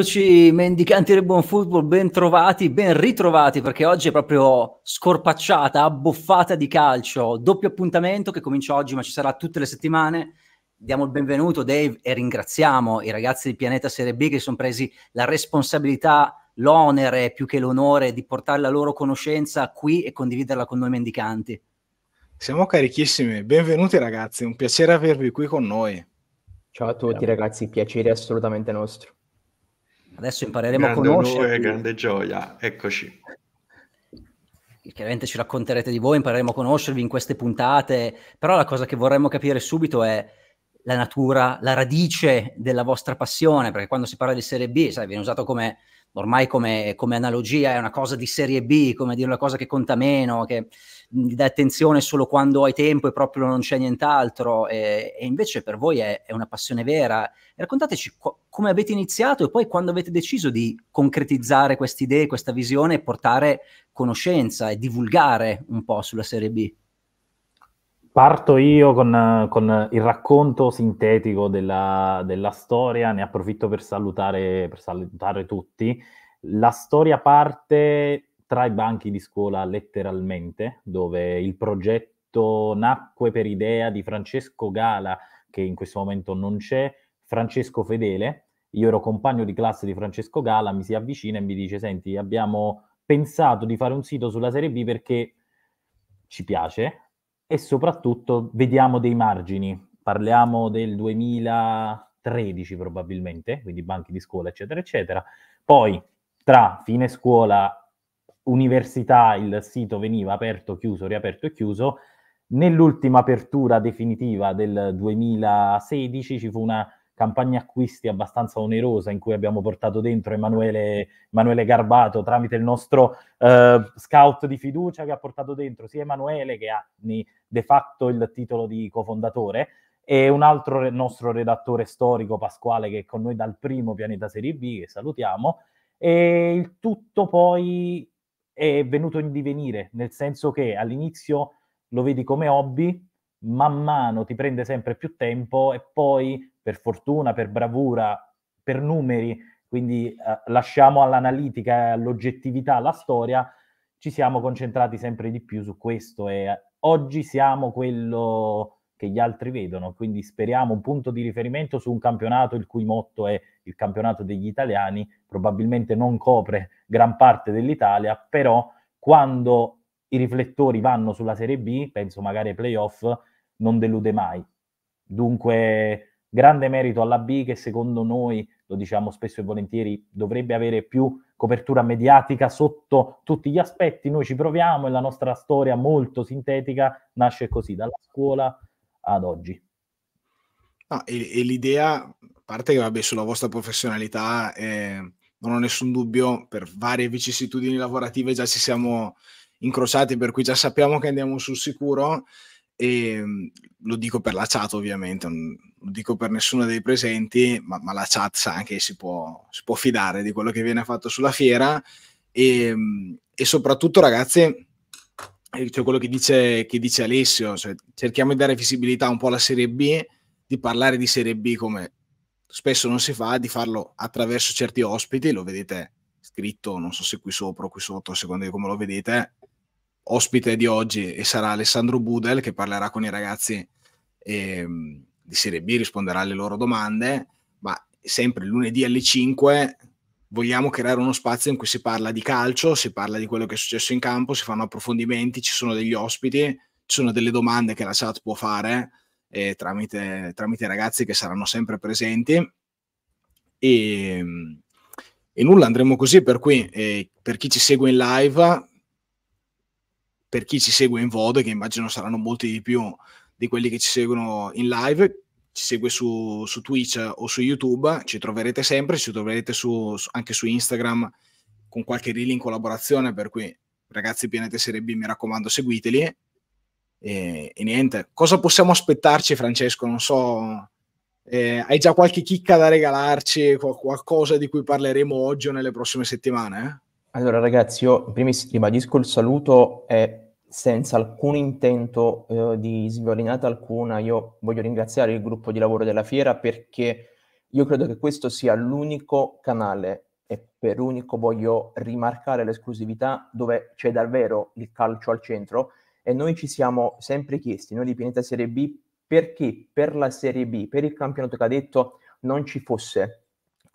Eccoci, mendicanti del buon football, ben trovati, ben ritrovati, perché oggi è proprio scorpacciata, abbuffata di calcio. Doppio appuntamento che comincia oggi, ma ci sarà tutte le settimane. Diamo il benvenuto, Dave, e ringraziamo i ragazzi di Pianeta Serie B che si sono presi la responsabilità, l'onere più che l'onore di portare la loro conoscenza qui e condividerla con noi mendicanti. Siamo carichissimi, benvenuti ragazzi, un piacere avervi qui con noi. Ciao a tutti ragazzi, piacere assolutamente nostro. Adesso impareremo grande a conoscere. Grande grande gioia, eccoci. Chiaramente ci racconterete di voi, impareremo a conoscervi in queste puntate, però la cosa che vorremmo capire subito è la natura, la radice della vostra passione, perché quando si parla di Serie B, sai, viene usato come ormai come, come, analogia è una cosa di serie B, come dire una cosa che conta meno, che mm, dà attenzione solo quando hai tempo e proprio non c'è nient'altro, e, e invece per voi è, è, una passione vera. raccontateci co- come avete iniziato e poi quando avete deciso di concretizzare queste idee, questa visione e portare conoscenza e divulgare un po' sulla serie B. Parto io con, con, il racconto sintetico della, della storia, ne approfitto per salutare, per salutare, tutti. La storia parte tra i banchi di scuola letteralmente, dove il progetto nacque per idea di Francesco Gala, che in questo momento non c'è, Francesco Fedele. Io ero compagno di classe di Francesco Gala, mi si avvicina e mi dice, senti, abbiamo pensato di fare un sito sulla Serie B perché ci piace, e soprattutto vediamo dei margini. Parliamo del 2013 probabilmente, quindi banchi di scuola, eccetera, eccetera. Poi tra fine scuola, università, il sito veniva aperto, chiuso, riaperto e chiuso. Nell'ultima apertura definitiva del 2016 ci fu una campagna acquisti abbastanza onerosa in cui abbiamo portato dentro Emanuele, Emanuele Garbato tramite il nostro eh, scout di fiducia che ha portato dentro sia Emanuele che ha de facto il titolo di cofondatore e un altro nostro redattore storico Pasquale che è con noi dal primo Pianeta Serie B che salutiamo e il tutto poi è venuto in divenire nel senso che all'inizio lo vedi come hobby man mano ti prende sempre più tempo e poi, per fortuna, per bravura, per numeri, quindi eh, lasciamo all'analitica, e all'oggettività, la storia, ci siamo concentrati sempre di più su questo e eh, oggi siamo quello che gli altri vedono, quindi speriamo un punto di riferimento su un campionato il cui motto è il campionato degli italiani, probabilmente non copre gran parte dell'Italia, però quando i riflettori vanno sulla Serie B, penso magari ai playoff, non delude mai. Dunque, grande merito alla B che secondo noi, lo diciamo spesso e volentieri, dovrebbe avere più copertura mediatica sotto tutti gli aspetti. Noi ci proviamo e la nostra storia molto sintetica nasce così, dalla scuola ad oggi. No, e, e, l'idea, a parte che vabbè, sulla vostra professionalità eh, non ho nessun dubbio, per varie vicissitudini lavorative già ci siamo incrociati, per cui già sappiamo che andiamo sul sicuro, e ehm, lo dico per la chat ovviamente, non lo dico per nessuno dei presenti, ma, ma la chat sa anche che si può, si può, fidare di quello che viene fatto sulla fiera e, ehm, e soprattutto ragazzi, cioè quello che dice, che dice Alessio, cioè cerchiamo di dare visibilità un po' alla Serie B, di parlare di Serie B come spesso non si fa, di farlo attraverso certi ospiti, lo vedete scritto, non so se qui sopra o qui sotto, secondo seconda come lo vedete, ospite di oggi e sarà Alessandro Budel che parlerà con i ragazzi eh, di Serie B, risponderà alle loro domande, ma sempre lunedì alle 5 vogliamo creare uno spazio in cui si parla di calcio, si parla di quello che è successo in campo, si fanno approfondimenti, ci sono degli ospiti, ci sono delle domande che la chat può fare eh, tramite, tramite i ragazzi che saranno sempre presenti. E, ehm, e nulla, andremo così, per cui eh, per chi ci segue in live per chi ci segue in VOD, che immagino saranno molti di più di quelli che ci seguono in live, ci segue su, su Twitch o su YouTube, ci troverete sempre, ci troverete su, su, anche su Instagram con qualche reel in collaborazione, per cui ragazzi Pianete Serie B mi raccomando seguiteli. E, e niente, cosa possiamo aspettarci Francesco? Non so, eh, hai già qualche chicca da regalarci, qualcosa di cui parleremo oggi o nelle prossime settimane? Eh? Allora ragazzi, io in primis ribadisco il saluto e senza alcun intento eh, di sviolinata alcuna, io voglio ringraziare il gruppo di lavoro della fiera perché io credo che questo sia l'unico canale e per unico voglio rimarcare l'esclusività dove c'è davvero il calcio al centro e noi ci siamo sempre chiesti, noi di Pianeta Serie B, perché per la Serie B, per il campionato cadetto non ci fosse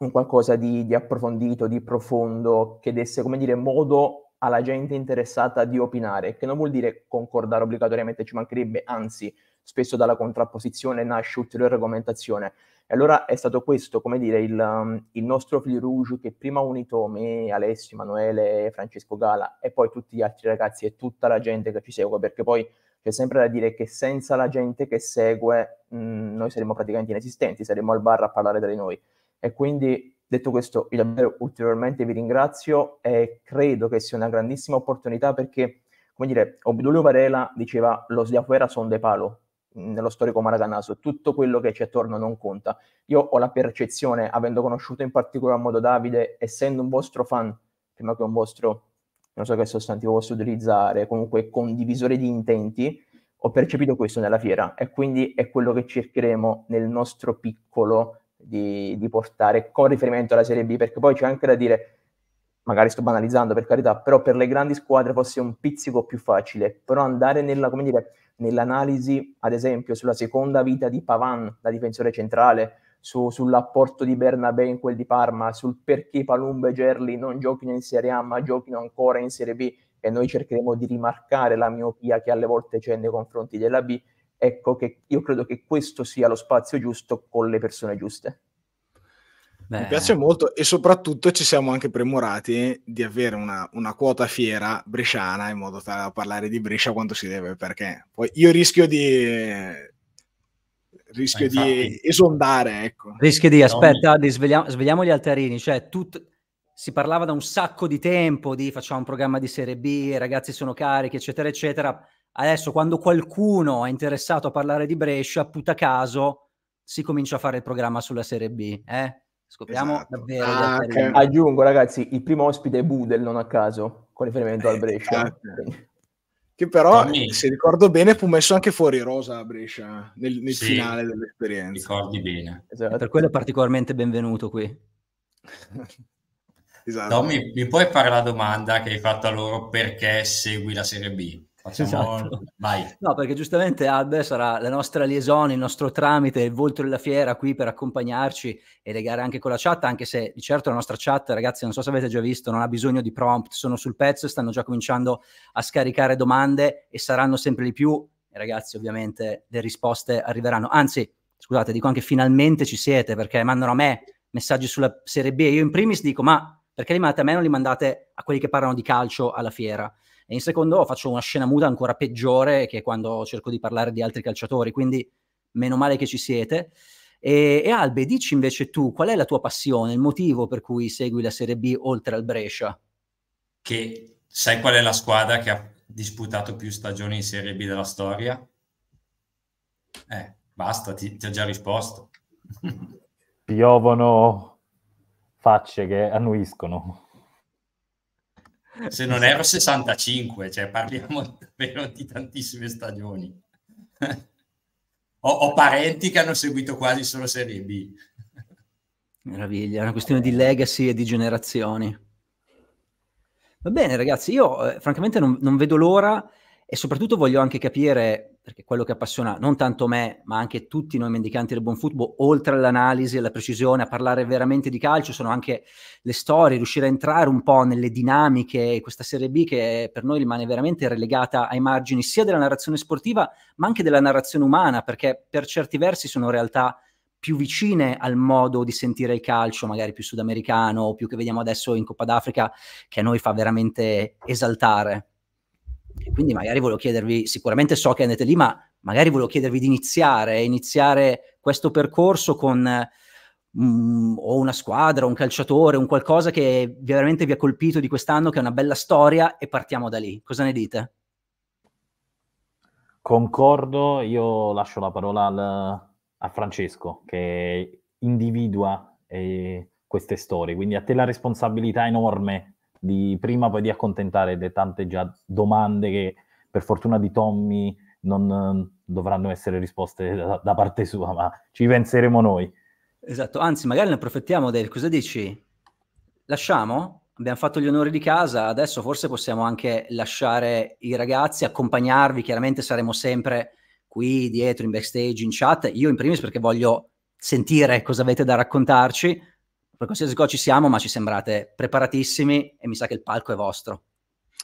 un qualcosa di, di, approfondito, di profondo, che desse, come dire, modo alla gente interessata di opinare, che non vuol dire concordare obbligatoriamente, ci mancherebbe, anzi, spesso dalla contrapposizione nasce ulteriore argomentazione. E allora è stato questo, come dire, il, um, il nostro fil rouge che prima ha unito me, Alessio, Emanuele, Francesco Gala e poi tutti gli altri ragazzi e tutta la gente che ci segue, perché poi c'è sempre da dire che senza la gente che segue mh, mm, noi saremmo praticamente inesistenti, saremmo al bar a parlare tra di noi. E quindi, detto questo, io davvero ulteriormente vi ringrazio e credo che sia una grandissima opportunità perché, come dire, Obdulio Varela diceva los de afuera son de palo, mm, nello storico Maracanaso, tutto quello che c'è attorno non conta. Io ho la percezione, avendo conosciuto in particolar modo Davide, essendo un vostro fan, prima che un vostro, non so che sostantivo posso utilizzare, comunque condivisore di intenti, ho percepito questo nella fiera e quindi è quello che cercheremo nel nostro piccolo di, di portare con riferimento alla Serie B, perché poi c'è anche da dire magari sto banalizzando per carità, però per le grandi squadre fosse un pizzico più facile, però andare nella, dire, nell'analisi, ad esempio, sulla seconda vita di Pavan, da difensore centrale, su, sull'apporto di Bernabé in quel di Parma, sul perché Palumba e Gerli non giochino in Serie A ma giochino ancora in Serie B e noi cercheremo di rimarcare la miopia che alle volte c'è nei confronti della B, Ecco che io credo che questo sia lo spazio giusto con le persone giuste. Beh. Mi piace molto e soprattutto ci siamo anche premurati di avere una, una, quota fiera bresciana in modo tale da parlare di Brescia quanto si deve, perché poi io rischio di rischio eh, di esondare, ecco. Rischio di, aspetta, di svegliamo, svegliamo, gli altarini, cioè tut, si parlava da un sacco di tempo di facciamo un programma di serie B, i ragazzi sono carichi, eccetera, eccetera. Adesso quando qualcuno è interessato a parlare di Brescia, puta caso, si comincia a fare il programma sulla Serie B. Eh? Scopriamo esatto. davvero. Ah, okay. Aggiungo ragazzi, il primo ospite è Budel, non a caso, con riferimento eh, al Brescia. Esatto. Che però, se ricordo bene, fu messo anche fuori Rosa a Brescia nel, nel sì, finale dell'esperienza. Ricordi bene. Esatto. Per quello è particolarmente benvenuto qui. esatto. Tommy, mi puoi fare la domanda che hai fatto a loro perché segui la Serie B? Facciamo... Esatto. Vai. No, perché giustamente Albe sarà la nostra liaison, il nostro tramite, il volto della fiera qui per accompagnarci e legare anche con la chat, anche se di certo la nostra chat, ragazzi, non so se avete già visto, non ha bisogno di prompt, sono sul pezzo, e stanno già cominciando a scaricare domande e saranno sempre di più. E ragazzi, ovviamente le risposte arriveranno. Anzi, scusate, dico anche finalmente ci siete perché mandano a me messaggi sulla Serie B io in primis dico "Ma perché li mandate a me non li mandate a quelli che parlano di calcio alla fiera?" e in secondo faccio una scena muta ancora peggiore che quando cerco di parlare di altri calciatori, quindi meno male che ci siete. E, e Albe, dici invece tu qual è la tua passione, il motivo per cui segui la Serie B oltre al Brescia? Che sai qual è la squadra che ha disputato più stagioni in Serie B della storia? Eh, basta, ti, ti ho già risposto. Piovono facce che annuiscono. Se non ero 65, cioè parliamo davvero di tantissime stagioni. Ho, ho, parenti che hanno seguito quasi solo Serie B. Meraviglia, è una questione di legacy e di generazioni. Va bene ragazzi, io eh, francamente non, non vedo l'ora e soprattutto voglio anche capire perché quello che appassiona non tanto me, ma anche tutti noi mendicanti del buon football, oltre all'analisi, alla precisione, a parlare veramente di calcio, sono anche le storie, riuscire a entrare un po' nelle dinamiche, di questa Serie B che per noi rimane veramente relegata ai margini sia della narrazione sportiva, ma anche della narrazione umana, perché per certi versi sono realtà più vicine al modo di sentire il calcio, magari più sudamericano, o più che vediamo adesso in Coppa d'Africa, che a noi fa veramente esaltare. E quindi magari volevo chiedervi, sicuramente so che andate lì, ma magari volevo chiedervi di iniziare, iniziare questo percorso con mh, mm, o una squadra, un calciatore, un qualcosa che veramente vi ha colpito di quest'anno, che è una bella storia e partiamo da lì. Cosa ne dite? Concordo, io lascio la parola al, a Francesco che individua eh, queste storie, quindi a te la responsabilità enorme di prima poi di accontentare le tante già domande che per fortuna di Tommy non ehm, dovranno essere risposte da, da parte sua, ma ci penseremo noi. Esatto, anzi magari ne approfittiamo del cosa dici? Lasciamo? abbiamo fatto gli onori di casa, adesso forse possiamo anche lasciare i ragazzi, accompagnarvi, chiaramente saremo sempre qui dietro in backstage, in chat, io in primis perché voglio sentire cosa avete da raccontarci, per qualsiasi cosa ci siamo, ma ci sembrate preparatissimi e mi sa che il palco è vostro.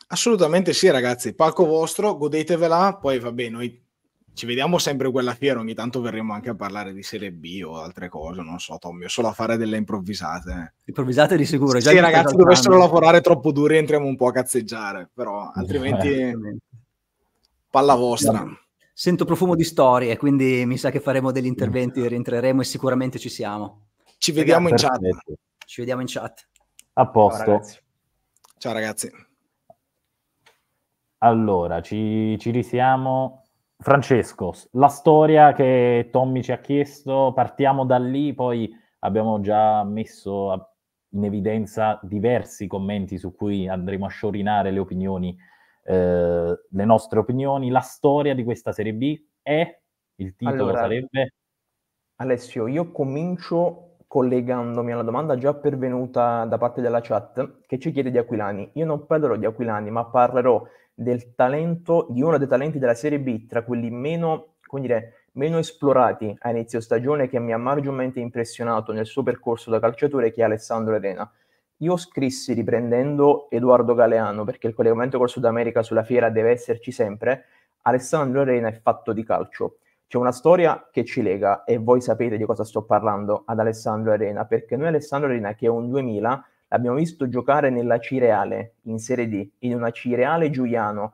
Assolutamente sì, ragazzi, palco vostro, godetevela, poi va bene, noi ci vediamo sempre quella fiera, ogni tanto verremo anche a parlare di Serie B o altre cose, non so Tommy, solo a fare delle improvvisate. Improvvisate di sicuro. Già sì ragazzi, dovessero lavorare troppo duri entriamo un po' a cazzeggiare, però altrimenti palla vostra. Sento profumo di storie, quindi mi sa che faremo degli interventi, rientreremo e sicuramente ci siamo. Ci vediamo Ragazzi, in chat. Ci vediamo in chat. A posto. Ciao ragazzi. Ciao, ragazzi. Allora, ci, ci risiamo. Francesco, la storia che Tommy ci ha chiesto, partiamo da lì, poi abbiamo già messo in evidenza diversi commenti su cui andremo a sciorinare le opinioni, eh, le nostre opinioni. La storia di questa Serie B è, il titolo allora, sarebbe... Alessio, io comincio collegandomi alla domanda già pervenuta da parte della chat che ci chiede di Aquilani. Io non parlerò di Aquilani, ma parlerò del talento, di uno dei talenti della Serie B, tra quelli meno, dire, meno esplorati a inizio stagione, che mi ha maggiormente impressionato nel suo percorso da calciatore, che è Alessandro Arena. Io scrissi riprendendo Edoardo Galeano, perché il collegamento col Sud America sulla fiera deve esserci sempre, Alessandro Arena è fatto di calcio c'è una storia che ci lega e voi sapete di cosa sto parlando ad Alessandro Arena, perché noi Alessandro Arena, che è un 2000, l'abbiamo visto giocare nella Cireale, in Serie D, in una Cireale Giuliano,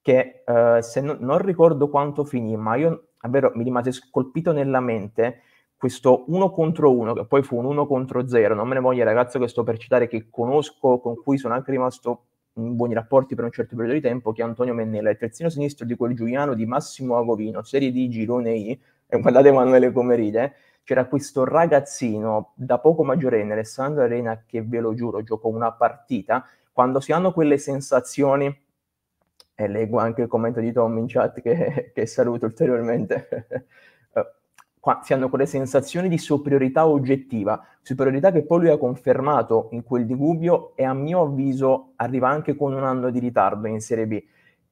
che eh, se no, non ricordo quanto finì, ma io davvero mi rimase scolpito nella mente questo uno contro uno, che poi fu un uno contro zero, non me ne voglio il ragazzo che sto per citare, che conosco, con cui sono anche rimasto buoni rapporti per un certo periodo di tempo che Antonio Mennella, il terzino sinistro di quel Giuliano di Massimo Agovino, serie di girone I, e eh, guardate Emanuele come ride, c'era questo ragazzino da poco maggiorenne, Alessandro Arena, che ve lo giuro, giocò una partita, quando si hanno quelle sensazioni, e leggo anche il commento di Tom in chat che, che saluto ulteriormente, qua, si hanno quelle sensazioni di superiorità oggettiva, superiorità che poi lui ha confermato in quel di Gubbio e a mio avviso arriva anche con un anno di ritardo in Serie B.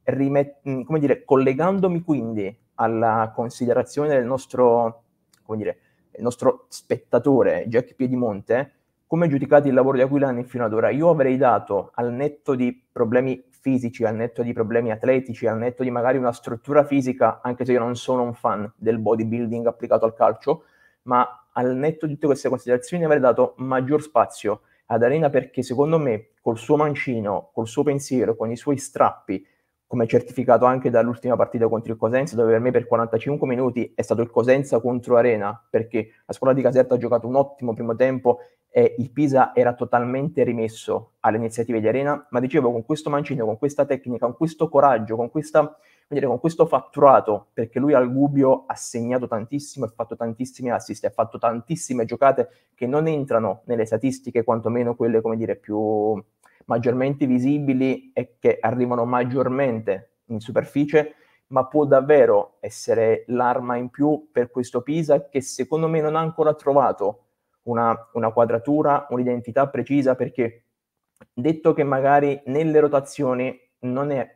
Rimet- mm, come dire, collegandomi quindi alla considerazione del nostro, come dire, nostro spettatore Jack Piedimonte, come giudicate il lavoro di Aquilani fino ad ora? Io avrei dato, al netto di problemi fisici, al netto di problemi atletici, al netto di magari una struttura fisica, anche se io non sono un fan del bodybuilding applicato al calcio, ma al netto di tutte queste considerazioni avrei dato maggior spazio ad Arena perché secondo me col suo mancino, col suo pensiero, con i suoi strappi, come certificato anche dall'ultima partita contro il Cosenza, dove per me per 45 minuti è stato il Cosenza contro Arena, perché la squadra di Caserta ha giocato un ottimo primo tempo eh, il Pisa era totalmente rimesso alle iniziative di Arena, ma dicevo con questo mancino, con questa tecnica, con questo coraggio, con, questa, dire, con questo fatturato, perché lui al Gubbio ha segnato tantissimo, ha fatto tantissimi assist, ha fatto tantissime giocate che non entrano nelle statistiche, quantomeno quelle come dire più maggiormente visibili e che arrivano maggiormente in superficie, ma può davvero essere l'arma in più per questo Pisa che secondo me non ha ancora trovato una, una quadratura, un'identità precisa, perché detto che magari nelle rotazioni non è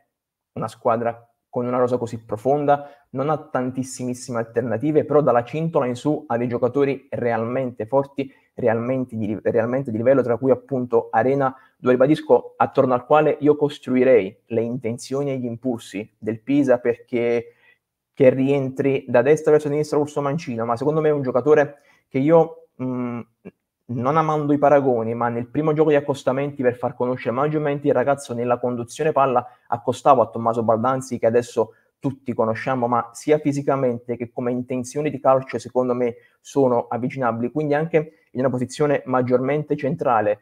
una squadra con una rosa così profonda, non ha tantissime alternative, però dalla cintola in su ha dei giocatori realmente forti, realmente di, realmente di livello, tra cui appunto Arena, dove ribadisco, attorno al quale io costruirei le intenzioni e gli impulsi del Pisa perché che rientri da destra verso sinistra Urso Mancino, ma secondo me è un giocatore che io Mm, non amando i paragoni, ma nel primo gioco di accostamenti per far conoscere maggiormente il ragazzo nella conduzione palla accostavo a Tommaso Baldanzi, che adesso tutti conosciamo, ma sia fisicamente che come intenzioni di calcio, secondo me, sono avvicinabili. Quindi anche in una posizione maggiormente centrale,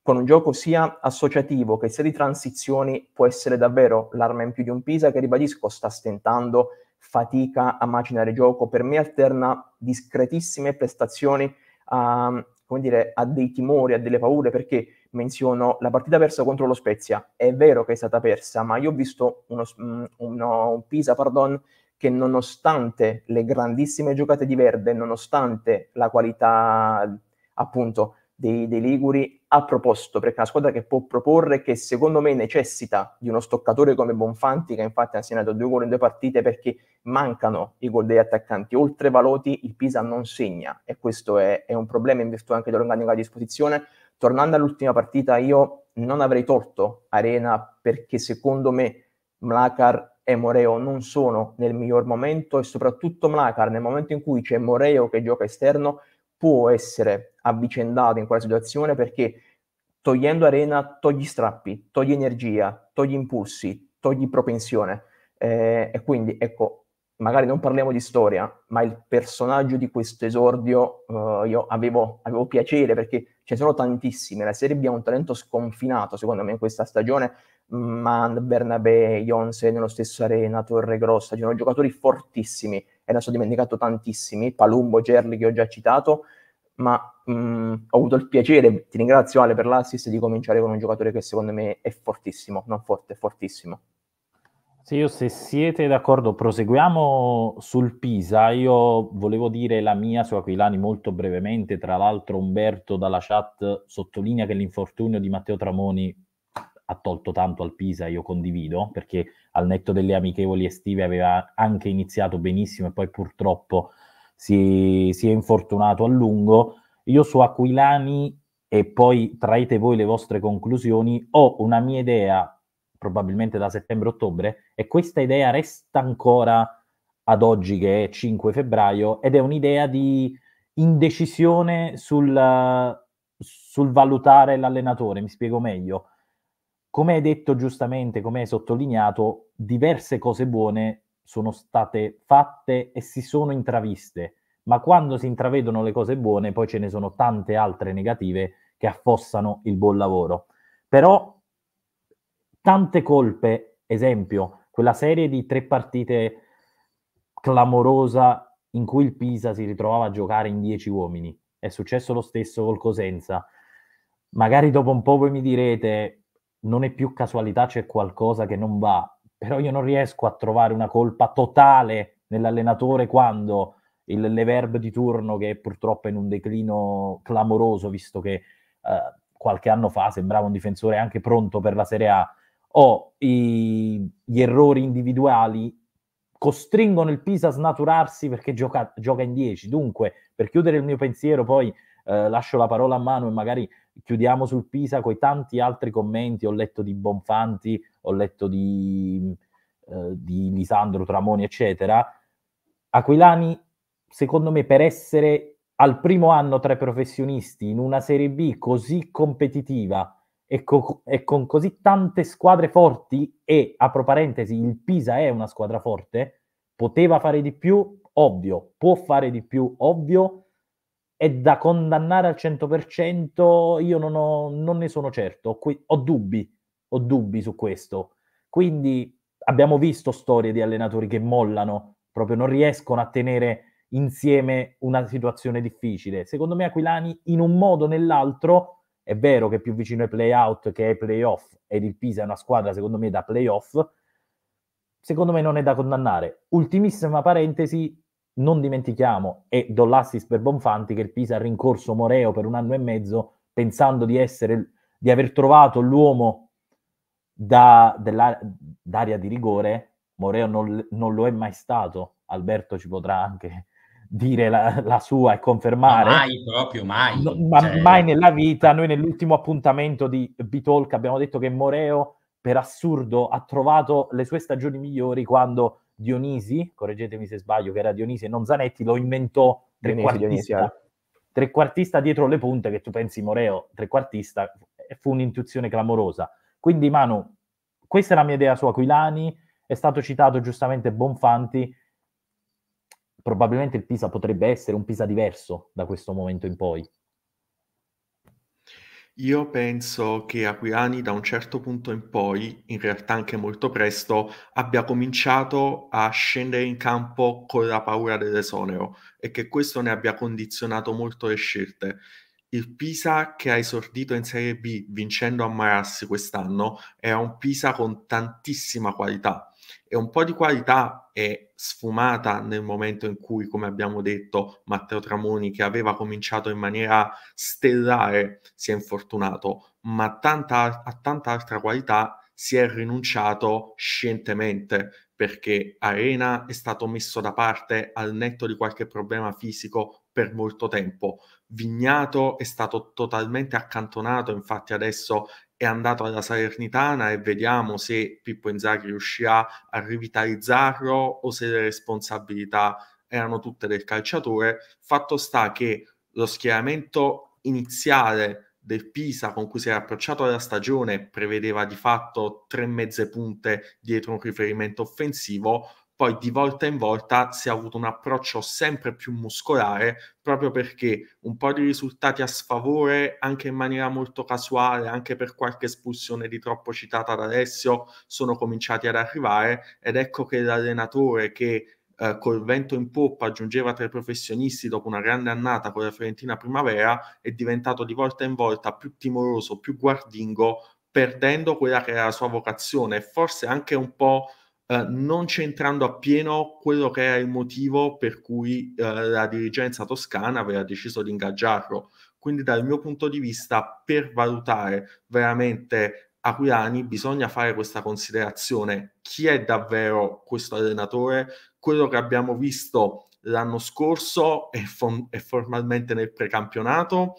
con un gioco sia associativo che sia di transizioni, può essere davvero l'arma in più di un Pisa che, ribadisco, sta stentando fatica a macinare gioco, per me alterna discretissime prestazioni a, come dire, a dei timori, a delle paure, perché menziono la partita persa contro lo Spezia. È vero che è stata persa, ma io ho visto uno, mm, uno, un Pisa pardon, che nonostante le grandissime giocate di Verde, nonostante la qualità appunto dei, dei, Liguri ha proposto, perché è una squadra che può proporre, che secondo me necessita di uno stoccatore come Bonfanti, che infatti ha segnato due gol in due partite perché mancano i gol degli attaccanti. Oltre Valoti, il Pisa non segna e questo è, è un problema in virtù anche dell'organico a disposizione. Tornando all'ultima partita, io non avrei torto Arena perché secondo me Mlacar e Moreo non sono nel miglior momento e soprattutto Mlacar nel momento in cui c'è Moreo che gioca esterno può essere avvicendato in quella situazione perché togliendo arena togli strappi, togli energia, togli impulsi, togli propensione. Eh, e quindi, ecco, magari non parliamo di storia, ma il personaggio di questo esordio eh, io avevo, avevo, piacere perché ce ne sono tantissimi. La Serie B ha un talento sconfinato, secondo me, in questa stagione. Man, Bernabé, Jonsen, nello stesso Arena, Torre Grossa, ci sono giocatori fortissimi e adesso ho dimenticato tantissimi, Palumbo, Gerli che ho già citato, ma mh, mm, ho avuto il piacere, ti ringrazio Ale per l'assist, di cominciare con un giocatore che secondo me è fortissimo, non forte, è fortissimo. Se io se siete d'accordo proseguiamo sul Pisa, io volevo dire la mia su Aquilani molto brevemente, tra l'altro Umberto dalla chat sottolinea che l'infortunio di Matteo Tramoni ha tolto tanto al Pisa, io condivido, perché al netto delle amichevoli estive aveva anche iniziato benissimo e poi purtroppo si, si è infortunato a lungo. Io su Aquilani e poi traete voi le vostre conclusioni, ho una mia idea probabilmente da settembre-ottobre e questa idea resta ancora ad oggi che è 5 febbraio ed è un'idea di indecisione sul, sul valutare l'allenatore, mi spiego meglio come hai detto giustamente, come hai sottolineato, diverse cose buone sono state fatte e si sono intraviste, ma quando si intravedono le cose buone poi ce ne sono tante altre negative che affossano il buon lavoro. Però tante colpe, esempio, quella serie di tre partite clamorosa in cui il Pisa si ritrovava a giocare in dieci uomini. È successo lo stesso col Cosenza. Magari dopo un po' voi mi direte non è più casualità, c'è qualcosa che non va, però io non riesco a trovare una colpa totale nell'allenatore quando il Leverb di turno, che purtroppo è in un declino clamoroso, visto che eh, qualche anno fa sembrava un difensore anche pronto per la Serie A, o i, gli errori individuali costringono il Pisa a snaturarsi perché gioca, gioca in 10. Dunque, per chiudere il mio pensiero, poi eh, lascio la parola a mano e magari chiudiamo sul Pisa con i tanti altri commenti, ho letto di Bonfanti, ho letto di, eh, di Lisandro Tramoni, eccetera. Aquilani, secondo me, per essere al primo anno tra i professionisti in una Serie B così competitiva e, co- e, con così tante squadre forti, e apro parentesi, il Pisa è una squadra forte, poteva fare di più, ovvio, può fare di più, ovvio, è da condannare al 100%, io non, ho, non ne sono certo, ho, ho, dubbi, ho dubbi su questo. Quindi abbiamo visto storie di allenatori che mollano, proprio non riescono a tenere insieme una situazione difficile. Secondo me Aquilani in un modo o nell'altro, è vero che è più vicino ai play-out che ai play-off, ed il Pisa è una squadra secondo me da play-off, secondo me non è da condannare. Ultimissima parentesi, non dimentichiamo, e do l'assist per Bonfanti, che il Pisa ha rincorso Moreo per un anno e mezzo pensando di, essere, di aver trovato l'uomo da, della, d'aria di rigore. Moreo non, non, lo è mai stato, Alberto ci potrà anche dire la, la sua e confermare. Ma mai, proprio mai. No, ma cioè... mai nella vita. Noi nell'ultimo appuntamento di Bitolk abbiamo detto che Moreo, per assurdo, ha trovato le sue stagioni migliori quando Dionisi, correggetemi se sbaglio, che era Dionisi e non Zanetti, lo inventò trequartista, trequartista dietro le punte, che tu pensi Moreo, trequartista, fu un'intuizione clamorosa. Quindi Manu, questa è la mia idea su Aquilani, è stato citato giustamente Bonfanti, probabilmente il Pisa potrebbe essere un Pisa diverso da questo momento in poi. Io penso che Aquilani da un certo punto in poi, in realtà anche molto presto, abbia cominciato a scendere in campo con la paura dell'esonero e che questo ne abbia condizionato molto le scelte. Il Pisa che ha esordito in Serie B vincendo a Marassi quest'anno era un Pisa con tantissima qualità, e un po' di qualità è sfumata nel momento in cui, come abbiamo detto, Matteo Tramoni, che aveva cominciato in maniera stellare, si è infortunato, ma tanta, a tanta altra qualità si è rinunciato scientemente perché Arena è stato messo da parte al netto di qualche problema fisico per molto tempo. Vignato è stato totalmente accantonato, infatti adesso è andato alla Salernitana e vediamo se Pippo Inzaghi riuscirà a rivitalizzarlo o se le responsabilità erano tutte del calciatore. Fatto sta che lo schieramento iniziale del Pisa con cui si era approcciato alla stagione prevedeva di fatto tre mezze punte dietro un riferimento offensivo, poi di volta in volta si è avuto un approccio sempre più muscolare proprio perché un po' di risultati a sfavore anche in maniera molto casuale, anche per qualche espulsione di troppo citata da Alessio, sono cominciati ad arrivare ed ecco che l'allenatore che eh, col vento in poppa aggiungeva i professionisti dopo una grande annata con la Fiorentina primavera è diventato di volta in volta più timoroso, più guardingo, perdendo quella che era la sua vocazione, e forse anche un po' Eh, non centrando appieno quello che era il motivo per cui eh, la dirigenza toscana aveva deciso di ingaggiarlo. Quindi dal mio punto di vista, per valutare veramente Aquilani bisogna fare questa considerazione. Chi è davvero questo allenatore? Quello che abbiamo visto l'anno scorso e, fon- formalmente nel precampionato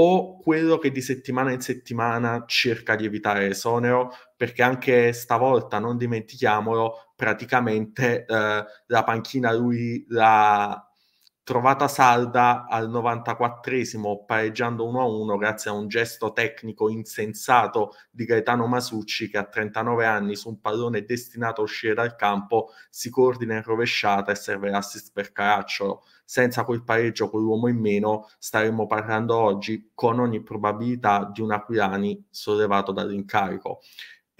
o quello che di settimana in settimana cerca di evitare esonero perché anche stavolta, non dimentichiamolo, praticamente eh, la panchina lui l'ha trovata salda al 94esimo pareggiando 1-1 grazie a un gesto tecnico insensato di Gaetano Masucci che a 39 anni su un pallone destinato a uscire dal campo si coordina in rovesciata e serve l'assist per Caracciolo. Senza quel pareggio con l'uomo in meno staremmo parlando oggi con ogni probabilità di un Aquilani sollevato dall'incarico.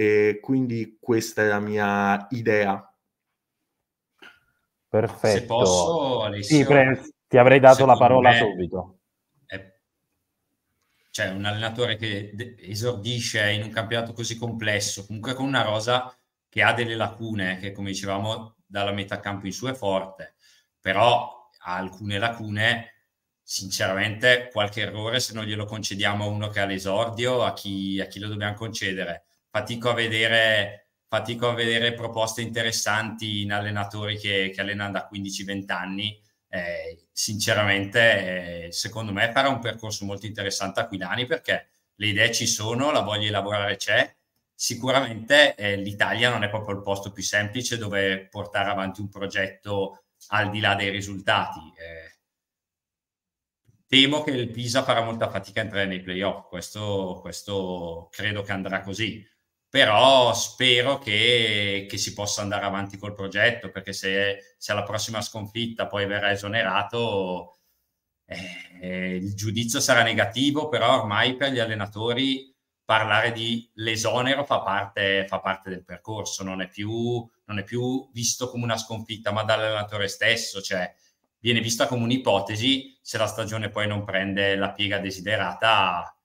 E quindi questa è la mia idea. Perfetto. Se posso, Alessio, sì, pre- ti avrei dato la parola subito. È... Cioè, un allenatore che esordisce in un campionato così complesso, comunque con una rosa che ha delle lacune, che come dicevamo dalla metà campo in su è forte, però ha alcune lacune sinceramente qualche errore se non glielo concediamo a uno che ha l'esordio, a chi, a chi lo dobbiamo concedere fatico a vedere, fatico a vedere proposte interessanti in allenatori che, che allenano da 15-20 anni. Eh, sinceramente, eh, secondo me farà un percorso molto interessante a Quilani perché le idee ci sono, la voglia di lavorare c'è. Sicuramente eh, l'Italia non è proprio il posto più semplice dove portare avanti un progetto al di là dei risultati. Eh. temo che il Pisa farà molta fatica a entrare nei playoff, questo, questo credo che andrà così però spero che, che, si possa andare avanti col progetto perché se, se alla prossima sconfitta poi verrà esonerato eh, il giudizio sarà negativo però ormai per gli allenatori parlare di l'esonero fa parte, fa parte del percorso non è, più, non è, più, visto come una sconfitta ma dall'allenatore stesso cioè viene vista come un'ipotesi se la stagione poi non prende la piega desiderata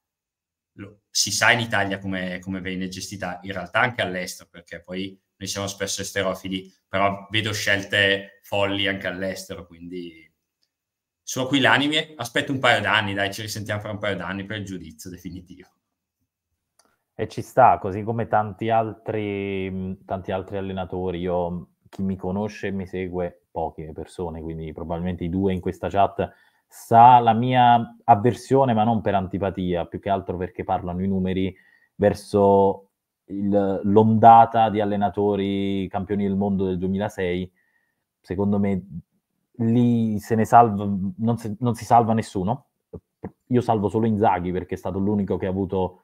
lo, si sa in Italia come, come viene gestita, in realtà anche all'estero, perché poi noi siamo spesso esterofili, però vedo scelte folli anche all'estero, quindi sono qui l'anime, aspetto un paio d'anni, dai, ci risentiamo fra un paio d'anni per il giudizio definitivo. E ci sta, così come tanti altri, mm, tanti altri allenatori, io, chi mi conosce e mi segue, poche persone, quindi probabilmente i due in questa chat sa la mia avversione, ma non per antipatia, più che altro perché parlano i numeri, verso il, l'ondata di allenatori campioni del mondo del 2006. Secondo me lì se ne salva, non, se, non si salva nessuno. Io salvo solo Inzaghi perché è stato l'unico che ha avuto,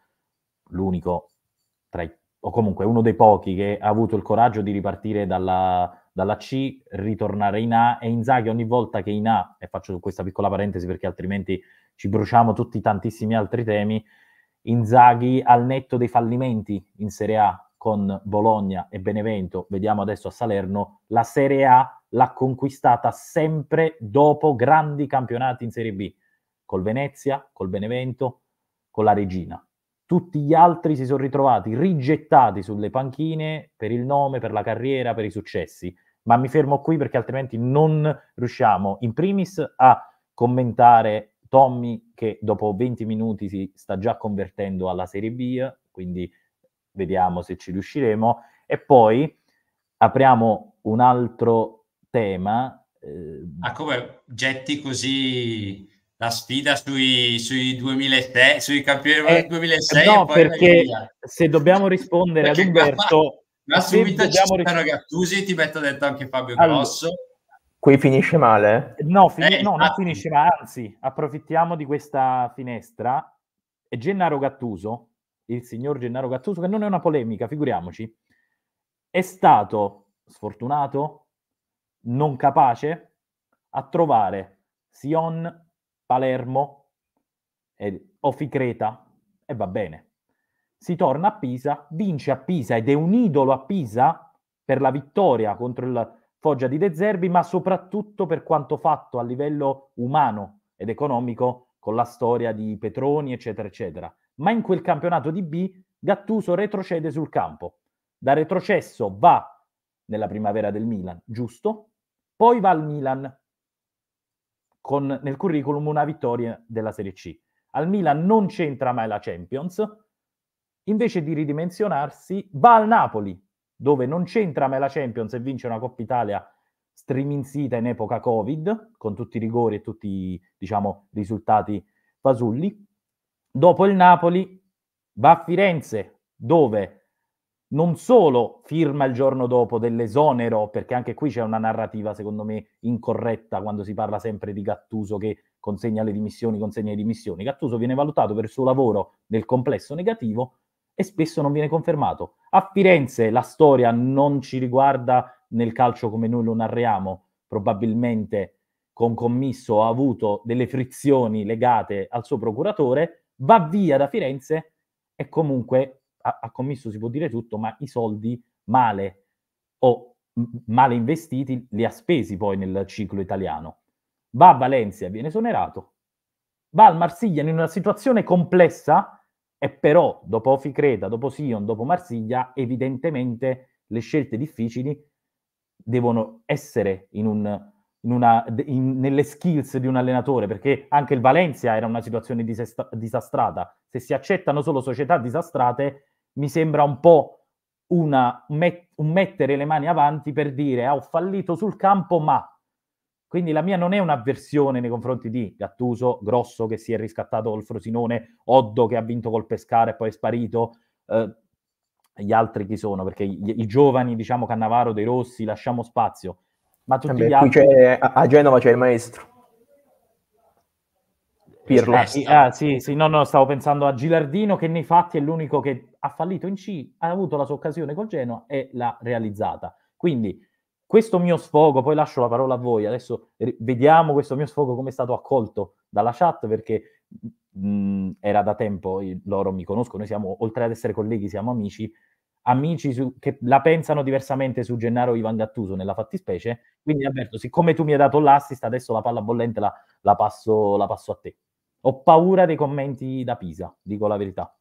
l'unico tra i o comunque uno dei pochi che ha avuto il coraggio di ripartire dalla, dalla C ritornare in A e Inzaghi ogni volta che in A, e faccio questa piccola parentesi perché altrimenti ci bruciamo tutti tantissimi altri temi, Inzaghi al netto dei fallimenti in Serie A con Bologna e Benevento, vediamo adesso a Salerno, la Serie A l'ha conquistata sempre dopo grandi campionati in Serie B, col Venezia, col Benevento, con la Regina. Tutti gli altri si sono ritrovati rigettati sulle panchine per il nome, per la carriera, per i successi ma mi fermo qui perché altrimenti non riusciamo in primis a commentare Tommy che dopo 20 minuti si sta già convertendo alla Serie B, quindi vediamo se ci riusciremo, e poi apriamo un altro tema. Eh, ah, come getti così la sfida sui, sui 2006, sui campioni del eh, 2006? No, perché se dobbiamo rispondere ad Umberto... La subito ci spero Gattusi, ti metto dentro anche Fabio Grosso. Allora, qui finisce male? No, fin- eh, no non finisce male, anzi, approfittiamo di questa finestra. E Gennaro Gattuso, il signor Gennaro Gattuso, che non è una polemica, figuriamoci, è stato sfortunato, non capace a trovare Sion, Palermo e Oficreta e va bene si torna a Pisa, vince a Pisa ed è un idolo a Pisa per la vittoria contro il Foggia di De Zerbi, ma soprattutto per quanto fatto a livello umano ed economico con la storia di Petroni, eccetera, eccetera. Ma in quel campionato di B Gattuso retrocede sul campo. Da retrocesso va nella primavera del Milan, giusto? Poi va al Milan con nel curriculum una vittoria della Serie C. Al Milan non c'entra mai la Champions, invece di ridimensionarsi, va al Napoli, dove non c'entra me la Champions e vince una Coppa Italia striminzita in epoca Covid, con tutti i rigori e tutti i diciamo, risultati fasulli. Dopo il Napoli va a Firenze, dove non solo firma il giorno dopo dell'esonero, perché anche qui c'è una narrativa, secondo me, incorretta quando si parla sempre di Gattuso che consegna le dimissioni, consegna le dimissioni. Gattuso viene valutato per il suo lavoro nel complesso negativo, e spesso non viene confermato. A Firenze la storia non ci riguarda nel calcio come noi lo narriamo, probabilmente con commisso ha avuto delle frizioni legate al suo procuratore, va via da Firenze e comunque ha commisso si può dire tutto, ma i soldi male o male investiti li ha spesi poi nel ciclo italiano. Va a Valencia, viene esonerato, va al Marsiglia in una situazione complessa e però dopo Ficreta, dopo Sion, dopo Marsiglia, evidentemente le scelte difficili devono essere in un, in una, in, nelle skills di un allenatore, perché anche il Valencia era una situazione disesta, disastrata. Se si accettano solo società disastrate, mi sembra un po' una, met, un mettere le mani avanti per dire ah, ho fallito sul campo, ma quindi la mia non è un'avversione nei confronti di Gattuso, Grosso che si è riscattato col Frosinone, Oddo che ha vinto col Pescara e poi è sparito. Eh, gli altri chi sono? Perché gli, i giovani, diciamo Cannavaro, dei Rossi, lasciamo spazio. Ma tutti Vabbè, gli altri... a Genova c'è il maestro. Pirlo. Eh, ah, sì, sì, no, no, stavo pensando a Gilardino che nei fatti è l'unico che ha fallito in C, ha avuto la sua occasione col Genoa e l'ha realizzata. Quindi questo mio sfogo, poi lascio la parola a voi, adesso vediamo questo mio sfogo come è stato accolto dalla chat perché mh, era da tempo, loro mi conoscono, noi siamo, oltre ad essere colleghi siamo amici, amici su, che la pensano diversamente su Gennaro Ivan Gattuso nella fattispecie, quindi Alberto, siccome tu mi hai dato l'assist, adesso la palla bollente la, la, passo, la passo a te. Ho paura dei commenti da Pisa, dico la verità.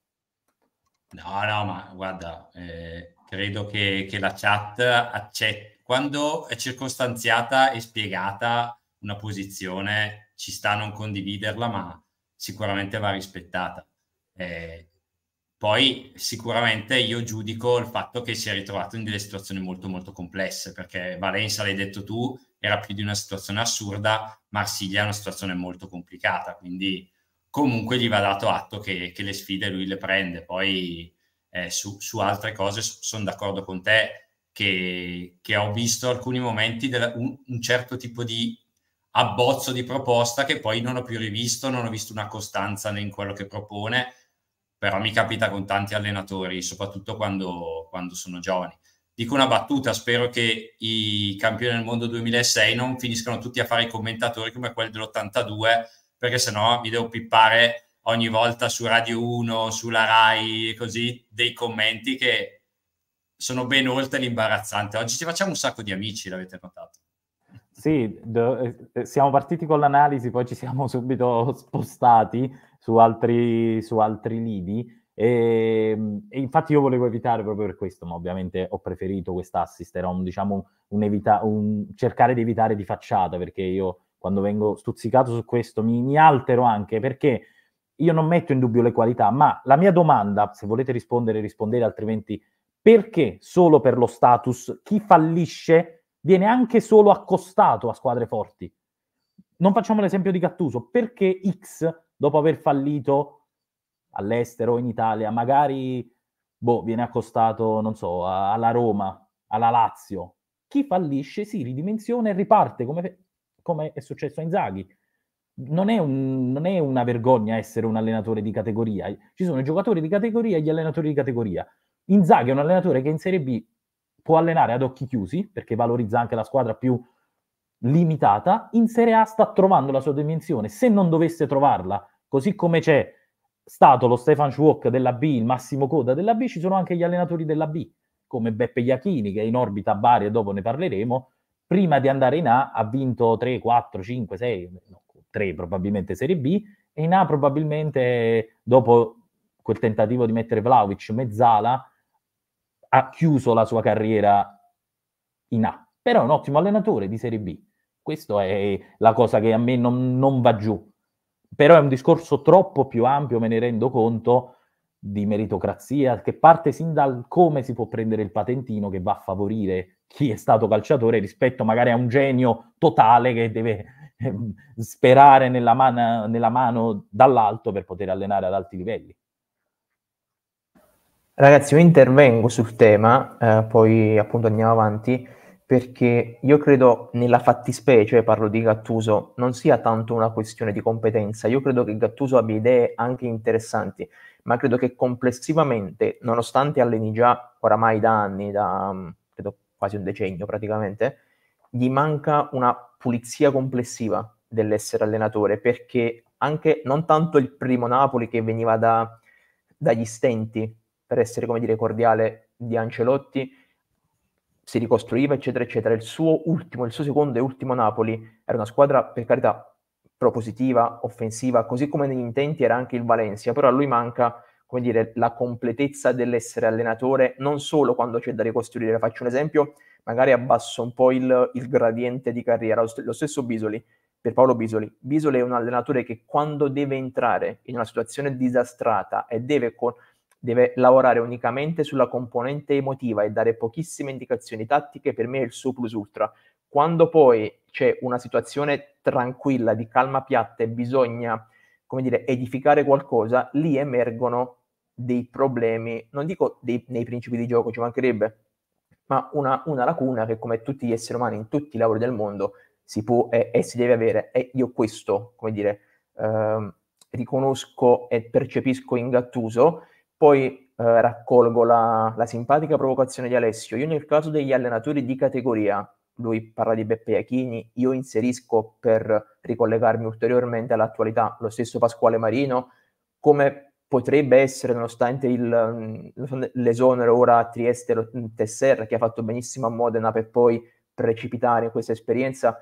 No, no, ma guarda, eh, credo che, che la chat accetti quando è circostanziata e spiegata una posizione, ci sta a non condividerla, ma sicuramente va rispettata. Eh, poi sicuramente io giudico il fatto che si è ritrovato in delle situazioni molto molto complesse, perché Valenza l'hai detto tu, era più di una situazione assurda, Marsiglia è una situazione molto complicata, quindi comunque gli va dato atto che, che le sfide lui le prende. Poi eh, su, su altre cose sono d'accordo con te, che, che ho visto alcuni momenti della, un, un certo tipo di abbozzo di proposta che poi non ho più rivisto, non ho visto una costanza in quello che propone, però mi capita con tanti allenatori, soprattutto quando, quando, sono giovani. Dico una battuta, spero che i campioni del mondo 2006 non finiscano tutti a fare i commentatori come quelli dell'82, perché sennò mi devo pippare ogni volta su Radio 1, sulla RAI, così, dei commenti che sono ben oltre l'imbarazzante. Oggi ci facciamo un sacco di amici, l'avete notato. Sì, do, eh, siamo partiti con l'analisi, poi ci siamo subito spostati su altri, su altri lidi. E, ehm, e, infatti io volevo evitare proprio per questo, ma ovviamente ho preferito quest'assist, era un, diciamo, un, evita- un cercare di evitare di facciata, perché io quando vengo stuzzicato su questo mi, mi altero anche, perché io non metto in dubbio le qualità, ma la mia domanda, se volete rispondere, rispondete, altrimenti perché solo per lo status chi fallisce viene anche solo accostato a squadre forti? Non facciamo l'esempio di Gattuso, perché X, dopo aver fallito all'estero, in Italia, magari boh, viene accostato, non so, alla Roma, alla Lazio. Chi fallisce si ridimensiona e riparte, come, come è successo a Inzaghi. Non è, un, non è, una vergogna essere un allenatore di categoria. Ci sono i giocatori di categoria e gli allenatori di categoria. Inzaghi è un allenatore che in Serie B può allenare ad occhi chiusi, perché valorizza anche la squadra più limitata, in Serie A sta trovando la sua dimensione. Se non dovesse trovarla, così come c'è stato lo Stefan Schwok della B, il Massimo Coda della B, ci sono anche gli allenatori della B, come Beppe Iachini, che è in orbita a Bari e dopo ne parleremo, prima di andare in A ha vinto 3, 4, 5, 6, no, 3 probabilmente Serie B, e in A probabilmente dopo quel tentativo di mettere Vlaovic mezzala, ha chiuso la sua carriera in A, però è un ottimo allenatore di Serie B. Questa è la cosa che a me non, non va giù. Però è un discorso troppo più ampio, me ne rendo conto, di meritocrazia, che parte sin dal come si può prendere il patentino che va a favorire chi è stato calciatore rispetto magari a un genio totale che deve eh, sperare nella, man- nella mano dall'alto per poter allenare ad alti livelli. Ragazzi, io intervengo sul tema, eh, poi appunto andiamo avanti, perché io credo nella fattispecie, parlo di Gattuso, non sia tanto una questione di competenza, io credo che Gattuso abbia idee anche interessanti, ma credo che complessivamente, nonostante alleni già oramai da anni, da mm, credo quasi un decennio praticamente, gli manca una pulizia complessiva dell'essere allenatore, perché anche non tanto il primo Napoli che veniva da, dagli stenti, per essere, come dire, cordiale di Ancelotti, si ricostruiva, eccetera, eccetera. Il suo ultimo, il suo secondo e ultimo Napoli era una squadra, per carità, propositiva, offensiva, così come negli intenti era anche il Valencia, però a lui manca, come dire, la completezza dell'essere allenatore, non solo quando c'è da ricostruire. Faccio un esempio, magari abbasso un po' il, il gradiente di carriera, lo, st- lo stesso Bisoli, per Paolo Bisoli. Bisoli è un allenatore che quando deve entrare in una situazione disastrata e deve con- deve lavorare unicamente sulla componente emotiva e dare pochissime indicazioni tattiche, per me è il suo plus ultra. Quando poi c'è una situazione tranquilla, di calma piatta e bisogna, come dire, edificare qualcosa, lì emergono dei problemi, non dico dei, nei principi di gioco, ci mancherebbe, ma una, una, lacuna che come tutti gli esseri umani in tutti i lavori del mondo si può e, e si deve avere. E io questo, come dire, eh, riconosco e percepisco in Gattuso, poi eh, raccolgo la, la, simpatica provocazione di Alessio. Io nel caso degli allenatori di categoria, lui parla di Beppe Iachini, io inserisco per ricollegarmi ulteriormente all'attualità lo stesso Pasquale Marino, come potrebbe essere nonostante il, mm, l'esonero ora a Trieste mm, Tesser che ha fatto benissimo a Modena per poi precipitare in questa esperienza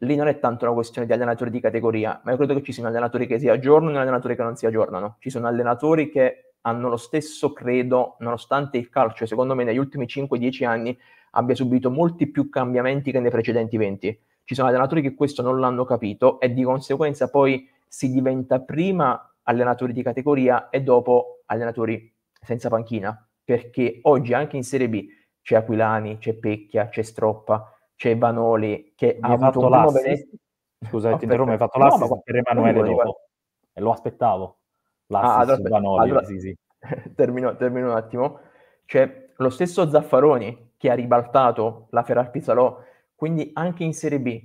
lì non è tanto una questione di allenatori di categoria, ma io credo che ci siano allenatori che si aggiornano e allenatori che non si aggiornano. Ci sono allenatori che hanno lo stesso credo, nonostante il calcio, cioè, secondo me, negli ultimi 5-10 anni abbia subito molti più cambiamenti che nei precedenti 20. Ci sono allenatori che questo non l'hanno capito e di conseguenza poi si diventa prima allenatori di categoria e dopo allenatori senza panchina, perché oggi anche in Serie B c'è Aquilani, c'è Pecchia, c'è Stroppa, c'è Banoli che Mi ha avuto un primo benessere. Scusa, oh, ti interrompo, hai fatto l'assist no, per Emanuele dopo. E lo aspettavo. Ah, allora, allora, sì, sì. termino, termino, un attimo. C'è lo stesso Zaffaroni che ha ribaltato la Ferrar Pizzalò, quindi anche in Serie B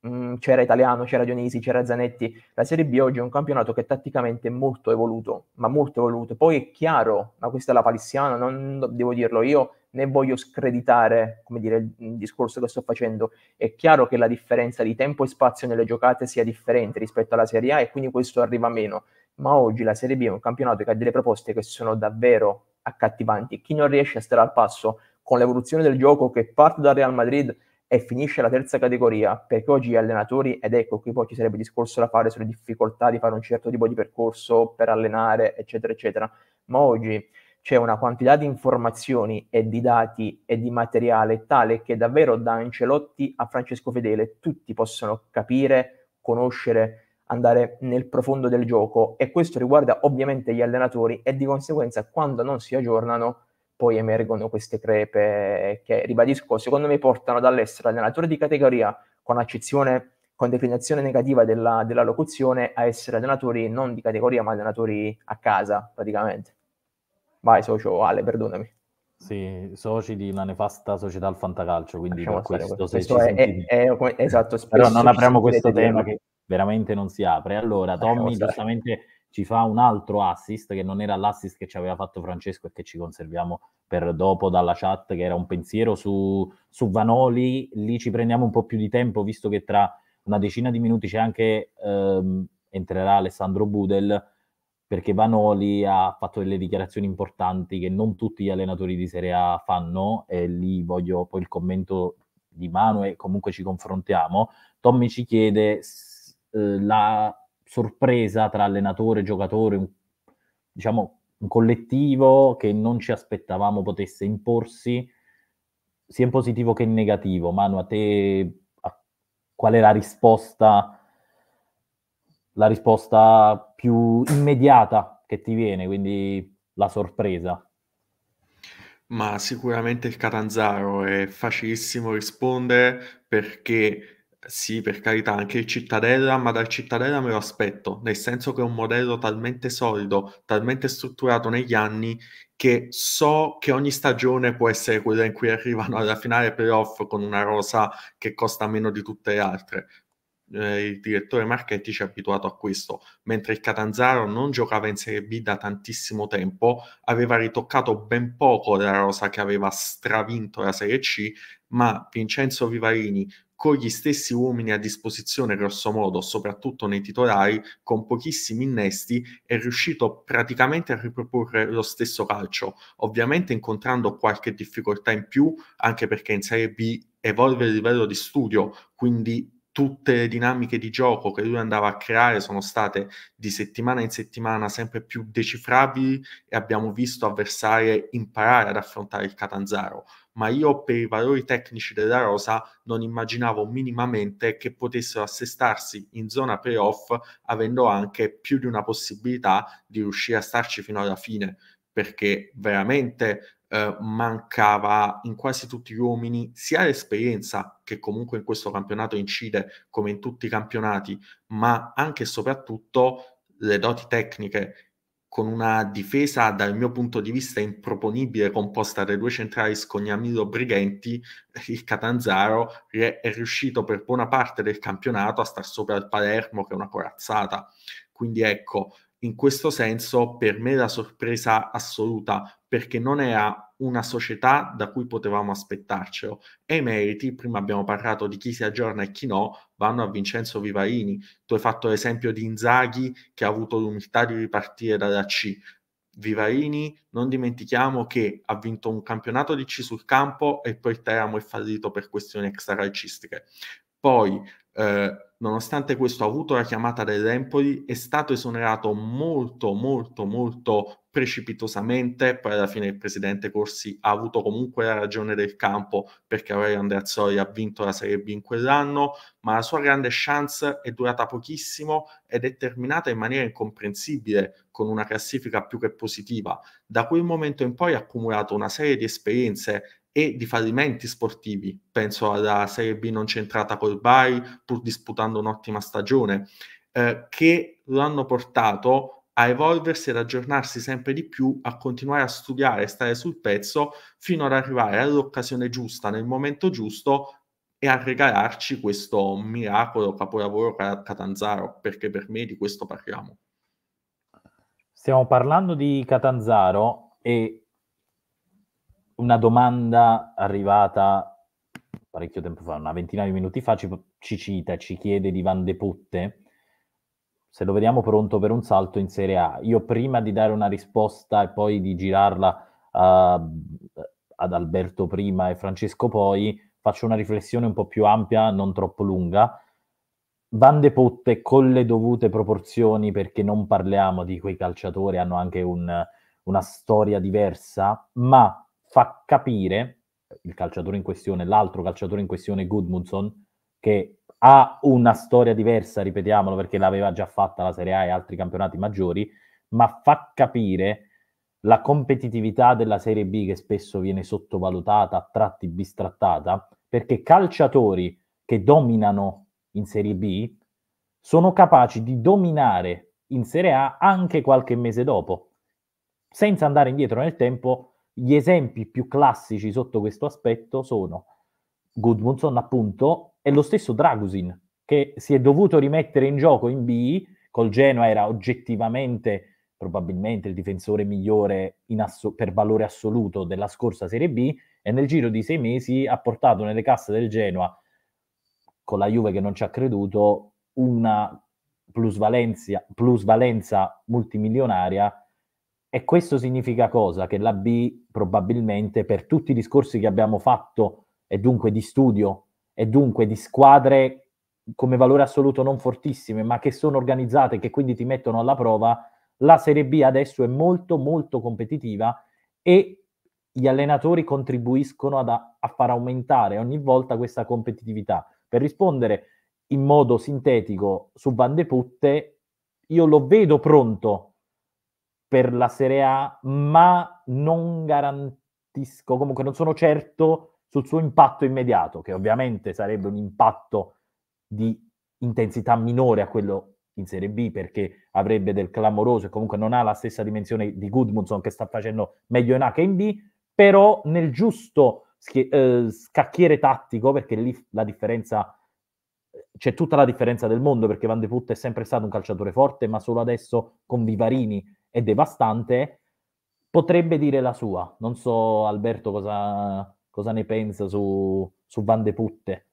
mh, mm, c'era Italiano, c'era Dionisi, c'era Zanetti. La Serie B oggi è un campionato che tatticamente è molto evoluto, ma molto evoluto. Poi è chiaro, ma questa è la palissiana, non devo dirlo io, né voglio screditare dire, il discorso che sto facendo. È chiaro che la differenza di tempo e spazio nelle giocate sia differente rispetto alla Serie A e quindi questo arriva meno ma oggi la Serie B è un campionato che ha delle proposte che sono davvero accattivanti. Chi non riesce a stare al passo con l'evoluzione del gioco che parte dal Real Madrid e finisce la terza categoria, perché oggi gli allenatori, ed ecco qui poi ci sarebbe discorso da fare sulle difficoltà di fare un certo tipo di percorso per allenare, eccetera, eccetera, ma oggi c'è una quantità di informazioni e di dati e di materiale tale che davvero da Ancelotti a Francesco Fedele tutti possono capire, conoscere, andare nel profondo del gioco e questo riguarda ovviamente gli allenatori e di conseguenza quando non si aggiornano poi emergono queste crepe che, ribadisco, secondo me portano dall'essere allenatore di categoria con accezione, con declinazione negativa della, della locuzione a essere allenatori non di categoria ma allenatori a casa praticamente. Vai socio Ale, perdonami. Sì, soci di una nefasta società al fantacalcio, quindi Lasciamo per questo, questo se questo è, è, è, esatto, Però non apriamo questo tema che veramente non si apre. Allora eh, Tommy eh, giustamente ci fa un altro assist che non era l'assist che ci aveva fatto Francesco e che ci conserviamo per dopo dalla chat, che era un pensiero su, su Vanoli. Lì ci prendiamo un po' più di tempo, visto che tra una decina di minuti c'è anche, ehm, entrerà Alessandro Budel, perché Vanoli ha fatto delle dichiarazioni importanti che non tutti gli allenatori di Serie A fanno, e lì voglio poi il commento di Manu e comunque ci confrontiamo. Tommy ci chiede eh, la sorpresa tra allenatore, giocatore, un, diciamo un collettivo che non ci aspettavamo potesse imporsi, sia in positivo che in negativo. Manu, a te a, qual è la risposta, la risposta più immediata che ti viene, quindi la sorpresa? Ma sicuramente il Catanzaro è facilissimo rispondere perché sì, per carità, anche il Cittadella, ma dal Cittadella me lo aspetto, nel senso che è un modello talmente solido, talmente strutturato negli anni, che so che ogni stagione può essere quella in cui arrivano alla finale playoff con una rosa che costa meno di tutte le altre. Eh, il direttore Marchetti ci ha abituato a questo, mentre il Catanzaro non giocava in Serie B da tantissimo tempo, aveva ritoccato ben poco della rosa che aveva stravinto la Serie C, ma Vincenzo Vivarini con gli stessi uomini a disposizione grosso modo, soprattutto nei titolari, con pochissimi innesti, è riuscito praticamente a riproporre lo stesso calcio, ovviamente incontrando qualche difficoltà in più, anche perché in Serie B evolve il livello di studio, quindi tutte le dinamiche di gioco che lui andava a creare sono state di settimana in settimana sempre più decifrabili e abbiamo visto avversari imparare ad affrontare il Catanzaro. Ma io per i valori tecnici della Rosa non immaginavo minimamente che potessero assestarsi in zona playoff avendo anche più di una possibilità di riuscire a starci fino alla fine perché veramente eh, mancava in quasi tutti gli uomini sia l'esperienza che comunque in questo campionato incide come in tutti i campionati, ma anche e soprattutto le doti tecniche con una difesa dal mio punto di vista improponibile composta dai due centrali Scognamillo Brighenti, il Catanzaro è riuscito per buona parte del campionato a star sopra il Palermo che è una corazzata. Quindi ecco, in questo senso per me la sorpresa assoluta perché non era una società da cui potevamo aspettarcelo. E i meriti, prima abbiamo parlato di chi si aggiorna e chi no, vanno a Vincenzo Vivarini. Tu hai fatto l'esempio di Inzaghi che ha avuto l'umiltà di ripartire dalla C. Vivarini, non dimentichiamo che ha vinto un campionato di C sul campo e poi Teramo è fallito per questioni extracalcistiche. Poi, eh, nonostante questo, ha avuto la chiamata dell'Empoli, è stato esonerato molto, molto, molto precipitosamente. Poi alla fine il presidente Corsi ha avuto comunque la ragione del campo perché Aurelio Andreazzoli ha vinto la Serie B in quell'anno, ma la sua grande chance è durata pochissimo ed è terminata in maniera incomprensibile con una classifica più che positiva. Da quel momento in poi ha accumulato una serie di esperienze e di fallimenti sportivi. Penso alla Serie B non centrata col Bari, pur disputando un'ottima stagione, eh, che lo hanno portato a evolversi e ad aggiornarsi sempre di più, a continuare a studiare, a stare sul pezzo, fino ad arrivare all'occasione giusta, nel momento giusto, e a regalarci questo miracolo capolavoro Catanzaro, perché per me di questo parliamo. Stiamo parlando di Catanzaro e una domanda arrivata parecchio tempo fa, una ventina di minuti fa, ci, ci cita, ci chiede di Van de Putte se lo vediamo pronto per un salto in Serie A. Io prima di dare una risposta e poi di girarla uh, ad Alberto prima e Francesco poi, faccio una riflessione un po' più ampia, non troppo lunga. Van de Putte con le dovute proporzioni, perché non parliamo di quei calciatori, hanno anche un, una storia diversa, ma fa capire il calciatore in questione, l'altro calciatore in questione, Goodmundson, che ha una storia diversa, ripetiamolo, perché l'aveva già fatta la Serie A e altri campionati maggiori, ma fa capire la competitività della Serie B che spesso viene sottovalutata, a tratti bistrattata, perché calciatori che dominano in Serie B sono capaci di dominare in Serie A anche qualche mese dopo, senza andare indietro nel tempo gli esempi più classici sotto questo aspetto sono Goodmanson, appunto, e lo stesso Dragusin, che si è dovuto rimettere in gioco in B, col Genoa era oggettivamente probabilmente il difensore migliore asso- per valore assoluto della scorsa Serie B e nel giro di sei mesi ha portato nelle casse del Genoa, con la Juve che non ci ha creduto, una plusvalenza, plusvalenza multimilionaria e questo significa cosa? Che la B probabilmente per tutti i discorsi che abbiamo fatto e dunque di studio e dunque di squadre come valore assoluto non fortissime, ma che sono organizzate, e che quindi ti mettono alla prova, la Serie B adesso è molto molto competitiva e gli allenatori contribuiscono ad, a far aumentare ogni volta questa competitività. Per rispondere in modo sintetico su Van de Putte, io lo vedo pronto per la Serie A, ma non garantisco, comunque non sono certo sul suo impatto immediato, che ovviamente sarebbe un impatto di intensità minore a quello in Serie B perché avrebbe del clamoroso e comunque non ha la stessa dimensione di Goodmundson che sta facendo meglio in A che in B, però nel giusto schi- eh, scacchiere tattico, perché lì la differenza c'è tutta la differenza del mondo perché Van de Putte è sempre stato un calciatore forte, ma solo adesso con Vivarini è devastante, potrebbe dire la sua. Non so Alberto cosa, cosa ne pensa su, su Van de Putte.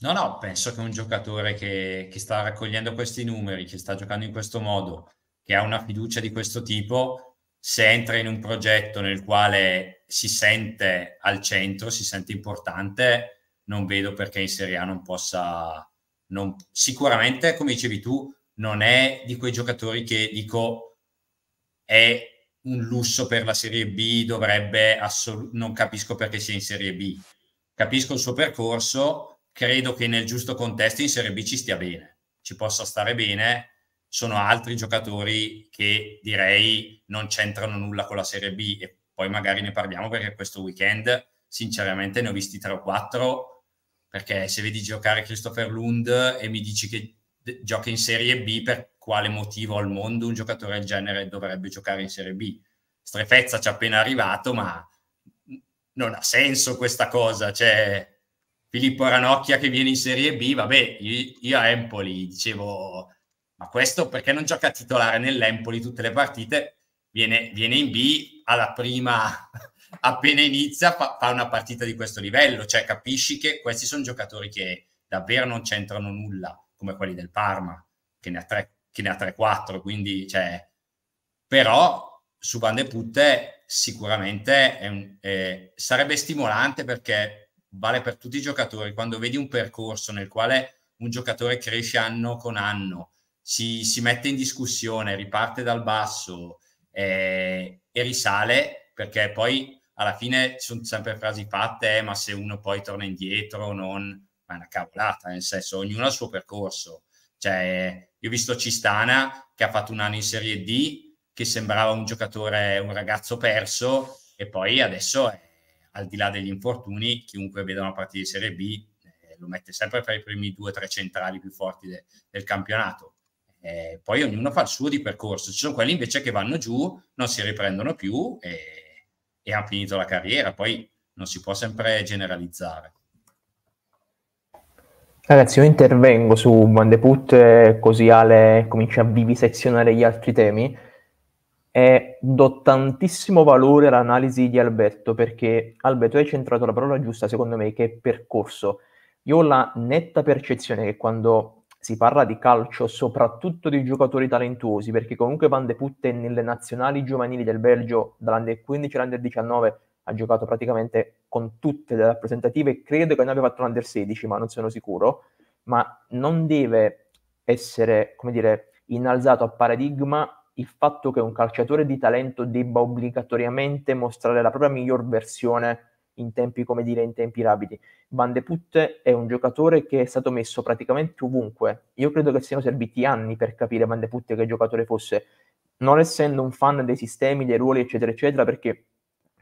No, no, penso che un giocatore che, che, sta raccogliendo questi numeri, che sta giocando in questo modo, che ha una fiducia di questo tipo, se entra in un progetto nel quale si sente al centro, si sente importante, non vedo perché in Serie A non possa... Non, sicuramente, come dicevi tu, non è di quei giocatori che dico è un lusso per la Serie B, dovrebbe assolutamente, non capisco perché sia in Serie B. Capisco il suo percorso, credo che nel giusto contesto in Serie B ci stia bene, ci possa stare bene. Sono altri giocatori che direi non c'entrano nulla con la Serie B e poi magari ne parliamo perché questo weekend sinceramente ne ho visti 3 o 4 perché se vedi giocare Christopher Lund e mi dici che gioca in Serie B per quale motivo al mondo un giocatore del genere dovrebbe giocare in Serie B. Strefezza ci è appena arrivato, ma non ha senso questa cosa. Cioè, Filippo Ranocchia che viene in Serie B, vabbè, io, io a Empoli dicevo, ma questo perché non gioca a titolare nell'Empoli tutte le partite? Viene, viene in B alla prima, appena inizia, fa, fa, una partita di questo livello. Cioè, capisci che questi sono giocatori che davvero non c'entrano nulla come quelli del Parma, che ne ha 3-4, quindi cioè, però su Van de Putte sicuramente è un, è, sarebbe stimolante perché vale per tutti i giocatori, quando vedi un percorso nel quale un giocatore cresce anno con anno, si, si mette in discussione, riparte dal basso eh, e risale, perché poi alla fine sono sempre frasi fatte, eh, ma se uno poi torna indietro non ma è una cavolata, nel senso, ognuno ha il suo percorso. Cioè, io ho visto Cistana che ha fatto un anno in Serie D, che sembrava un giocatore, un ragazzo perso, e poi adesso, eh, al di là degli infortuni, chiunque veda una partita di Serie B eh, lo mette sempre tra i primi due o tre centrali più forti de- del campionato. Eh, poi ognuno fa il suo di percorso. Ci sono quelli invece che vanno giù, non si riprendono più e, e hanno finito la carriera. Poi non si può sempre generalizzare. Ragazzi, io intervengo su Van de eh, così Ale comincia a vivisezionare gli altri temi e eh, do tantissimo valore all'analisi di Alberto perché Alberto hai centrato la parola giusta secondo me che è percorso. Io ho la netta percezione che quando si parla di calcio, soprattutto di giocatori talentuosi, perché comunque Van de Putte nelle nazionali giovanili del Belgio dall'Under 15 all'Under 19 ha giocato praticamente con tutte le rappresentative, credo che ne abbia fatto un under 16, ma non sono sicuro, ma non deve essere, come dire, innalzato a paradigma il fatto che un calciatore di talento debba obbligatoriamente mostrare la propria miglior versione in tempi, come dire, in tempi rapidi. Van de Putte è un giocatore che è stato messo praticamente ovunque. Io credo che siano serviti anni per capire Van de Putte che giocatore fosse, non essendo un fan dei sistemi, dei ruoli, eccetera, eccetera, perché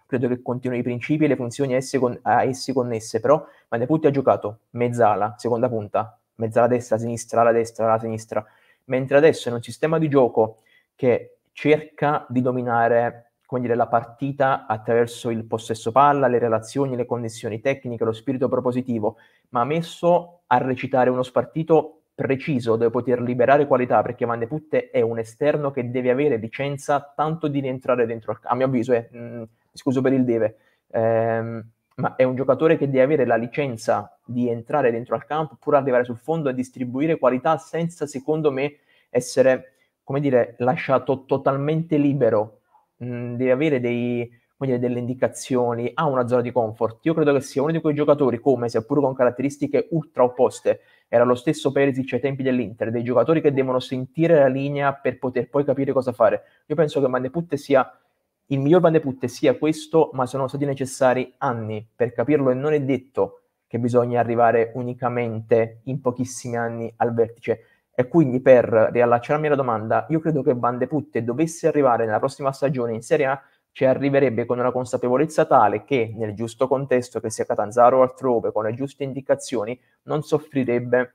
credo che continui i principi e le funzioni a essi, con- a essi connesse, però Mandeputti ha giocato mezzala, seconda punta, mezzala destra, sinistra, ala destra, ala sinistra, mentre adesso in un sistema di gioco che cerca di dominare come dire, la partita attraverso il possesso palla, le relazioni, le connessioni tecniche, lo spirito propositivo, ma ha messo a recitare uno spartito preciso deve poter liberare qualità perché Van de Putte è un esterno che deve avere licenza tanto di rientrare dentro al campo, a mio avviso è mh, mm, scuso per il deve, ehm, ma è un giocatore che deve avere la licenza di entrare dentro al campo pur arrivare sul fondo e distribuire qualità senza, secondo me, essere, come dire, lasciato totalmente libero. Mm, deve avere dei, dire, delle indicazioni, ha una zona di comfort. Io credo che sia uno di quei giocatori, come seppur con caratteristiche ultra opposte, era lo stesso Perisic ai tempi dell'Inter, dei giocatori che devono sentire la linea per poter poi capire cosa fare. Io penso che Mandeputte sia il miglior Van de Putte sia questo, ma sono stati necessari anni per capirlo e non è detto che bisogna arrivare unicamente in pochissimi anni al vertice. E quindi per riallacciarmi alla domanda, io credo che Van de Putte dovesse arrivare nella prossima stagione in Serie A, ci arriverebbe con una consapevolezza tale che nel giusto contesto, che sia Catanzaro o altrove, con le giuste indicazioni, non soffrirebbe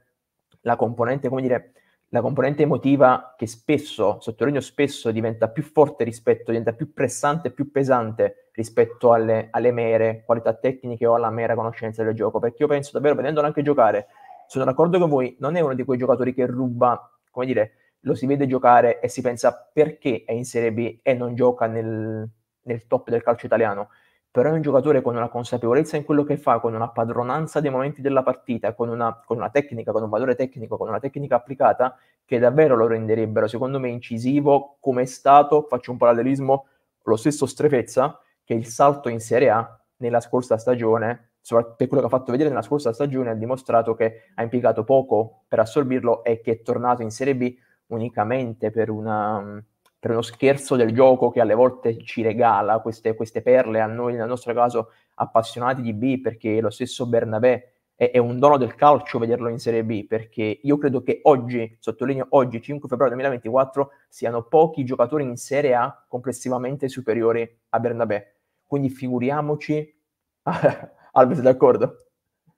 la componente, come dire, la componente emotiva che spesso, sottolineo spesso, diventa più forte rispetto, diventa più pressante, più pesante rispetto alle, alle mere qualità tecniche o alla mera conoscenza del gioco. Perché io penso davvero, vedendolo anche giocare, sono d'accordo con voi, non è uno di quei giocatori che ruba, come dire, lo si vede giocare e si pensa perché è in Serie B e non gioca nel, nel top del calcio italiano però è un giocatore con una consapevolezza in quello che fa, con una padronanza dei momenti della partita, con una, con una, tecnica, con un valore tecnico, con una tecnica applicata, che davvero lo renderebbero, secondo me, incisivo come è stato, faccio un parallelismo, lo stesso Strefezza, che il salto in Serie A nella scorsa stagione, per quello che ha fatto vedere nella scorsa stagione, ha dimostrato che ha impiegato poco per assorbirlo e che è tornato in Serie B unicamente per una per uno scherzo del gioco che alle volte ci regala queste, queste perle, a noi nel nostro caso appassionati di B, perché lo stesso Bernabé è, è, un dono del calcio vederlo in Serie B, perché io credo che oggi, sottolineo oggi, 5 febbraio 2024, siano pochi giocatori in Serie A complessivamente superiori a Bernabé. Quindi figuriamoci... Albert, d'accordo?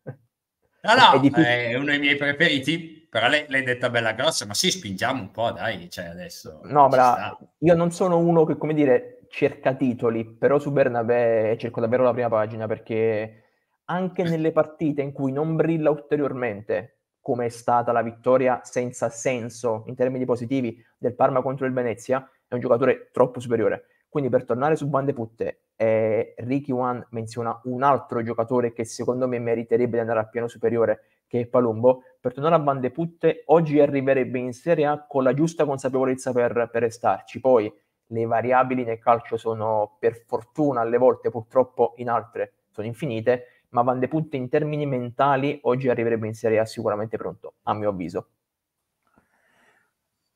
No, no, è, è uno dei miei preferiti, però lei, l'hai detta bella grossa, ma sì, spingiamo un po', dai, cioè adesso... No, ma io non sono uno che, come dire, cerca titoli, però su Bernabé cerco davvero la prima pagina perché anche nelle partite in cui non brilla ulteriormente, come è stata la vittoria senza senso in termini positivi del Parma contro il Venezia, è un giocatore troppo superiore. Quindi per tornare su Bande Putte, eh, Ricky Wan menziona un altro giocatore che secondo me meriterebbe di andare al piano superiore che è Palumbo, per tornare a Bande Putte, oggi arriverebbe in Serie A con la giusta consapevolezza per, per restarci. Poi le variabili nel calcio sono per fortuna alle volte, purtroppo in altre sono infinite, ma Bande Putte in termini mentali oggi arriverebbe in Serie A sicuramente pronto, a mio avviso.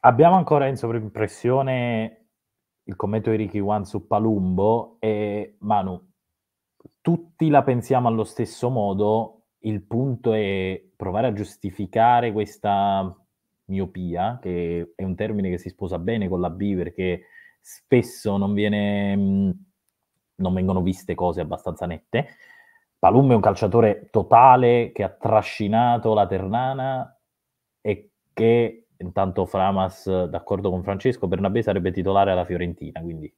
Abbiamo ancora in sovrimpressione il commento di Ricky One su Palumbo e Manu, tutti la pensiamo allo stesso modo, il punto è provare a giustificare questa miopia, che è un termine che si sposa bene con la B perché spesso non, viene, mm, non vengono viste cose abbastanza nette. Palum è un calciatore totale che ha trascinato la Ternana e che intanto Framas, d'accordo con Francesco, Bernabé sarebbe titolare alla Fiorentina, quindi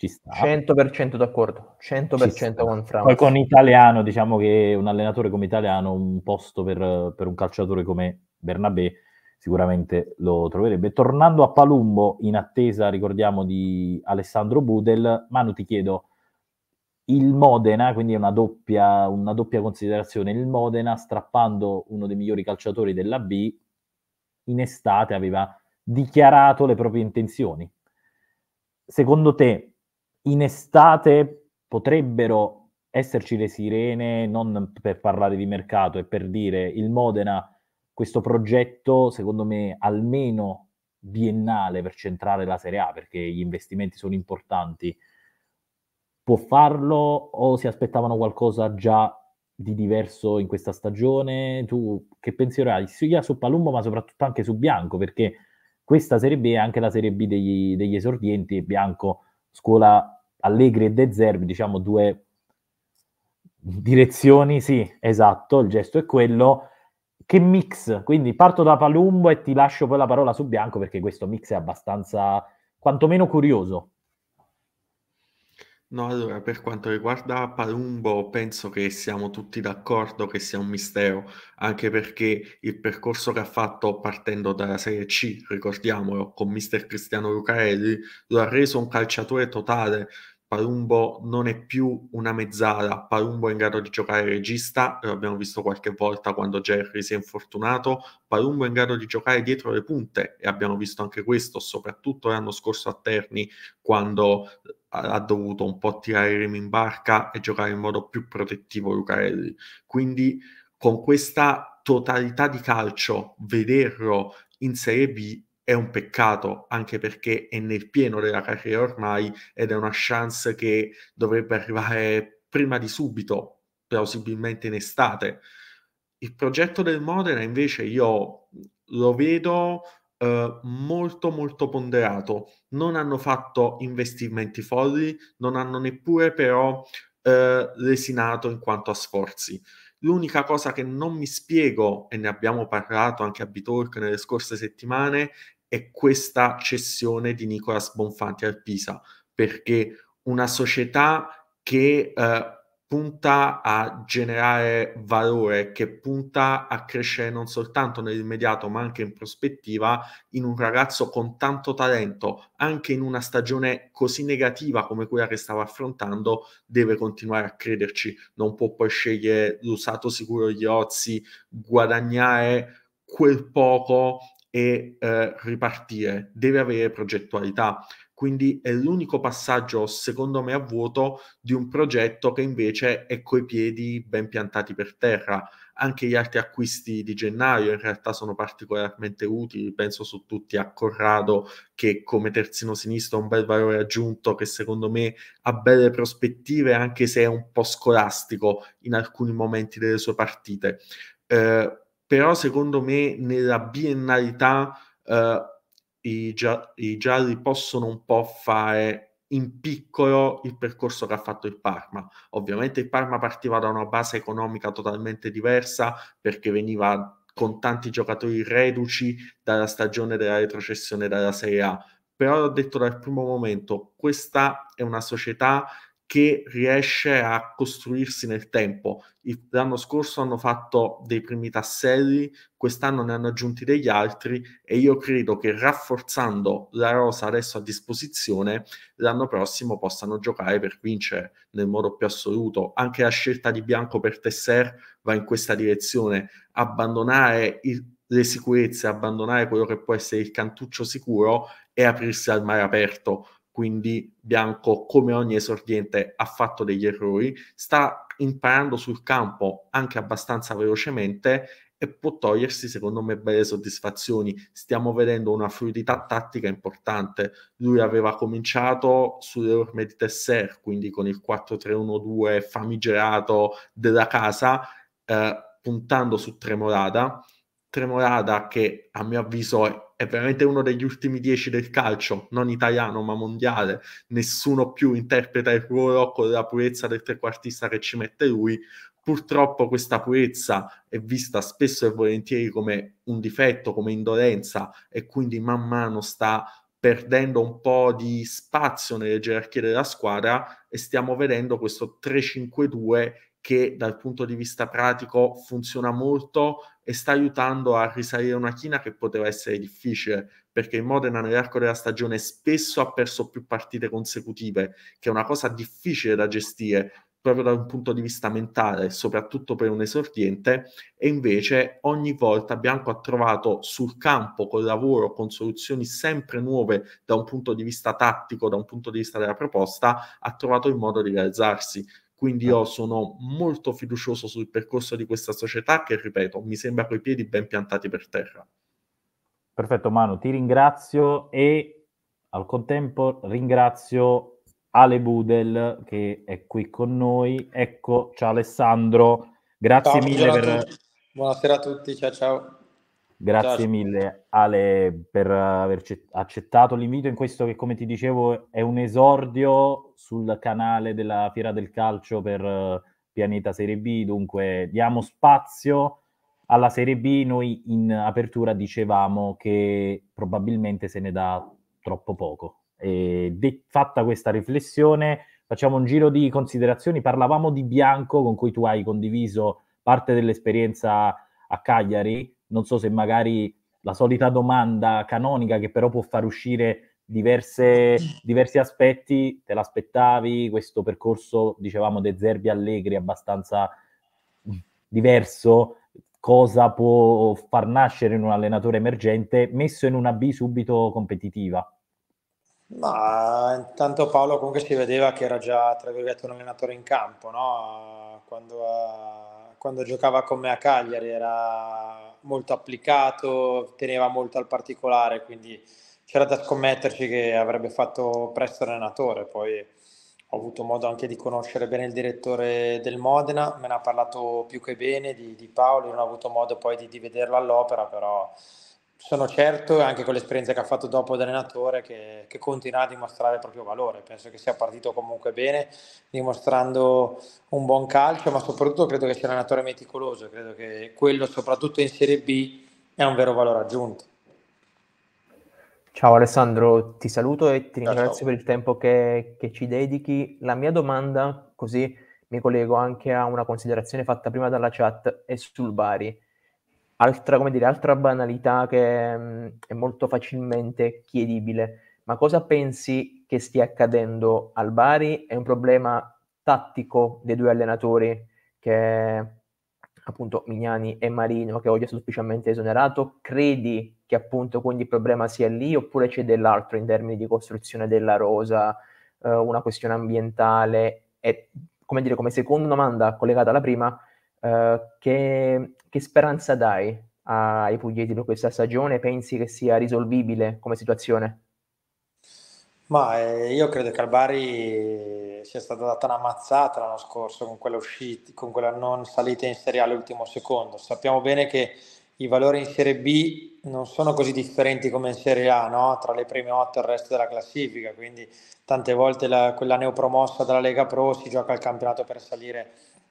ci sta. 100% d'accordo, 100% con Franco. Poi con Italiano, diciamo che un allenatore come Italiano, un posto per, per un calciatore come Bernabé, sicuramente lo troverebbe. Tornando a Palumbo, in attesa, ricordiamo, di Alessandro Budel, Manu ti chiedo, il Modena, quindi è una doppia, una doppia considerazione, il Modena strappando uno dei migliori calciatori della B, in estate aveva dichiarato le proprie intenzioni. Secondo te in estate potrebbero esserci le sirene, non per parlare di mercato e per dire il Modena, questo progetto secondo me almeno biennale per centrare la Serie A, perché gli investimenti sono importanti, può farlo o si aspettavano qualcosa già di diverso in questa stagione? Tu che pensiero hai sia su Palumbo ma soprattutto anche su Bianco, perché questa Serie B è anche la Serie B degli, degli esordienti e Bianco scuola Allegri e De Zerbi, diciamo due direzioni, sì, esatto, il gesto è quello. Che mix, quindi parto da Palumbo e ti lascio poi la parola su Bianco perché questo mix è abbastanza, quantomeno curioso. No, allora, per quanto riguarda Palumbo, penso che siamo tutti d'accordo che sia un mistero, anche perché il percorso che ha fatto partendo dalla Serie C, ricordiamolo, con mister Cristiano Lucarelli, lo ha reso un calciatore totale, Palumbo non è più una mezzala, Palumbo è in grado di giocare regista, lo eh, abbiamo visto qualche volta quando Jerry si è infortunato, Palumbo è in grado di giocare dietro le punte e abbiamo visto anche questo, soprattutto l'anno scorso a Terni, quando eh, ha dovuto un po' tirare i remi in barca e giocare in modo più protettivo Lucarelli. Quindi con questa totalità di calcio, vederlo in Serie B è un peccato anche perché è nel pieno della carriera ormai ed è una chance che dovrebbe arrivare prima di subito, plausibilmente in estate. Il progetto del Modena invece io lo vedo Uh, molto molto ponderato. Non hanno fatto investimenti folli, non hanno neppure però uh, lesinato in quanto a sforzi. L'unica cosa che non mi spiego, e ne abbiamo parlato anche a Bitalk nelle scorse settimane, è questa cessione di Nicolas Bonfanti al Pisa, perché una società che eh, punta a generare valore, che punta a crescere non soltanto nell'immediato ma anche in prospettiva in un ragazzo con tanto talento, anche in una stagione così negativa come quella che stava affrontando, deve continuare a crederci, non può poi scegliere l'usato sicuro di Ozzi, guadagnare quel poco e eh, ripartire, deve avere progettualità. Quindi è l'unico passaggio, secondo me, a vuoto di un progetto che invece è coi piedi ben piantati per terra. Anche gli altri acquisti di gennaio in realtà sono particolarmente utili, penso su tutti a Corrado che come terzino sinistro ha un bel valore aggiunto che secondo me ha belle prospettive anche se è un po' scolastico in alcuni momenti delle sue partite. Eh, però secondo me nella biennalità eh, i, gia- i gialli possono un po' fare in piccolo il percorso che ha fatto il Parma. Ovviamente il Parma partiva da una base economica totalmente diversa perché veniva con tanti giocatori reduci dalla stagione della retrocessione dalla Serie A. Però l'ho detto dal primo momento, questa è una società che riesce a costruirsi nel tempo. L'anno scorso hanno fatto dei primi tasselli, quest'anno ne hanno aggiunti degli altri e io credo che rafforzando la rosa adesso a disposizione, l'anno prossimo possano giocare per vincere nel modo più assoluto. Anche la scelta di Bianco per Tesser va in questa direzione, abbandonare il, le sicurezze, abbandonare quello che può essere il cantuccio sicuro e aprirsi al mare aperto quindi Bianco, come ogni esordiente, ha fatto degli errori, sta imparando sul campo anche abbastanza velocemente e può togliersi, secondo me, belle soddisfazioni. Stiamo vedendo una fluidità tattica importante. Lui aveva cominciato sulle orme di Tesser, quindi con il 4-3-1-2 famigerato della casa, eh, puntando su Tremolada. Tremolada che a mio avviso è è veramente uno degli ultimi dieci del calcio, non italiano ma mondiale. Nessuno più interpreta il ruolo con la purezza del trequartista che ci mette lui. Purtroppo questa purezza è vista spesso e volentieri come un difetto, come indolenza e quindi man mano sta perdendo un po' di spazio nelle gerarchie della squadra e stiamo vedendo questo 3-5-2 che dal punto di vista pratico funziona molto e sta aiutando a risalire una china che poteva essere difficile perché il Modena nell'arco della stagione spesso ha perso più partite consecutive, che è una cosa difficile da gestire proprio da un punto di vista mentale, soprattutto per un esordiente, e invece ogni volta Bianco ha trovato sul campo, col lavoro, con soluzioni sempre nuove da un punto di vista tattico, da un punto di vista della proposta, ha trovato il modo di realizzarsi. Quindi eh. io sono molto fiducioso sul percorso di questa società che, ripeto, mi sembra coi piedi ben piantati per terra. Perfetto Manu, ti ringrazio e al contempo ringrazio Ale Budel che è qui con noi. Ecco, ciao Alessandro, grazie ciao, mille per... Buonasera a tutti, ciao ciao. Grazie mille Ale per aver accettato l'invito in questo che come ti dicevo è un esordio sul canale della Fiera del Calcio per eh, Pianeta Serie B, dunque diamo spazio alla Serie B, noi in apertura dicevamo che probabilmente se ne dà troppo poco. E de- fatta questa riflessione facciamo un giro di considerazioni, parlavamo di Bianco con cui tu hai condiviso parte dell'esperienza a Cagliari non so se magari la solita domanda canonica che però può far uscire diverse, diversi aspetti, te l'aspettavi questo percorso, dicevamo, De Zerbi Allegri abbastanza mm, diverso, cosa può far nascere in un allenatore emergente messo in una B subito competitiva? Ma intanto Paolo comunque si vedeva che era già tra virgolette un allenatore in campo, no? quando, quando giocava con me a Cagliari era molto applicato, teneva molto al particolare, quindi c'era da scommetterci che avrebbe fatto presto allenatore. Poi ho avuto modo anche di conoscere bene il direttore del Modena, me ne ha parlato più che bene di, di Paolo, non ho avuto modo poi di, di vederlo all'opera, però sono certo, anche con l'esperienza che ha fatto dopo da allenatore, che, che, continuerà a dimostrare il proprio valore. Penso che sia partito comunque bene, dimostrando un buon calcio, ma soprattutto credo che sia un allenatore meticoloso. Credo che quello, soprattutto in Serie B, è un vero valore aggiunto. Ciao Alessandro, ti saluto e ti ringrazio ciao. per il tempo che, che ci dedichi. La mia domanda, così mi collego anche a una considerazione fatta prima dalla chat, è sul Bari altra, come dire, altra banalità che mh, mm, è molto facilmente chiedibile. Ma cosa pensi che stia accadendo al Bari? È un problema tattico dei due allenatori che appunto Mignani e Marino che oggi è sufficientemente esonerato? Credi che appunto quindi il problema sia lì oppure c'è dell'altro in termini di costruzione della rosa, eh, una questione ambientale e come dire, come seconda domanda collegata alla prima, eh, che che speranza dai ai pugliesi per questa stagione? Pensi che sia risolvibile come situazione? Ma eh, io credo che al Bari sia stata data una mazzata l'anno scorso con quella, uscita, con quella non salita in Serie A all'ultimo secondo. Sappiamo bene che i valori in Serie B non sono così differenti come in Serie A, no? tra le prime 8 e il resto della classifica, quindi tante volte la, quella neopromossa dalla Lega Pro si gioca al campionato per salire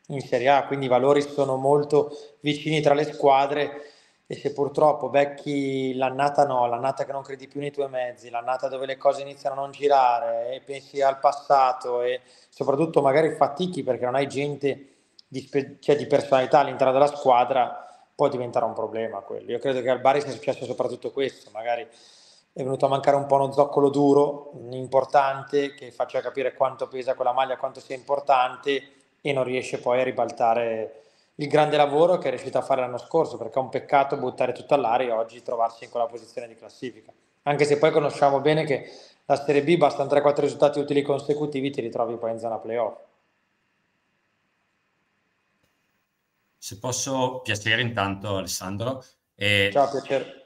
in Serie A, quindi i valori sono molto vicini tra le squadre e se purtroppo becchi l'annata no, l'annata che non credi più nei tuoi mezzi, l'annata dove le cose iniziano a non girare e pensi al passato e soprattutto magari fatichi perché non hai gente di, spe- cioè di personalità all'interno della squadra, può diventare un problema quello. Io credo che al Bari sia successo soprattutto questo, magari è venuto a mancare un po' uno zoccolo duro, importante, che faccia capire quanto pesa quella maglia, quanto sia importante e non riesce poi a ribaltare il grande lavoro che è riuscito a fare l'anno scorso, perché è un peccato buttare tutto all'aria e oggi trovarsi in quella posizione di classifica. Anche se poi conosciamo bene che la Serie B bastano 3-4 risultati utili consecutivi, ti ritrovi poi in zona playoff. Se posso, piacere intanto Alessandro. Eh, Ciao, piacere.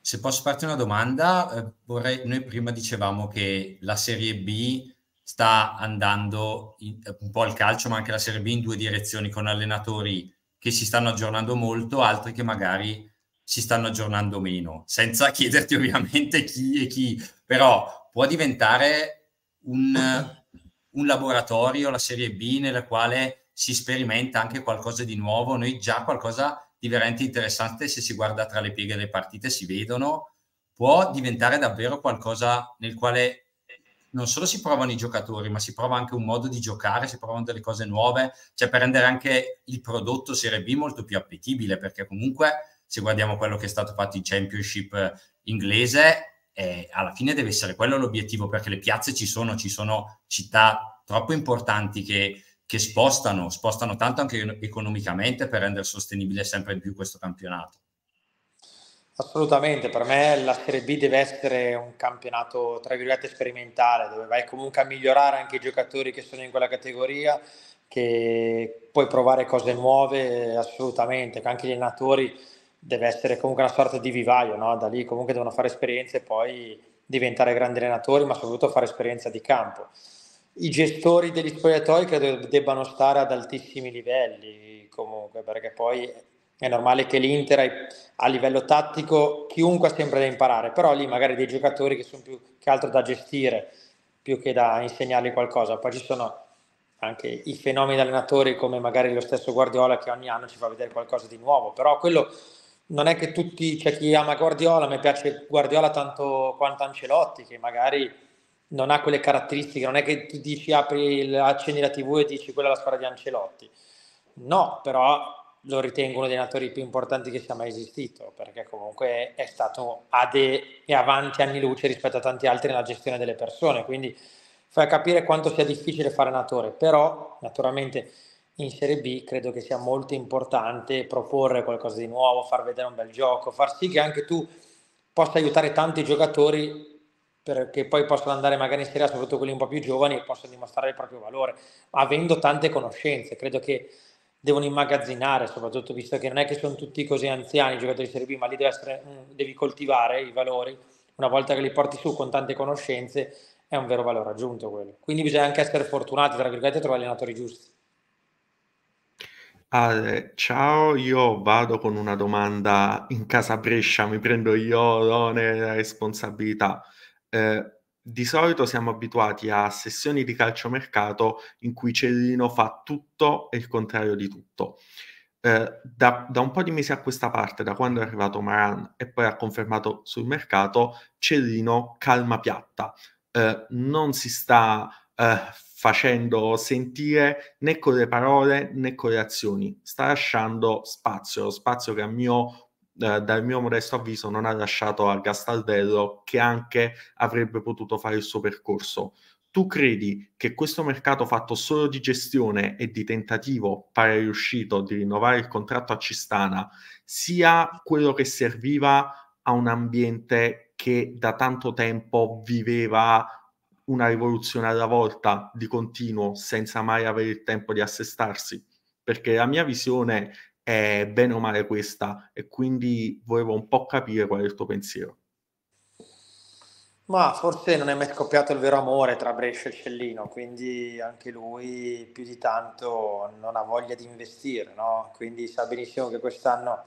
Se posso farti una domanda, eh, vorrei, noi prima dicevamo che la Serie B sta andando in, un po' il calcio, ma anche la Serie B in due direzioni, con allenatori che si stanno aggiornando molto, altri che magari si stanno aggiornando meno, senza chiederti ovviamente chi e chi, però può diventare un, un laboratorio, la Serie B, nella quale si sperimenta anche qualcosa di nuovo, noi già qualcosa di veramente interessante se si guarda tra le pieghe delle partite, si vedono, può diventare davvero qualcosa nel quale non solo si provano i giocatori, ma si prova anche un modo di giocare, si provano delle cose nuove, cioè per rendere anche il prodotto Serie B molto più appetibile, perché comunque se guardiamo quello che è stato fatto in Championship eh, inglese, eh, alla fine deve essere quello l'obiettivo, perché le piazze ci sono, ci sono città troppo importanti che, che spostano, spostano tanto anche economicamente per rendere sostenibile sempre di più questo campionato. Assolutamente, per me la Serie B deve essere un campionato tra virgolette sperimentale, dove vai comunque a migliorare anche i giocatori che sono in quella categoria, che puoi provare cose nuove, assolutamente, anche gli allenatori deve essere comunque una sorta di vivaio, no? da lì comunque devono fare esperienze e poi diventare grandi allenatori, ma soprattutto fare esperienza di campo. I gestori degli spogliatoi credo debbano stare ad altissimi livelli comunque, perché poi è normale che l'Inter a livello tattico chiunque ha sempre da imparare, però lì magari dei giocatori che sono più che altro da gestire, più che da insegnargli qualcosa. Poi ci sono anche i fenomeni allenatori come magari lo stesso Guardiola che ogni anno ci fa vedere qualcosa di nuovo, però quello non è che tutti, c'è cioè chi ama Guardiola, a me piace Guardiola tanto quanto Ancelotti, che magari non ha quelle caratteristiche, non è che tu dici apri, accendi la tv e dici quella è la squadra di Ancelotti. No, però lo ritengo uno dei allenatori più importanti che sia mai esistito, perché comunque è stato ade e avanti anni luce rispetto a tanti altri nella gestione delle persone, quindi fa capire quanto sia difficile fare natore, però naturalmente in Serie B credo che sia molto importante proporre qualcosa di nuovo, far vedere un bel gioco, far sì che anche tu possa aiutare tanti giocatori perché poi possono andare magari in Serie A, soprattutto quelli un po' più giovani, e possono dimostrare il proprio valore, avendo tante conoscenze. Credo che devono immagazzinare, soprattutto visto che non è che sono tutti così anziani i giocatori di Serie B, ma lì essere, mm, devi coltivare i valori. Una volta che li porti su con tante conoscenze, è un vero valore aggiunto quello. Quindi bisogna anche essere fortunati, tra virgolette, a trovare allenatori giusti. Ale, ciao, io vado con una domanda in casa Brescia, mi prendo io la responsabilità. Eh, di solito siamo abituati a sessioni di calciomercato in cui Cellino fa tutto e il contrario di tutto. Eh, da, da, un po' di mesi a questa parte, da quando è arrivato Maran e poi ha confermato sul mercato, Cellino calma piatta, eh, non si sta eh, facendo sentire né con le parole né con le azioni, sta lasciando spazio, spazio che a mio eh, dal mio modesto avviso non ha lasciato a Gastaldello che anche avrebbe potuto fare il suo percorso. Tu credi che questo mercato fatto solo di gestione e di tentativo pare riuscito di rinnovare il contratto a Cistana sia quello che serviva a un ambiente che da tanto tempo viveva una rivoluzione alla volta di continuo senza mai avere il tempo di assestarsi? Perché la mia visione è bene o male questa e quindi volevo un po' capire qual è il tuo pensiero. Ma forse non è mai scoppiato il vero amore tra Brescia e Cellino, quindi anche lui più di tanto non ha voglia di investire, no? quindi sa benissimo che quest'anno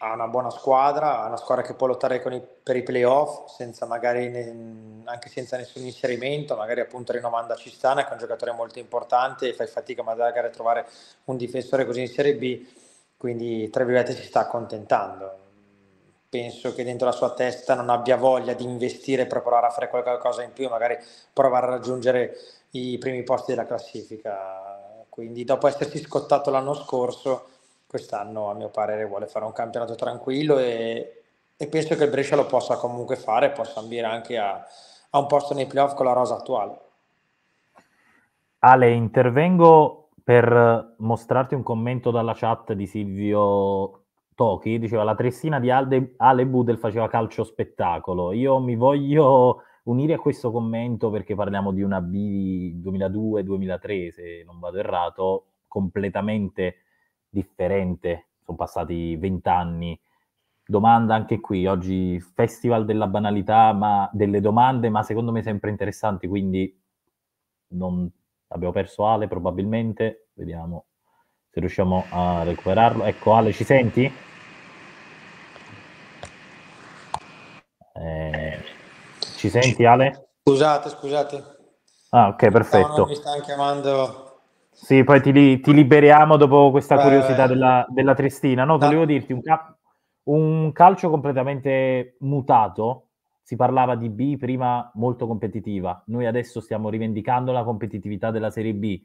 ha una buona squadra, ha una squadra che può lottare i, per i playoff, senza magari ne, anche senza nessun inserimento, magari appunto rinomando a Cistana che è un giocatore molto importante e fai fatica magari a trovare un difensore così in Serie B quindi tra virgolette si sta accontentando. Penso che dentro la sua testa non abbia voglia di investire per provare a fare qualcosa in più, magari provare a raggiungere i primi posti della classifica. Quindi dopo essersi scottato l'anno scorso, quest'anno a mio parere vuole fare un campionato tranquillo e, e penso che il Brescia lo possa comunque fare, possa ambire anche a, a un posto nei playoff con la rosa attuale. Ale, intervengo per mostrarti un commento dalla chat di Silvio Toki, diceva la Tressina di Alde, Ale Budel faceva calcio spettacolo. Io mi voglio unire a questo commento perché parliamo di una B 2002-2003, se non vado errato, completamente differente. Sono passati vent'anni. Domanda anche qui, oggi festival della banalità, ma delle domande, ma secondo me sempre interessanti, quindi non abbiamo perso Ale probabilmente, vediamo se riusciamo a recuperarlo. Ecco Ale, ci senti? Eh, ci senti Ale? Scusate, scusate. Ah ok, perfetto. mi stanno chiamando sì, poi ti, ti, liberiamo dopo questa eh. curiosità eh, della, della, Tristina. No, volevo no. dirti un, un, calcio completamente mutato si parlava di B prima molto competitiva, noi adesso stiamo rivendicando la competitività della Serie B.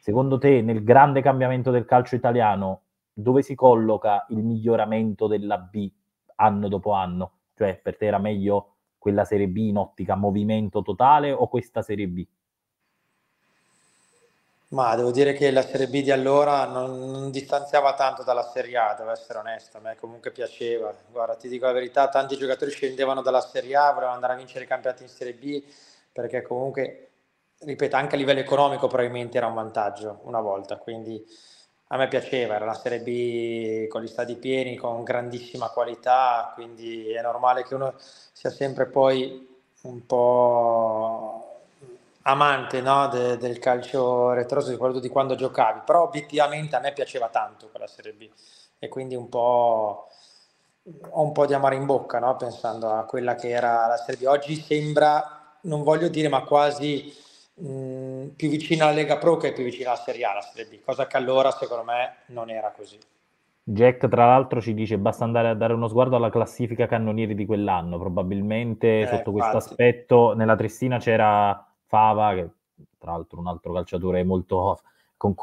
Secondo te, nel grande cambiamento del calcio italiano, dove si colloca il miglioramento della B anno dopo anno? Cioè, per te era meglio quella Serie B in ottica movimento totale o questa Serie B? Ma devo dire che la Serie B di allora non, non, distanziava tanto dalla Serie A, devo essere onesto, a me comunque piaceva. Guarda, ti dico la verità, tanti giocatori scendevano dalla Serie A, volevano andare a vincere i campionati in Serie B, perché comunque, ripeto, anche a livello economico probabilmente era un vantaggio una volta, quindi a me piaceva, era la Serie B con gli stadi pieni, con grandissima qualità, quindi è normale che uno sia sempre poi un po' amante no, de, del calcio retroso, soprattutto di quando giocavi, però obiettivamente a me piaceva tanto quella Serie B e quindi un po' ho un po' di amare in bocca no? pensando a quella che era la Serie B. Oggi sembra, non voglio dire, ma quasi mh, più vicina alla Lega Pro che più vicina alla Serie A, la Serie B, cosa che allora secondo me non era così. Jack, tra l'altro, ci dice: basta andare a dare uno sguardo alla classifica cannonieri di quell'anno. Probabilmente eh, sotto questo aspetto, nella Tristina c'era Fava, che tra l'altro un altro calciatore molto,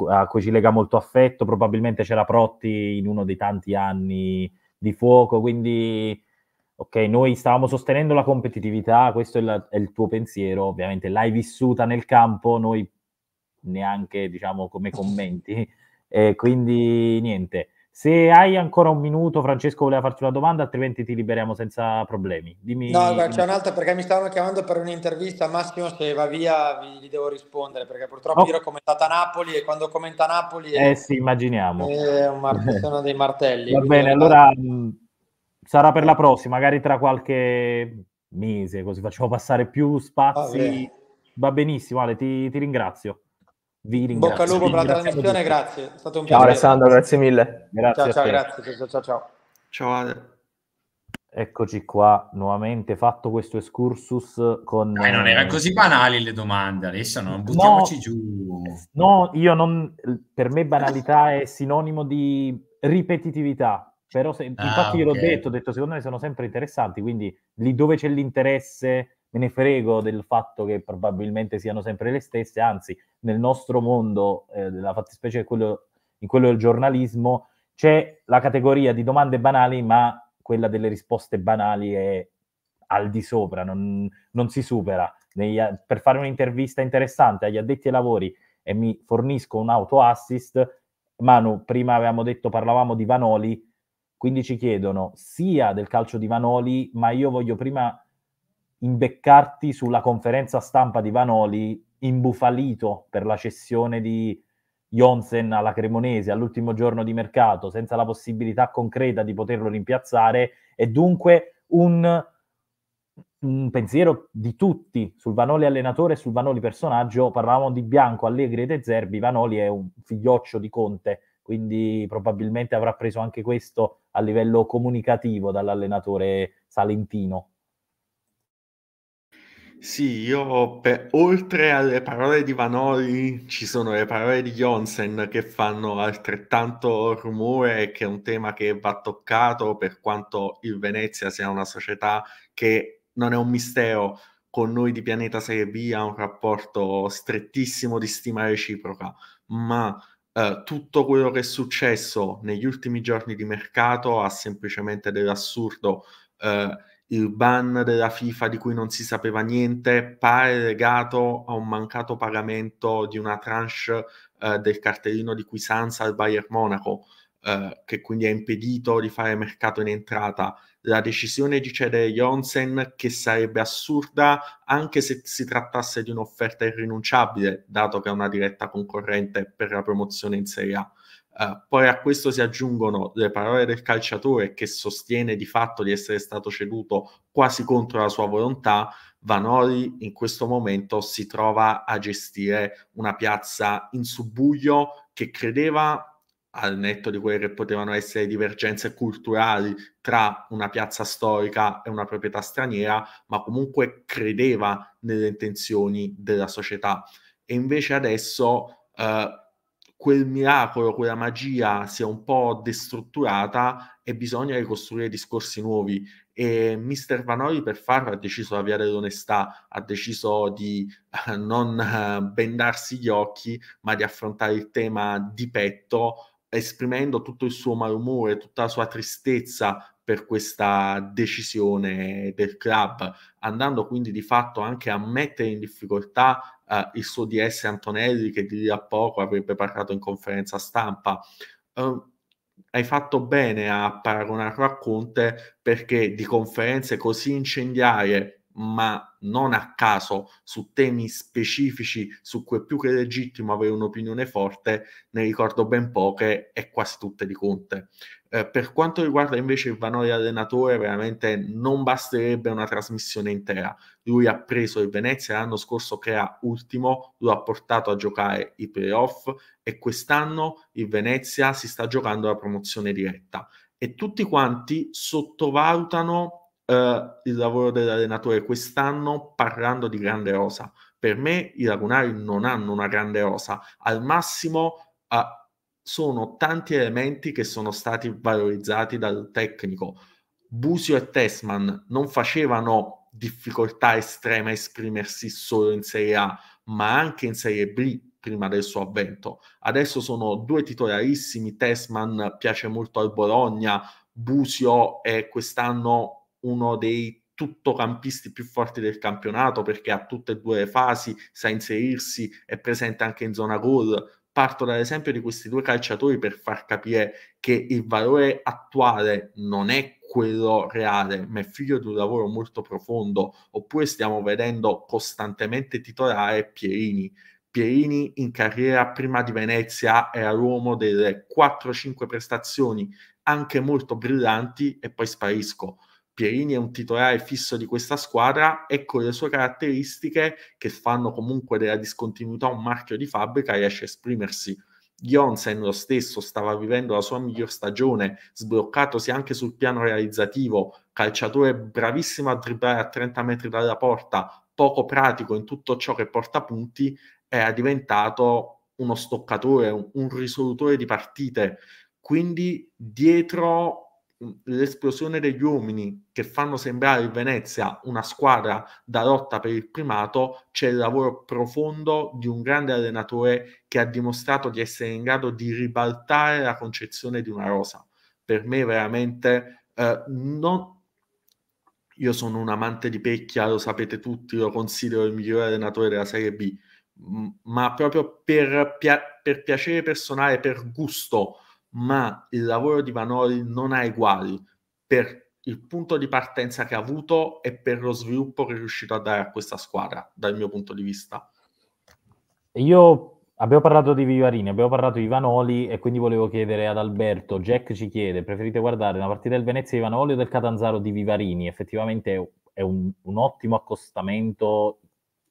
a cui ci lega molto affetto, probabilmente c'era Protti in uno dei tanti anni di fuoco, quindi ok, noi stavamo sostenendo la competitività, questo è, la, è il tuo pensiero, ovviamente l'hai vissuta nel campo, noi neanche diciamo come commenti, e quindi niente. Se hai ancora un minuto, Francesco voleva farti una domanda, altrimenti ti liberiamo senza problemi. Dimmi, no, guarda, c'è un'altra perché mi stavano chiamando per un'intervista. Massimo, se va via, vi, devo rispondere perché purtroppo oh. io ho commentato a Napoli e quando commenta Napoli. È, eh sì, immaginiamo. È un mart- sono dei martelli. Va bene, allora mh, mm, sarà per la prossima, magari tra qualche mese, così facciamo passare più spazi. Va, va benissimo, Ale, ti, ti ringrazio. Vi ringrazio. Bocca al lupo per la trasmissione, grazie. È stato un piacere. Ciao Alessandro, grazie mille. Grazie ciao, ciao, grazie. Ciao, ciao, ciao. Ciao Ale. Eccoci qua, nuovamente fatto questo excursus con... Dai, eh, non erano eh, così banali le domande, adesso non buttiamoci no, giù. No, io non... Per me banalità è sinonimo di ripetitività, però se, ah, infatti okay. l'ho detto, ho detto secondo me sono sempre interessanti, quindi lì dove c'è l'interesse me ne frego del fatto che probabilmente siano sempre le stesse, anzi nel nostro mondo, eh, della fattispecie quello, in quello del giornalismo, c'è la categoria di domande banali, ma quella delle risposte banali è al di sopra, non, non si supera. Negli, per fare un'intervista interessante agli addetti ai lavori e mi fornisco un auto assist, Manu, prima avevamo detto, parlavamo di Vanoli, quindi ci chiedono sia del calcio di Vanoli, ma io voglio prima imbeccarti sulla conferenza stampa di Vanoli imbufalito per la cessione di Jonsen alla Cremonese all'ultimo giorno di mercato, senza la possibilità concreta di poterlo rimpiazzare, e dunque un, un pensiero di tutti sul Vanoli allenatore e sul Vanoli personaggio. Parlavamo di Bianco, Allegri e De Zerbi. Vanoli è un figlioccio di Conte, quindi probabilmente avrà preso anche questo a livello comunicativo dall'allenatore salentino. Sì, io per, oltre alle parole di Vanoli ci sono le parole di Jonsen che fanno altrettanto rumore, che è un tema che va toccato per quanto il Venezia sia una società che non è un mistero, con noi di Pianeta Serie B ha un rapporto strettissimo di stima reciproca, ma eh, tutto quello che è successo negli ultimi giorni di mercato ha semplicemente dell'assurdo. Eh, il ban della FIFA di cui non si sapeva niente pare legato a un mancato pagamento di una tranche eh, del cartellino di Cuisanza al Bayern Monaco, eh, che quindi ha impedito di fare mercato in entrata. La decisione di cedere Jonsen, che sarebbe assurda anche se si trattasse di un'offerta irrinunciabile, dato che è una diretta concorrente per la promozione in Serie A eh, poi a questo si aggiungono le parole del calciatore che sostiene di fatto di essere stato ceduto quasi contro la sua volontà. Vanoli in questo momento si trova a gestire una piazza in subbuglio che credeva al netto di quelle che potevano essere divergenze culturali tra una piazza storica e una proprietà straniera, ma comunque credeva nelle intenzioni della società. E invece adesso eh, quel miracolo, quella magia si è un po' destrutturata e bisogna ricostruire discorsi nuovi. E Mister Vanoli per farlo ha deciso la via dell'onestà, ha deciso di eh, non eh, bendarsi gli occhi, ma di affrontare il tema di petto, esprimendo tutto il suo malumore, tutta la sua tristezza per questa decisione del club, andando quindi di fatto anche a mettere in difficoltà uh, il suo DS Antonelli che di lì a poco avrebbe parlato in conferenza stampa. Um, hai fatto bene a paragonarlo a Conte perché di conferenze così incendiarie, ma non a caso, su temi specifici su cui è più che legittimo avere un'opinione forte, ne ricordo ben poche e quasi tutte di Conte. Eh, per quanto riguarda invece il Vanoli allenatore, veramente non basterebbe una trasmissione intera. Lui ha preso il Venezia l'anno scorso che era ultimo, lo ha portato a giocare i playoff e quest'anno il Venezia si sta giocando la promozione diretta. E tutti quanti sottovalutano Uh, il lavoro dell'allenatore quest'anno parlando di grande rosa. Per me i lagunari non hanno una grande rosa, al massimo uh, sono tanti elementi che sono stati valorizzati dal tecnico. Busio e Tessman non facevano difficoltà estrema a esprimersi solo in Serie A, ma anche in Serie B prima del suo avvento. Adesso sono due titolarissimi, Tessman piace molto al Bologna, Busio è quest'anno uno dei tuttocampisti più forti del campionato perché ha tutte e due le fasi, sa inserirsi, è presente anche in zona gol, Parto dall'esempio di questi due calciatori per far capire che il valore attuale non è quello reale, ma è figlio di un lavoro molto profondo, oppure stiamo vedendo costantemente titolare Pierini. Pierini in carriera prima di Venezia era l'uomo delle 4-5 prestazioni anche molto brillanti e poi sparisco Pierini è un titolare fisso di questa squadra e con le sue caratteristiche che fanno comunque della discontinuità un marchio di fabbrica riesce a esprimersi. Jonsen lo stesso stava vivendo la sua miglior stagione, sbloccatosi anche sul piano realizzativo, calciatore bravissimo a dribblare a 30 metri dalla porta, poco pratico in tutto ciò che porta punti, era diventato uno stoccatore, un risolutore di partite. Quindi dietro Mhmm, l'esplosione degli uomini che fanno sembrare il Venezia una squadra da lotta per il primato, c'è il lavoro profondo di un grande allenatore che ha dimostrato di essere in grado di ribaltare la concezione di una rosa. Per me veramente eh, non... Io sono un amante di Pecchia, lo sapete tutti, lo considero il migliore allenatore della Serie B, ma proprio per, per piacere personale, per gusto, ma il lavoro di Vanoli non ha uguali per il punto di partenza che ha avuto e per lo sviluppo che è riuscito a dare a questa squadra, dal mio punto di vista. Io abbiamo parlato di Vivarini, abbiamo parlato di Vanoli e quindi volevo chiedere ad Alberto, Jack ci chiede, preferite guardare una partita del Venezia di Vanoli o del Catanzaro di Vivarini? Effettivamente è un, un ottimo accostamento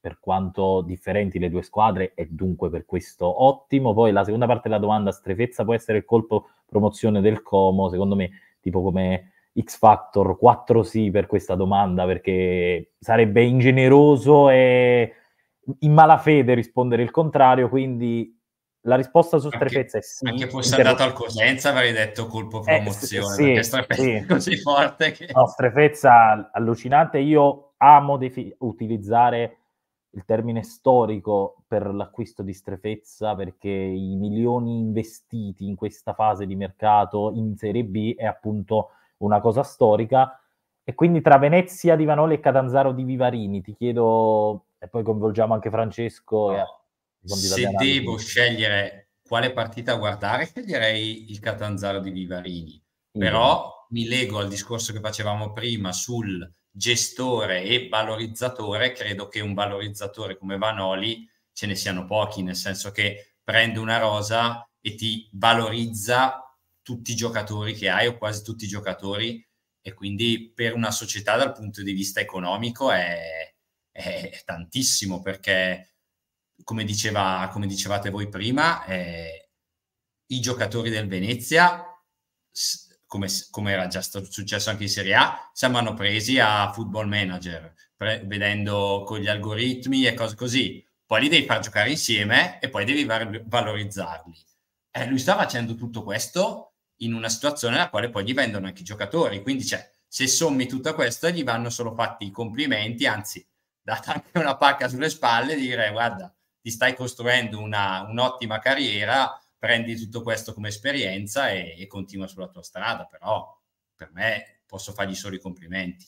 per quanto differenti le due squadre e dunque per questo ottimo. Poi la seconda parte della domanda, strefezza può essere il colpo promozione del Como, secondo me tipo come X Factor, 4 sì per questa domanda perché sarebbe ingeneroso e in malafede rispondere il contrario, quindi la risposta su strefezza è sì. Anche fosse inter- andato al Cosenza avrei detto colpo eh, promozione, eh, sì, strefezza sì. è così forte che... No, strefezza allucinante, io amo defi- utilizzare il termine storico per l'acquisto di strefezza perché i milioni investiti in questa fase di mercato in Serie B è appunto una cosa storica. E quindi tra Venezia di Vanoli e Catanzaro di Vivarini ti chiedo, e poi coinvolgiamo anche Francesco. No. E, se devo scegliere quale partita guardare, sceglierei il Catanzaro di Vivarini. Però mi leggo al discorso che facevamo prima sul gestore e valorizzatore, credo che un valorizzatore come Vanoli ce ne siano pochi, nel senso che prende una rosa e ti valorizza tutti i giocatori che hai o quasi tutti i giocatori e quindi per una società dal punto di vista economico è, è tantissimo perché come, diceva, come dicevate voi prima eh, i giocatori del Venezia come, come, era già successo anche in Serie A, sembrano presi a football manager, pre- vedendo con gli algoritmi e cose così. Poi li devi far giocare insieme e poi devi var- valorizzarli. Eh, lui sta facendo tutto questo in una situazione nella quale poi gli vendono anche i giocatori. Quindi, cioè, se sommi tutto questo, gli vanno solo fatti i complimenti, anzi, data anche una pacca sulle spalle, dire guarda, ti stai costruendo una, un'ottima carriera, prendi tutto questo come esperienza e, e continua sulla tua strada, però per me posso fargli solo i complimenti.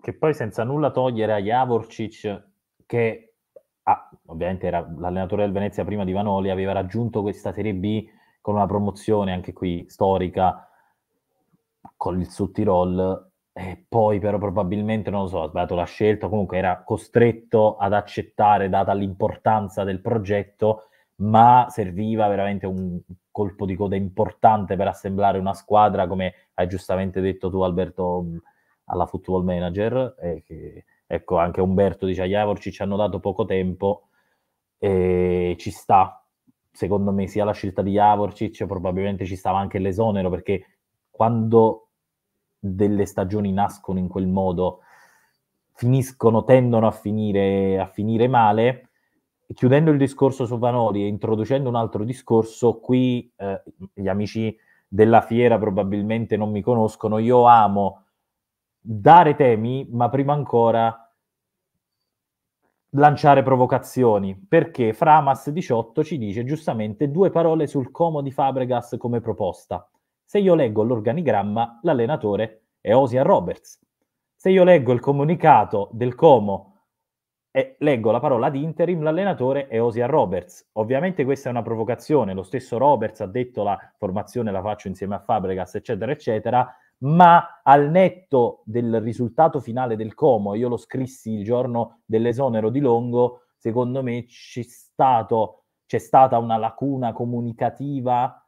Che poi senza nulla togliere a Javorcic, che ah, ovviamente era l'allenatore del Venezia prima di Vanoli, aveva raggiunto questa Serie B con una promozione anche qui storica con il Sud Tirol e poi però probabilmente non lo so, ha sbagliato la scelta, comunque era costretto ad accettare data l'importanza del progetto ma serviva veramente un colpo di coda importante per assemblare una squadra, come hai giustamente detto tu Alberto mm, alla Football Manager, che, ecco anche Umberto dice a Javorci ci hanno dato poco tempo e ci sta, secondo me sia la scelta di Javorcic, probabilmente ci stava anche l'esonero, perché quando delle stagioni nascono in quel modo, finiscono, tendono a finire, a finire male, chiudendo il discorso su Vanoli e introducendo un altro discorso, qui eh, gli amici della fiera probabilmente non mi conoscono, io amo dare temi, ma prima ancora lanciare provocazioni, perché Framas 18 ci dice giustamente due parole sul Como di Fabregas come proposta. Se io leggo l'organigramma, l'allenatore è Osia Roberts. Se io leggo il comunicato del Como e leggo la parola ad interim, l'allenatore è Osia Roberts. Ovviamente questa è una provocazione, lo stesso Roberts ha detto la formazione la faccio insieme a Fabregas, eccetera, eccetera, ma al netto del risultato finale del Como, io lo scrissi il giorno dell'esonero di Longo, secondo me stato, c'è stata una lacuna comunicativa,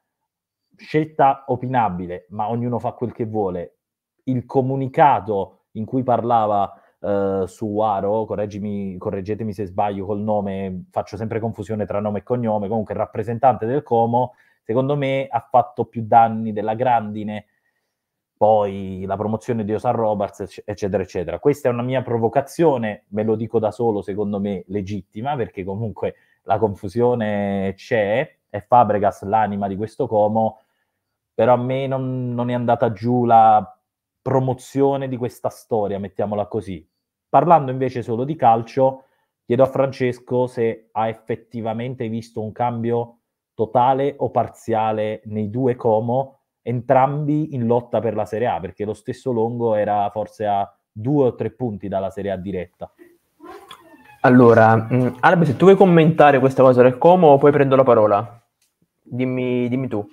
scelta opinabile, ma ognuno fa quel che vuole. Il comunicato in cui parlava eh, Suaro, correggetemi se sbaglio col nome, faccio sempre confusione tra nome e cognome, comunque il rappresentante del Como, secondo me ha fatto più danni della Grandine, poi la promozione di Osan Roberts, eccetera, eccetera. Questa è una mia provocazione, me lo dico da solo, secondo me legittima, perché comunque la confusione c'è, è Fabregas l'anima di questo Como, però a me non, non è andata giù la promozione di questa storia, mettiamola così. Parlando invece solo di calcio, chiedo a Francesco se ha effettivamente visto un cambio totale o parziale nei due Como, entrambi in lotta per la Serie A, perché lo stesso Longo era forse a due o tre punti dalla Serie A diretta. Allora, mm, Albe, se tu vuoi commentare questa cosa del Como, poi prendo la parola. Dimmi, dimmi tu.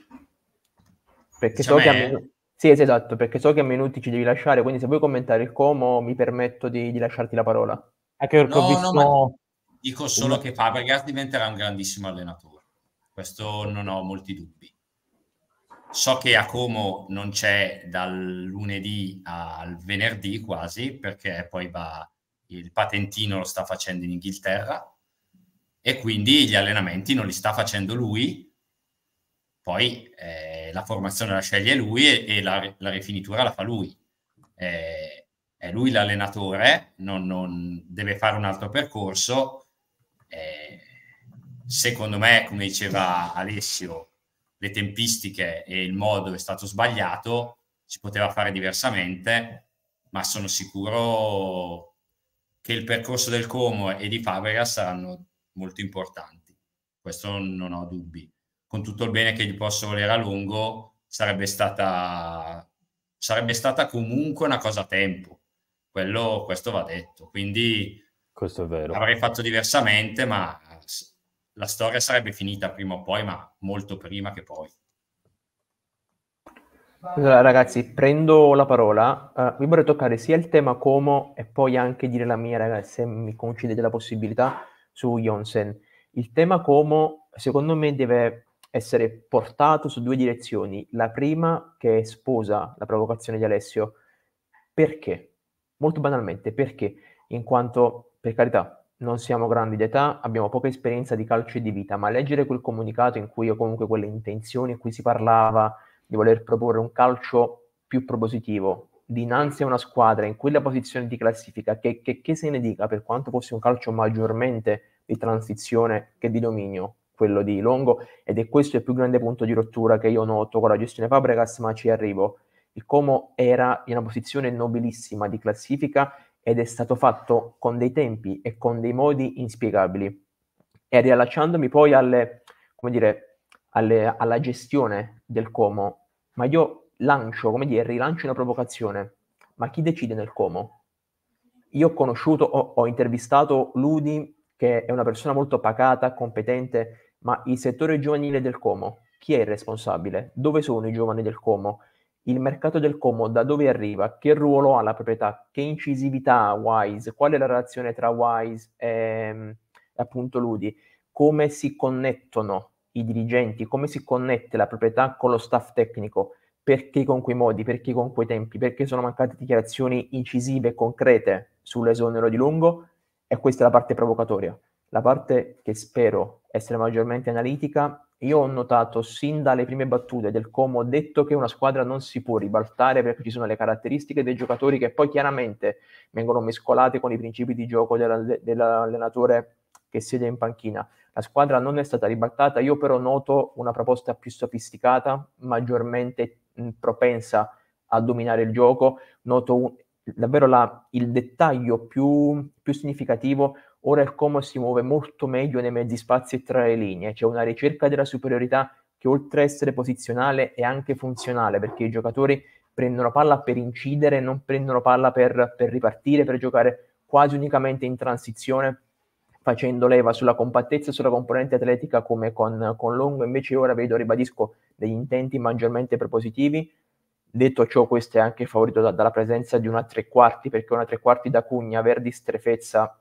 Perché diciamo so che... È... Sì, sì, esatto, perché so che a minuti ci devi lasciare, quindi se vuoi commentare il Como mi permetto di, di lasciarti la parola. Anche perché no, ho visto... No, dico solo che Fabregas diventerà un grandissimo allenatore, questo non ho molti dubbi. So che a Como non c'è dal lunedì al venerdì quasi, perché poi va il patentino lo sta facendo in Inghilterra e quindi gli allenamenti non li sta facendo lui, poi eh, la formazione la sceglie lui e, e la, la, rifinitura la fa lui. Eh, è lui l'allenatore, non, non, deve fare un altro percorso. Eh, secondo me, come diceva Alessio, le tempistiche e il modo è stato sbagliato, si poteva fare diversamente, ma sono sicuro che il percorso del Como e di Fabregas saranno molto importanti. Questo non ho dubbi con tutto il bene che gli posso volere a lungo, sarebbe stata, sarebbe stata comunque una cosa a tempo. Quello, questo va detto. Quindi questo è vero. avrei fatto diversamente, ma la storia sarebbe finita prima o poi, ma molto prima che poi. Allora, ragazzi, prendo la parola. Uh, eh, vi vorrei toccare sia il tema Como e poi anche dire la mia, ragazzi, se mi concedete la possibilità, su Jonsen. Il tema Como, secondo me, deve essere portato su due direzioni. La prima che sposa la provocazione di Alessio. Perché? Molto banalmente, perché? In quanto, per carità, non siamo grandi di età, abbiamo poca esperienza di calcio e di vita, ma leggere quel comunicato in cui o comunque quelle intenzioni in cui si parlava di voler proporre un calcio più propositivo, dinanzi a una squadra in quella posizione di classifica, che, che, che se ne dica per quanto fosse un calcio maggiormente di transizione che di dominio, quello di Longo ed è questo il più grande punto di rottura che io noto con la gestione Fabregas, ma ci arrivo. Il Como era in una posizione nobilissima di classifica ed è stato fatto con dei tempi e con dei modi inspiegabili. E riallacciandomi poi alle, dire, alle, alla gestione del Como, ma io lancio, come dire, rilancio una provocazione, ma chi decide nel Como? Io ho conosciuto, ho, ho intervistato Ludi, che è una persona molto pacata, competente, ma il settore giovanile del Como, chi è il responsabile? Dove sono i giovani del Como? Il mercato del Como da dove arriva? Che ruolo ha la proprietà? Che incisività ha Wise? Qual è la relazione tra Wise mm, e appunto Ludi? Come si connettono i dirigenti? Come si connette la proprietà con lo staff tecnico? Perché con quei modi? Perché con quei tempi? Perché sono mancate dichiarazioni incisive e concrete sull'esonero di lungo? E questa è la parte provocatoria la parte che spero essere maggiormente analitica, io ho notato sin dalle prime battute del Como, ho detto che una squadra non si può ribaltare perché ci sono le caratteristiche dei giocatori che poi chiaramente vengono mescolate con i principi di gioco della, dell'allenatore che siede in panchina. La squadra non è stata ribaltata, io però noto una proposta più sofisticata, maggiormente propensa a dominare il gioco, noto un, davvero la, il dettaglio più, più significativo, Ora il Como si muove molto meglio nei mezzi spazi e tra le linee, c'è una ricerca della superiorità che oltre a essere posizionale è anche funzionale perché i giocatori prendono palla per incidere, non prendono palla per, per ripartire, per giocare quasi unicamente in transizione facendo leva sulla compattezza e sulla componente atletica come con, con Longo, invece ora vedo, ribadisco, degli intenti maggiormente propositivi. Detto ciò, questo è anche favorito da, dalla presenza di una tre quarti, perché una tre quarti da Cugna, Verdi, Strefezza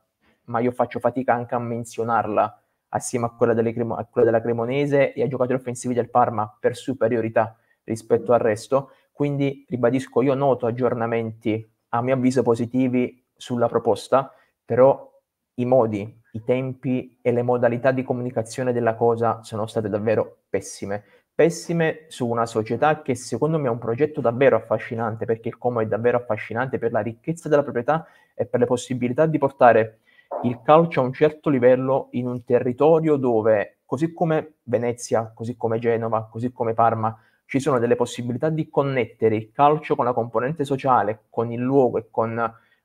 ma io faccio fatica anche a menzionarla assieme a quella, Cremo- a quella della Cremonese e ai giocatori offensivi del Parma per superiorità rispetto al resto. Quindi ribadisco, io noto aggiornamenti a mio avviso positivi sulla proposta, però i modi, i tempi e le modalità di comunicazione della cosa sono state davvero pessime. Pessime su una società che secondo me è un progetto davvero affascinante, perché il Como è davvero affascinante per la ricchezza della proprietà e per le possibilità di portare il calcio a un certo livello in un territorio dove, così come Venezia, così come Genova, così come Parma, ci sono delle possibilità di connettere il calcio con la componente sociale, con il luogo e con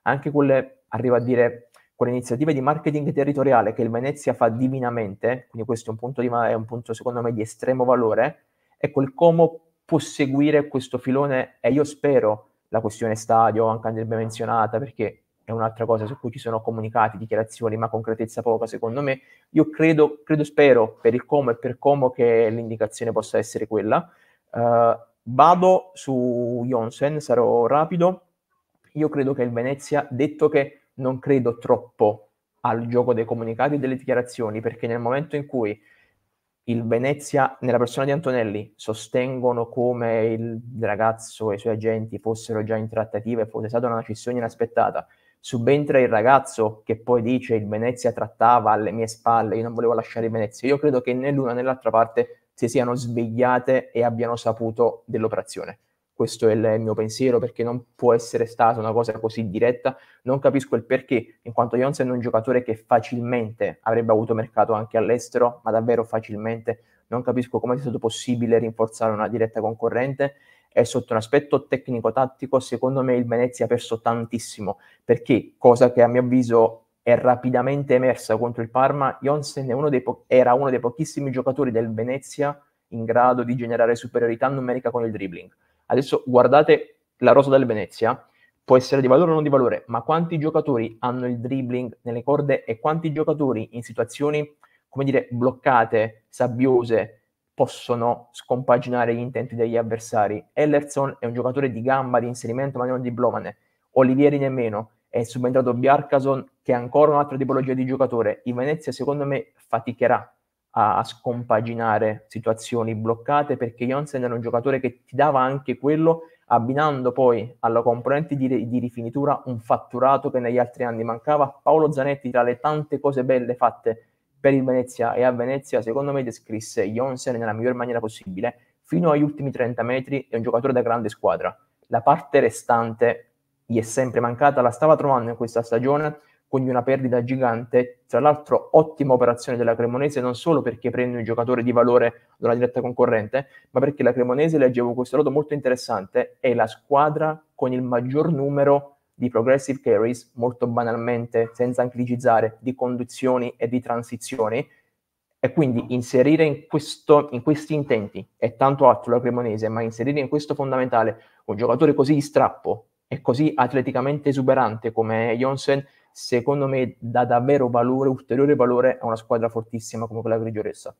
anche quelle, arrivo a dire, quelle iniziative di marketing territoriale che il Venezia fa divinamente, quindi questo è un punto, di, è un punto secondo me di estremo valore, ecco il Como può seguire questo filone e io spero la questione stadio, anche andrebbe menzionata, perché è un'altra cosa su cui ci sono comunicati, dichiarazioni, ma concretezza poca secondo me. Io credo, credo spero per il come e per come che l'indicazione possa essere quella. Uh, vado su Jonsen, sarò rapido. Io credo che il Venezia, detto che non credo troppo al gioco dei comunicati e delle dichiarazioni, perché nel momento in cui il Venezia, nella persona di Antonelli, sostengono come il ragazzo e i suoi agenti fossero già in trattativa e fosse stata una cessione inaspettata, subentra il ragazzo che poi dice il Venezia trattava alle mie spalle, io non volevo lasciare il Venezia. Io credo che né l'una né l'altra parte si siano svegliate e abbiano saputo dell'operazione. Questo è il mio pensiero perché non può essere stata una cosa così diretta. Non capisco il perché, in quanto Jonsen è un giocatore che facilmente avrebbe avuto mercato anche all'estero, ma davvero facilmente. Non capisco come sia stato possibile rinforzare una diretta concorrente e sotto un aspetto tecnico-tattico secondo me il Venezia ha perso tantissimo, perché cosa che a mio avviso è rapidamente emersa contro il Parma, Jonsen uno po- era uno dei pochissimi giocatori del Venezia in grado di generare superiorità numerica con il dribbling. Adesso guardate la rosa del Venezia, può essere di valore o non di valore, ma quanti giocatori hanno il dribbling nelle corde e quanti giocatori in situazioni, come dire, bloccate, sabbiose, possono scompaginare gli intenti degli avversari. Ellerson è un giocatore di gamba, di inserimento, ma non di blomane. Olivieri nemmeno. È subentrato Biarcason, che è ancora un'altra tipologia di giocatore. Il Venezia, secondo me, faticherà a scompaginare situazioni bloccate perché Jonsen era un giocatore che ti dava anche quello, abbinando poi alla componente di, di rifinitura un fatturato che negli altri anni mancava. Paolo Zanetti, tra le tante cose belle fatte per il Venezia e a Venezia secondo me descrisse Jonsen nella miglior maniera possibile fino agli ultimi 30 metri è un giocatore da grande squadra la parte restante gli è sempre mancata la stava trovando in questa stagione quindi una perdita gigante tra l'altro ottima operazione della Cremonese non solo perché prende un giocatore di valore da una diretta concorrente ma perché la Cremonese leggevo questo lato molto interessante è la squadra con il maggior numero di di progressive carries, molto banalmente, senza anglicizzare, di conduzioni e di transizioni, e quindi inserire in, questo, in questi intenti, e tanto altro la Cremonese, ma inserire in questo fondamentale un giocatore così di strappo e così atleticamente esuberante come Jonsen, secondo me dà davvero valore, ulteriore valore a una squadra fortissima come quella grigioressa.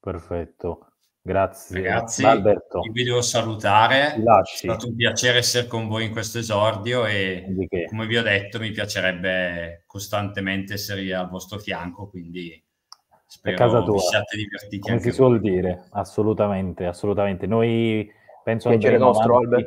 Perfetto. Grazie ragazzi, Alberto. vi devo salutare, Lasci. è stato un piacere essere con voi in questo esordio e come vi ho detto mi piacerebbe costantemente essere al vostro fianco, quindi spero casa tua. vi siate divertiti. Come si suol voi. dire, assolutamente, assolutamente. Noi penso piacere andremo, nostro, avanti,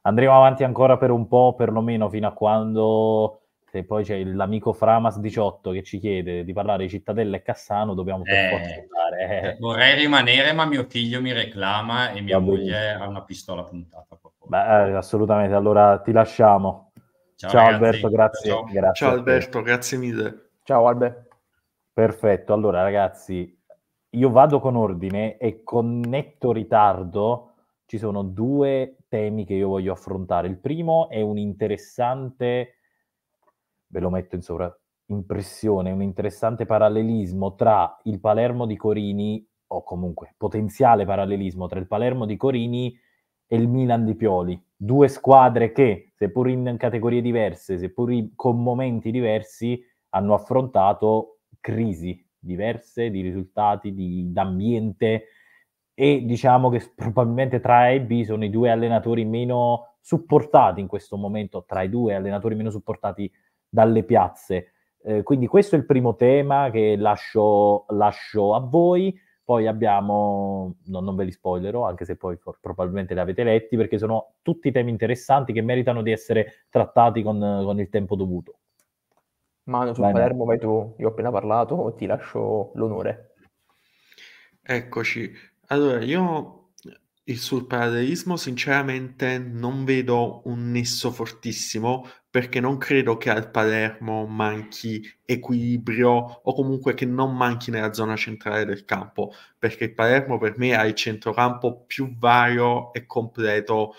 andremo avanti ancora per un po', perlomeno fino a quando parte. Poi c'è l'amico Framas18 che ci chiede di parlare di Cittadella e Cassano, dobbiamo eh, andare. Eh. Cioè, vorrei rimanere, ma mio figlio mi reclama e mia Va moglie ha una pistola puntata. Beh, eh, assolutamente, allora ti lasciamo. Ciao, ciao Alberto, grazie. Ciao. grazie. Ciao Alberto, grazie mille. Ciao Alberto. Perfetto, allora ragazzi, io vado con ordine e con netto ritardo ci sono due temi che io voglio affrontare. Il primo è un interessante ve lo metto in sovraimpressione, un interessante parallelismo tra il Palermo di Corini, o comunque potenziale parallelismo tra il Palermo di Corini e il Milan di Pioli. Due squadre che, seppur in categorie diverse, seppur in, con momenti diversi, hanno affrontato crisi diverse di risultati, di, d'ambiente e diciamo che probabilmente tra A e B sono i due allenatori meno supportati in questo momento, tra i due allenatori meno supportati dalle piazze. Eh, quindi questo è il primo tema che lascio, lascio a voi. Poi abbiamo, no, non ve li spoilerò, anche se poi for- probabilmente li avete letti, perché sono tutti temi interessanti che meritano di essere trattati con, con il tempo dovuto. Manu, su vai Palermo vai tu, io ho appena parlato, ti lascio l'onore. Eccoci. Allora, io e sul parallelismo sinceramente non vedo un nesso fortissimo perché non credo che al Palermo manchi equilibrio o comunque che non manchi nella zona centrale del campo perché il Palermo per me ha il centrocampo più vario e completo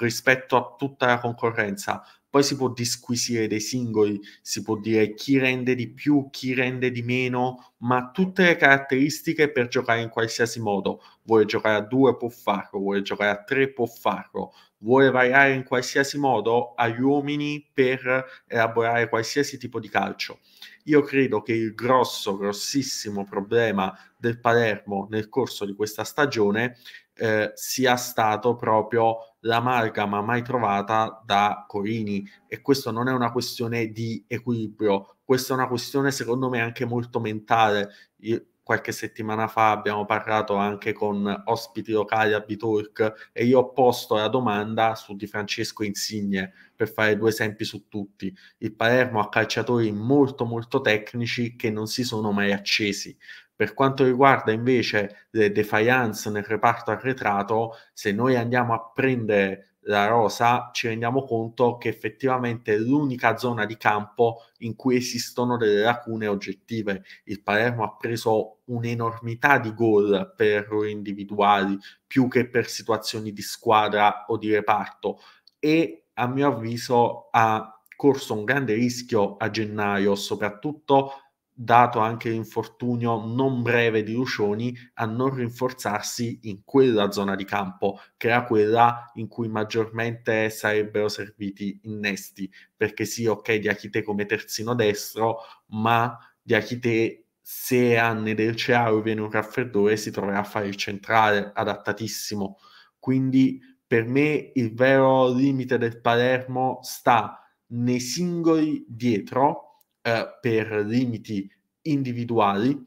rispetto a tutta la concorrenza poi si può disquisire dei singoli, si può dire chi rende di più, chi rende di meno, ma tutte le caratteristiche per giocare in qualsiasi modo. Vuole giocare a due può farlo, vuole giocare a tre può farlo, vuole variare in qualsiasi modo agli uomini per elaborare qualsiasi tipo di calcio. Io credo che il grosso, grossissimo problema del Palermo nel corso di questa stagione eh, sia stato proprio l'amalgama mai trovata da Corini e questo non è una questione di equilibrio, questa è una questione secondo me anche molto mentale. Io, qualche settimana fa abbiamo parlato anche con ospiti locali a Biturk e io ho posto la domanda su Di Francesco Insigne per fare due esempi su tutti. Il Palermo ha calciatori molto molto tecnici che non si sono mai accesi. Per quanto riguarda invece le defiance nel reparto arretrato, se noi andiamo a prendere la rosa ci rendiamo conto che effettivamente è l'unica zona di campo in cui esistono delle lacune oggettive. Il Palermo ha preso un'enormità di gol per errori individuali più che per situazioni di squadra o di reparto e a mio avviso ha corso un grande rischio a gennaio, soprattutto dato anche l'infortunio non breve di Lucioni, a non rinforzarsi in quella zona di campo, che era quella in cui maggiormente sarebbero serviti innesti, perché sì, ok, Diachite come terzino destro, ma Diachite se del Nederceau viene un raffreddore si troverà a fare il centrale adattatissimo. Quindi per me il vero limite del Palermo sta nei singoli dietro, eh, per limiti individuali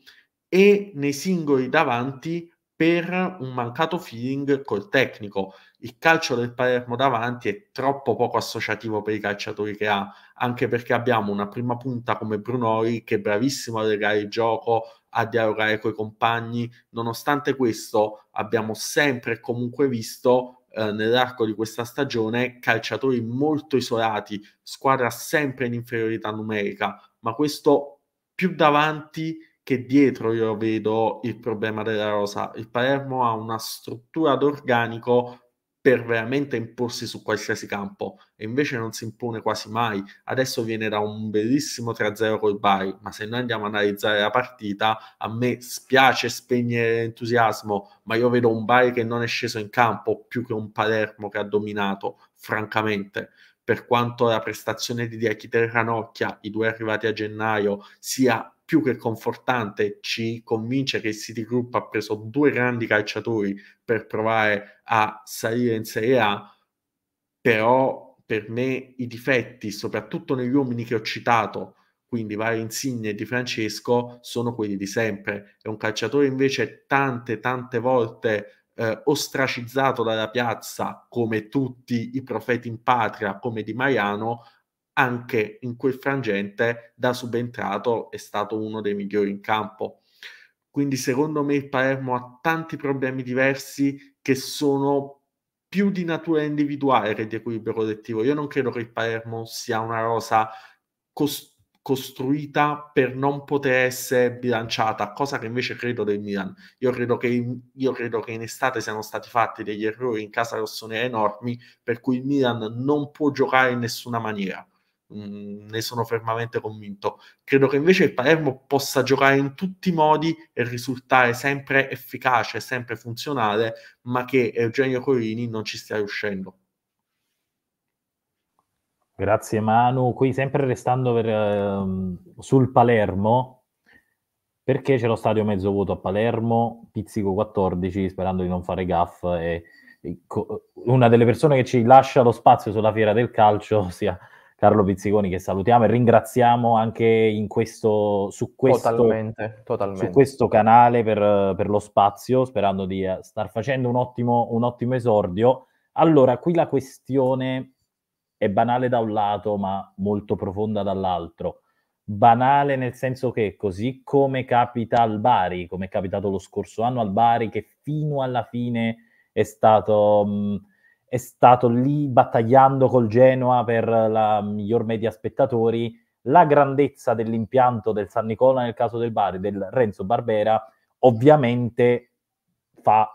e nei singoli davanti per un mancato feeling col tecnico. Il calcio del Palermo davanti è troppo poco associativo per i calciatori che ha, anche perché abbiamo una prima punta come Brunori che è bravissimo a legare il gioco, a dialogare coi compagni. Nonostante questo, abbiamo sempre e comunque visto eh, nell'arco di questa stagione, calciatori molto isolati, squadra sempre in inferiorità numerica, ma questo più davanti che dietro io vedo il problema della rosa. Il Palermo ha una struttura d'organico per veramente imporsi su qualsiasi campo e invece non si impone quasi mai. Adesso viene da un bellissimo 3-0 col Bari, ma se noi andiamo a analizzare la partita, a me spiace spegnere l'entusiasmo, ma io vedo un Bari che non è sceso in campo più che un Palermo che ha dominato, francamente. Per quanto la prestazione di Diachiter Ranocchia, i due arrivati a gennaio, sia più che confortante, ci convince che il Citigroup ha preso due grandi calciatori per provare a salire in Serie A, però per me i difetti, soprattutto negli uomini che ho citato, quindi vari insigne di Francesco, sono quelli di sempre. È un calciatore invece tante, tante volte eh, ostracizzato dalla piazza, come tutti i profeti in patria, come Di Maiano, anche in quel frangente da subentrato è stato uno dei migliori in campo. Quindi secondo me il Palermo ha tanti problemi diversi che sono più di natura individuale che di equilibrio collettivo. Io non credo che il Palermo sia una rosa cos- costruita per non poter essere bilanciata, cosa che invece credo del Milan. Io credo che in, io credo che in estate siano stati fatti degli errori in casa rossone enormi, per cui il Milan non può giocare in nessuna maniera Mm, ne sono fermamente convinto. Credo che invece il Palermo possa giocare in tutti i modi e risultare sempre efficace, sempre funzionale, ma che Eugenio Corini non ci stia riuscendo. Grazie Manu. Qui sempre restando per, eh, sul Palermo, perché c'è lo stadio mezzo vuoto a Palermo, pizzico 14, sperando di non fare gaff. E, e co- una delle persone che ci lascia lo spazio sulla fiera del calcio sia Carlo Pizziconi che salutiamo e ringraziamo anche questo, su, questo, totalmente, totalmente. su, questo, canale per, per, lo spazio, sperando di eh, star facendo un ottimo, un ottimo esordio. Allora, qui la questione è banale da un lato, ma molto profonda dall'altro. Banale nel senso che così come capita al Bari, come è capitato lo scorso anno al Bari, che fino alla fine è stato... Mh, è stato lì battagliando col Genoa per la miglior media spettatori. La grandezza dell'impianto del San Nicola nel caso del Bari, del Renzo Barbera, ovviamente fa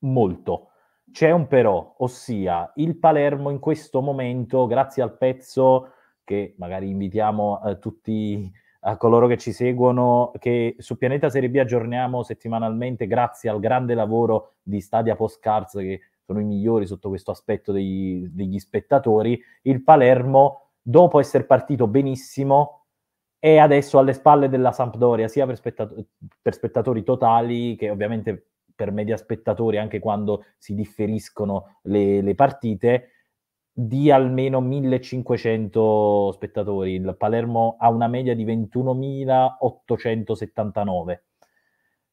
molto. C'è un però, ossia il Palermo in questo momento, grazie al pezzo che magari invitiamo eh, tutti a eh, coloro che ci seguono, che su Pianeta Serie B aggiorniamo settimanalmente grazie al grande lavoro di Stadia Postcards che sono i migliori sotto questo aspetto dei, degli spettatori, il Palermo, dopo essere partito benissimo, è adesso alle spalle della Sampdoria, sia per, spettato- per spettatori totali che ovviamente per media spettatori, anche quando si differiscono le, le partite, di almeno 1500 spettatori. Il Palermo ha una media di 21.879.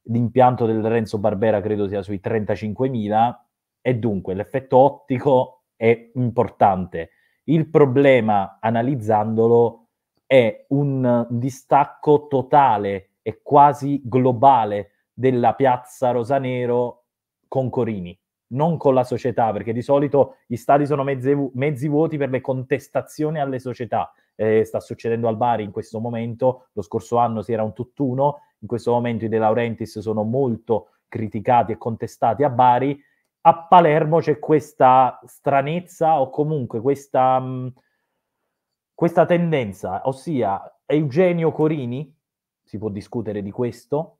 L'impianto del Renzo Barbera credo sia sui 35.000 e dunque l'effetto ottico è importante. Il problema, analizzandolo, è un distacco totale e quasi globale della piazza Rosanero con Corini, non con la società, perché di solito gli stadi sono mezzi, mezzi vuoti per le contestazioni alle società. Eh, sta succedendo al Bari in questo momento, lo scorso anno si era un tutt'uno, in questo momento i De Laurentiis sono molto criticati e contestati a Bari a Palermo c'è questa stranezza o comunque questa, mm, questa tendenza, ossia Eugenio Corini, si può discutere di questo,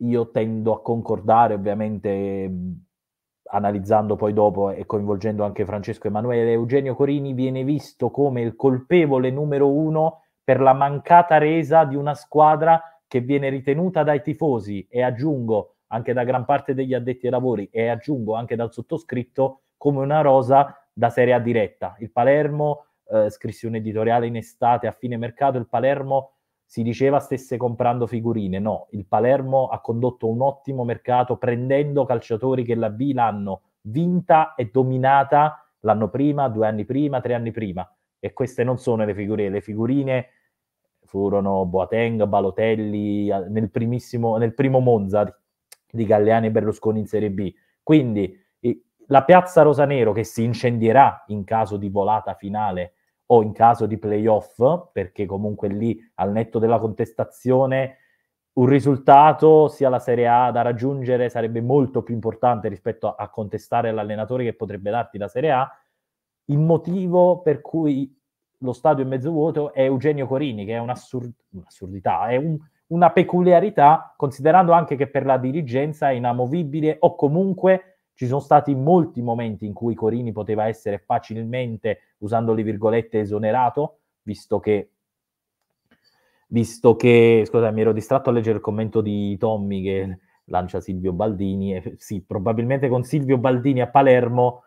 io tendo a concordare ovviamente mm, analizzando poi dopo e coinvolgendo anche Francesco Emanuele, Eugenio Corini viene visto come il colpevole numero uno per la mancata resa di una squadra che viene ritenuta dai tifosi e aggiungo anche da gran parte degli addetti ai lavori e aggiungo anche dal sottoscritto come una rosa da Serie A diretta. Il Palermo, eh, scrissi un editoriale in estate a fine mercato, il Palermo si diceva stesse comprando figurine, no, il Palermo ha condotto un ottimo mercato prendendo calciatori che la B l'hanno vinta e dominata l'anno prima, due anni prima, tre anni prima e queste non sono le figurine, le figurine furono Boateng, Balotelli eh, nel, nel primo Monza di Galleani e Berlusconi in Serie B. Quindi la piazza Rosanero che si incendierà in caso di volata finale o in caso di playoff, perché comunque lì al netto della contestazione un risultato sia la Serie A da raggiungere sarebbe molto più importante rispetto a, contestare l'allenatore che potrebbe darti la Serie A. Il motivo per cui lo stadio è mezzo vuoto è Eugenio Corini, che è un'assurdità, è un, una peculiarità, considerando anche che per la dirigenza è inamovibile o comunque ci sono stati molti momenti in cui Corini poteva essere facilmente, usando le virgolette, esonerato, visto che, visto che, scusa, mi ero distratto a leggere il commento di Tommy che lancia Silvio Baldini, e, sì, probabilmente con Silvio Baldini a Palermo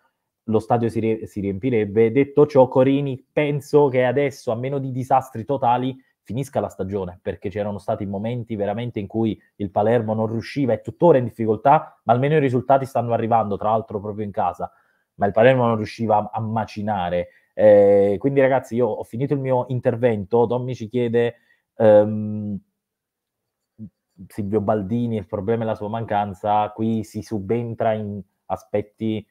lo stadio si, re- si riempirebbe. Detto ciò, Corini penso che adesso, a meno di disastri totali, finisca la stagione, perché c'erano stati momenti veramente in cui il Palermo non riusciva, è tuttora in difficoltà, ma almeno i risultati stanno arrivando, tra l'altro proprio in casa, ma il Palermo non riusciva a, macinare. Eh, quindi ragazzi, io ho finito il mio intervento, Tommy ci chiede... Ehm, Silvio Baldini, il problema è la sua mancanza, qui si subentra in aspetti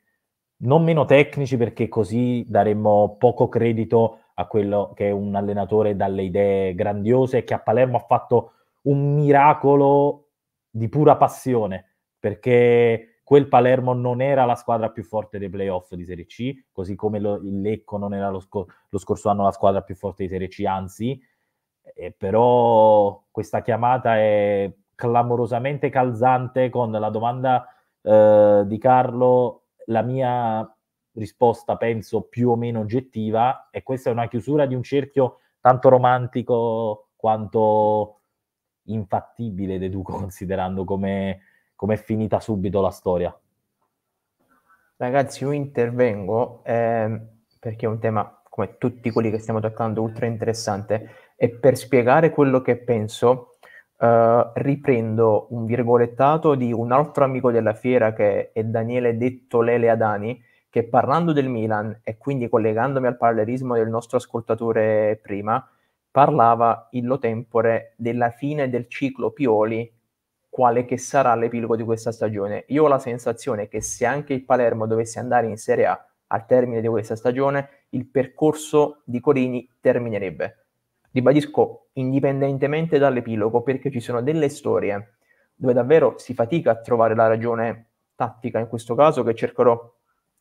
non meno tecnici perché così daremmo poco credito a quello che è un allenatore dalle idee grandiose che a Palermo ha fatto un miracolo di pura passione, perché quel Palermo non era la squadra più forte dei playoff di Serie C, così come lo, il Lecco non era lo, sco- lo, scorso anno la squadra più forte di Serie C, anzi, eh, però questa chiamata è clamorosamente calzante con la domanda eh, di Carlo, la mia risposta penso più o meno oggettiva e questa è una chiusura di un cerchio tanto romantico quanto infattibile, deduco, considerando come è finita subito la storia. Ragazzi, io intervengo eh, perché è un tema, come tutti quelli che stiamo toccando, ultra interessante e per spiegare quello che penso eh, riprendo un virgolettato di un altro amico della fiera che è Daniele detto Lele Adani, che parlando del Milan e quindi collegandomi al parallelismo del nostro ascoltatore prima, parlava illo tempore della fine del ciclo Pioli, quale che sarà l'epilogo di questa stagione. Io ho la sensazione che se anche il Palermo dovesse andare in Serie A al termine di questa stagione, il percorso di Corini terminerebbe. Ribadisco, indipendentemente dall'epilogo, perché ci sono delle storie dove davvero si fatica a trovare la ragione tattica in questo caso che cercherò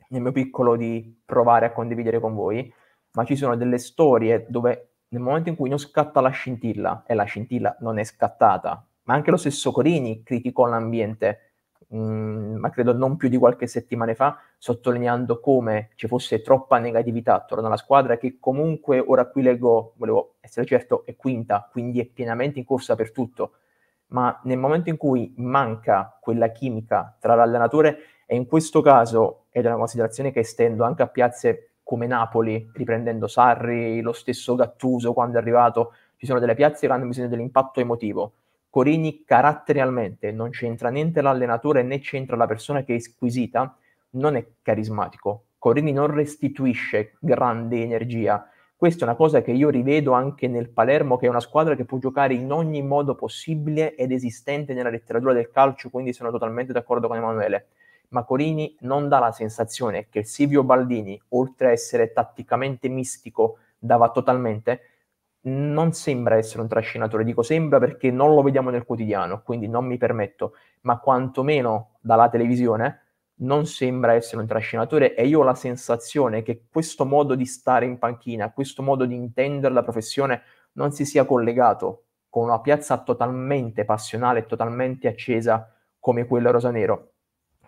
nel mio piccolo di provare a condividere con voi, ma ci sono delle storie dove nel momento in cui non scatta la scintilla, e la scintilla non è scattata, ma anche lo stesso Corini criticò l'ambiente, mh, mm, ma credo non più di qualche settimana fa, sottolineando come ci fosse troppa negatività attorno alla squadra che comunque, ora qui leggo, volevo essere certo, è quinta, quindi è pienamente in corsa per tutto, ma nel momento in cui manca quella chimica tra l'allenatore e in questo caso, ed è una considerazione che estendo anche a piazze come Napoli, riprendendo Sarri, lo stesso Gattuso quando è arrivato, ci sono delle piazze che hanno bisogno dell'impatto emotivo. Corini caratterialmente non c'entra niente l'allenatore né c'entra la persona che è squisita, non è carismatico. Corini non restituisce grande energia. Questa è una cosa che io rivedo anche nel Palermo, che è una squadra che può giocare in ogni modo possibile ed esistente nella letteratura del calcio, quindi sono totalmente d'accordo con Emanuele. Macorini non dà la sensazione che Silvio Baldini, oltre a essere tatticamente mistico, dava totalmente, non sembra essere un trascinatore. Dico sembra perché non lo vediamo nel quotidiano, quindi non mi permetto, ma quantomeno dalla televisione non sembra essere un trascinatore e io ho la sensazione che questo modo di stare in panchina, questo modo di intendere la professione non si sia collegato con una piazza totalmente passionale, totalmente accesa come quella rosanero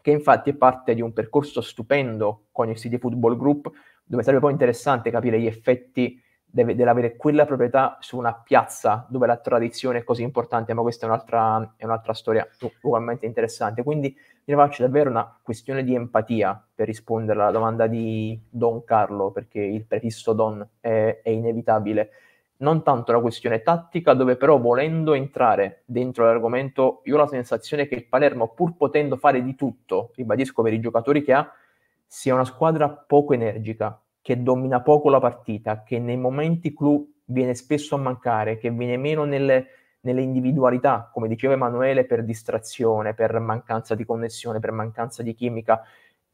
che infatti parte di un percorso stupendo con il City Football Group, dove sarebbe poi interessante capire gli effetti deve, dell'avere quella proprietà su una piazza dove la tradizione è così importante, ma questa è un'altra, è un'altra storia ugualmente interessante. Quindi mi faccio davvero una questione di empatia per rispondere alla domanda di Don Carlo, perché il prefisso Don è, è inevitabile non tanto una questione tattica, dove però volendo entrare dentro l'argomento, io ho la sensazione che il Palermo, pur potendo fare di tutto, ribadisco per i giocatori che ha, sia una squadra poco energica, che domina poco la partita, che nei momenti clou viene spesso a mancare, che viene meno nelle, nelle individualità, come diceva Emanuele, per distrazione, per mancanza di connessione, per mancanza di chimica,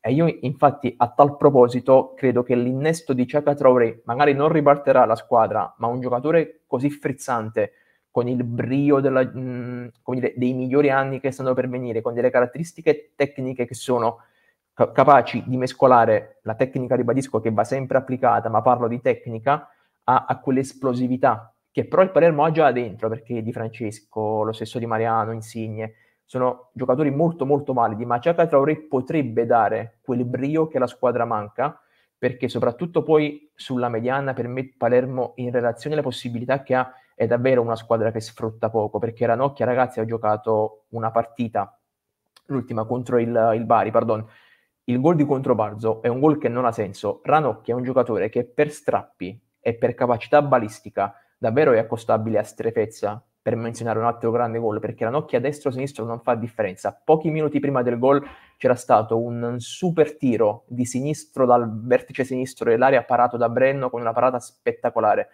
e io infatti a tal proposito credo che l'innesto di Ciaca Traoré magari non riparterà la squadra, ma un giocatore così frizzante, con il brio della, mh, dire, dei migliori anni che stanno per venire, con delle caratteristiche tecniche che sono ca- capaci di mescolare la tecnica, ribadisco, che va sempre applicata, ma parlo di tecnica, a, a quell'esplosività che però il Palermo ha già dentro, perché Di Francesco, lo stesso Di Mariano, Insigne, sono giocatori molto molto validi, ma Ciaca Traoré potrebbe dare quel brio che la squadra manca, perché soprattutto poi sulla mediana per me Palermo in relazione alle possibilità che ha è davvero una squadra che sfrutta poco, perché Ranocchia ragazzi ha giocato una partita, l'ultima contro il, il Bari, pardon, il gol di controbarzo è un gol che non ha senso, Ranocchia è un giocatore che per strappi e per capacità balistica davvero è accostabile a Strefezza, per menzionare un altro grande gol, perché la nocchia destra o sinistra non fa differenza. Pochi minuti prima del gol c'era stato un super tiro di sinistro dal vertice sinistro dell'area parato da Brenno con una parata spettacolare.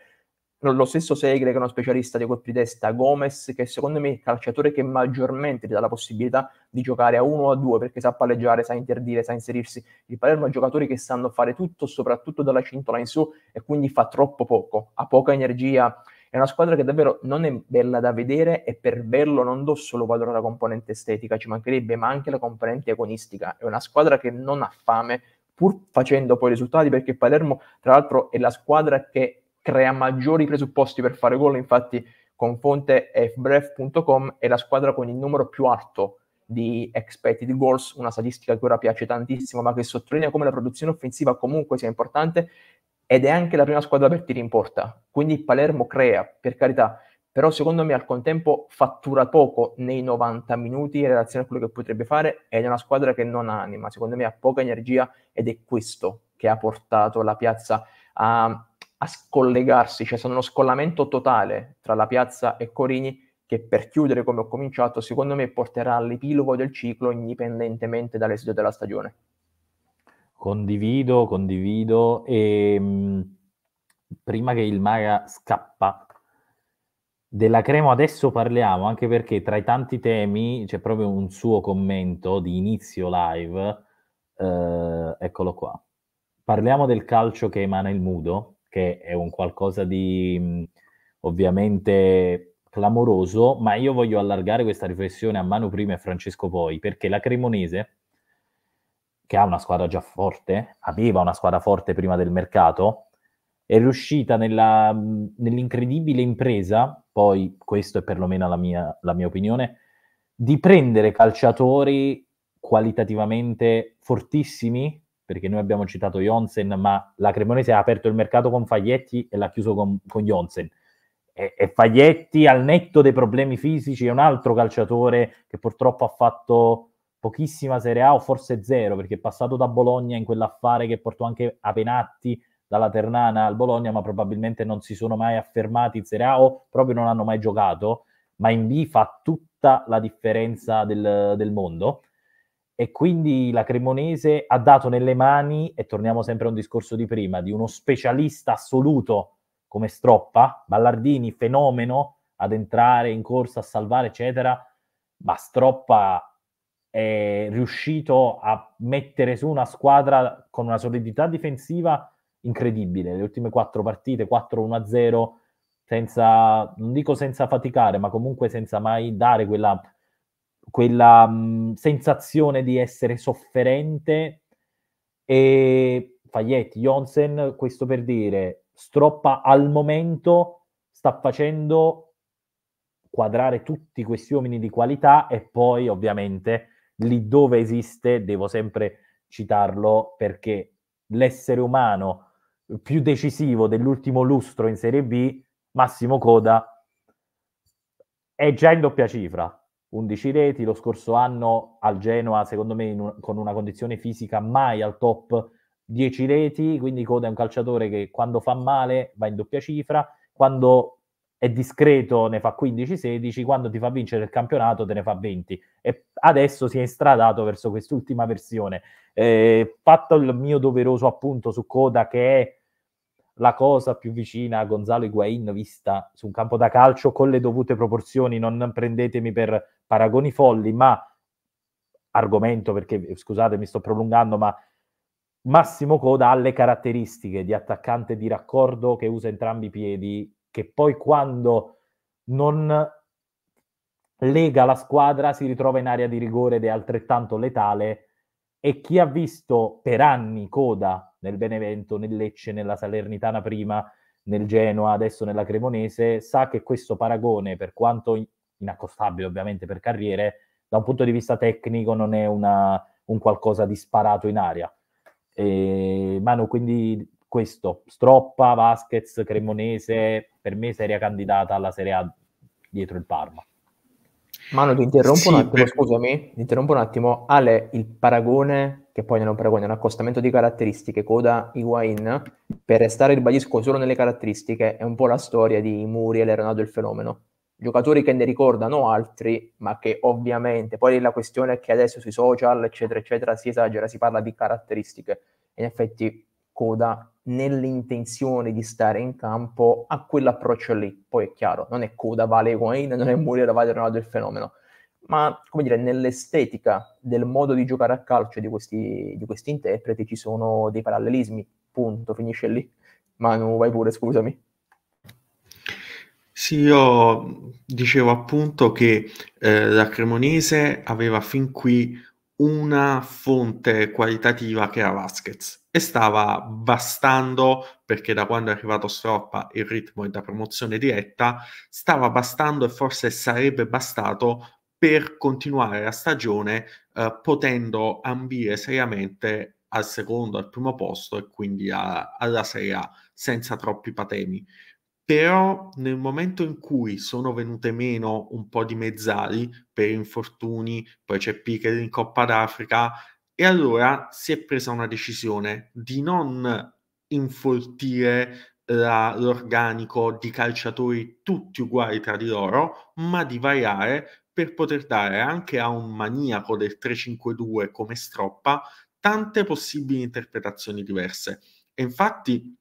Lo stesso Segre, che è uno specialista dei colpi di testa, Gomez, che secondo me è il calciatore che maggiormente ti dà la possibilità di giocare a uno o a due, perché sa palleggiare, sa interdire, sa inserirsi. Il Palermo ha giocatori che sanno fare tutto, soprattutto dalla cintola in su, e quindi fa troppo poco, ha poca energia è una squadra che davvero non è bella da vedere e per bello non do solo valore alla componente estetica, ci mancherebbe, ma anche la componente agonistica. È una squadra che non ha fame, pur facendo poi risultati, perché Palermo, tra l'altro, è la squadra che crea maggiori presupposti per fare gol, infatti con fonte fbref.com è la squadra con il numero più alto di expected goals, una statistica che ora piace tantissimo, ma che sottolinea come la produzione offensiva comunque sia importante ed è anche la prima squadra per tiri in porta. Quindi Palermo crea, per carità, però secondo me al contempo fattura poco nei 90 minuti in relazione a quello che potrebbe fare ed è una squadra che non ha anima, secondo me ha poca energia ed è questo che ha portato la piazza a, a scollegarsi, c'è cioè, stato uno scollamento totale tra la piazza e Corini che per chiudere come ho cominciato secondo me porterà all'epilogo del ciclo indipendentemente dall'esito della stagione. Condivido, condivido. E ehm, prima che il Mara scappa, della Cremo adesso parliamo, anche perché tra i tanti temi c'è proprio un suo commento di inizio live. Eh, eccolo qua. Parliamo del calcio che emana il mudo, che è un qualcosa di mm, ovviamente clamoroso, ma io voglio allargare questa riflessione a Manu prima e Francesco poi, perché la Cremonese che ha una squadra già forte, aveva una squadra forte prima del mercato, è riuscita nella, nell'incredibile impresa, poi questo è perlomeno la mia, la mia opinione, di prendere calciatori qualitativamente fortissimi, perché noi abbiamo citato Jonsen, ma la Cremonese ha aperto il mercato con Faglietti e l'ha chiuso con, con Jonsen. E, e Faglietti, al netto dei problemi fisici, è un altro calciatore che purtroppo ha fatto pochissima Serie A o forse zero, perché è passato da Bologna in quell'affare che portò anche a Penatti dalla Ternana al Bologna, ma probabilmente non si sono mai affermati in Serie A o proprio non hanno mai giocato, ma in B fa tutta la differenza del, del mondo. E quindi la Cremonese ha dato nelle mani, e torniamo sempre a un discorso di prima, di uno specialista assoluto come Stroppa, Ballardini, fenomeno ad entrare in corsa, a salvare, eccetera, ma Stroppa è riuscito a mettere su una squadra con una solidità difensiva incredibile. Le ultime quattro partite, 4-1-0, senza, non dico senza faticare, ma comunque senza mai dare quella, quella mh, mm, sensazione di essere sofferente. E Faghetti, Jonsen, questo per dire, Stroppa al momento sta facendo quadrare tutti questi uomini di qualità e poi ovviamente lì dove esiste, devo sempre citarlo perché l'essere umano più decisivo dell'ultimo lustro in Serie B, Massimo Coda, è già in doppia cifra. 11 reti lo scorso anno al Genoa, secondo me, un, con una condizione fisica mai al top 10 reti, quindi Coda è un calciatore che quando fa male va in doppia cifra, quando è discreto, ne fa 15-16, quando ti fa vincere il campionato te ne fa 20. E adesso si è instradato verso quest'ultima versione. Eh, fatto il mio doveroso appunto su Coda, che è la cosa più vicina a Gonzalo Higuain vista su un campo da calcio con le dovute proporzioni, non prendetemi per paragoni folli, ma argomento perché scusate mi sto prolungando, ma Massimo Coda ha le caratteristiche di attaccante di raccordo che usa entrambi i piedi che poi quando non lega la squadra si ritrova in area di rigore ed è altrettanto letale e chi ha visto per anni coda nel Benevento, nel Lecce, nella Salernitana prima, nel Genoa, adesso nella Cremonese, sa che questo paragone, per quanto inaccostabile ovviamente per carriere, da un punto di vista tecnico non è una, un qualcosa di sparato in aria. E, Manu, quindi questo, Stroppa, Vasquez, Cremonese, per me seria candidata alla Serie A dietro il Parma. Mano, ti interrompo sì, un attimo, per... scusami, ti interrompo un attimo. Ale, il paragone, che poi non è un paragone, è un accostamento di caratteristiche, coda Higuain, per restare, ribadisco, solo nelle caratteristiche, è un po' la storia di Muriel e Ronaldo il fenomeno. Giocatori che ne ricordano altri, ma che ovviamente, poi la questione è che adesso sui social, eccetera, eccetera, si esagera, si parla di caratteristiche. In effetti, coda nell'intenzione di stare in campo a quell'approccio lì. Poi è chiaro, non è coda vale Wayne, non è Muriel vale Ronaldo il fenomeno, ma come dire, nell'estetica del modo di giocare a calcio di questi, di questi interpreti ci sono dei parallelismi, punto, finisce lì. Manu, vai pure, scusami. Sì, io dicevo appunto che eh, la Cremonese aveva fin qui una fonte qualitativa che era Vasquez e stava bastando, perché da quando è arrivato Stroppa il ritmo è da promozione diretta, stava bastando e forse sarebbe bastato per continuare la stagione eh, potendo ambire seriamente al secondo, al primo posto e quindi a, alla Serie A senza troppi patemi. Però nel momento in cui sono venute meno un po' di mezzali per infortuni, poi c'è Pickering in Coppa d'Africa, e allora si è presa una decisione di non infoltire la, l'organico di calciatori tutti uguali tra di loro, ma di variare per poter dare anche a un maniaco del 352 come stroppa tante possibili interpretazioni diverse. E infatti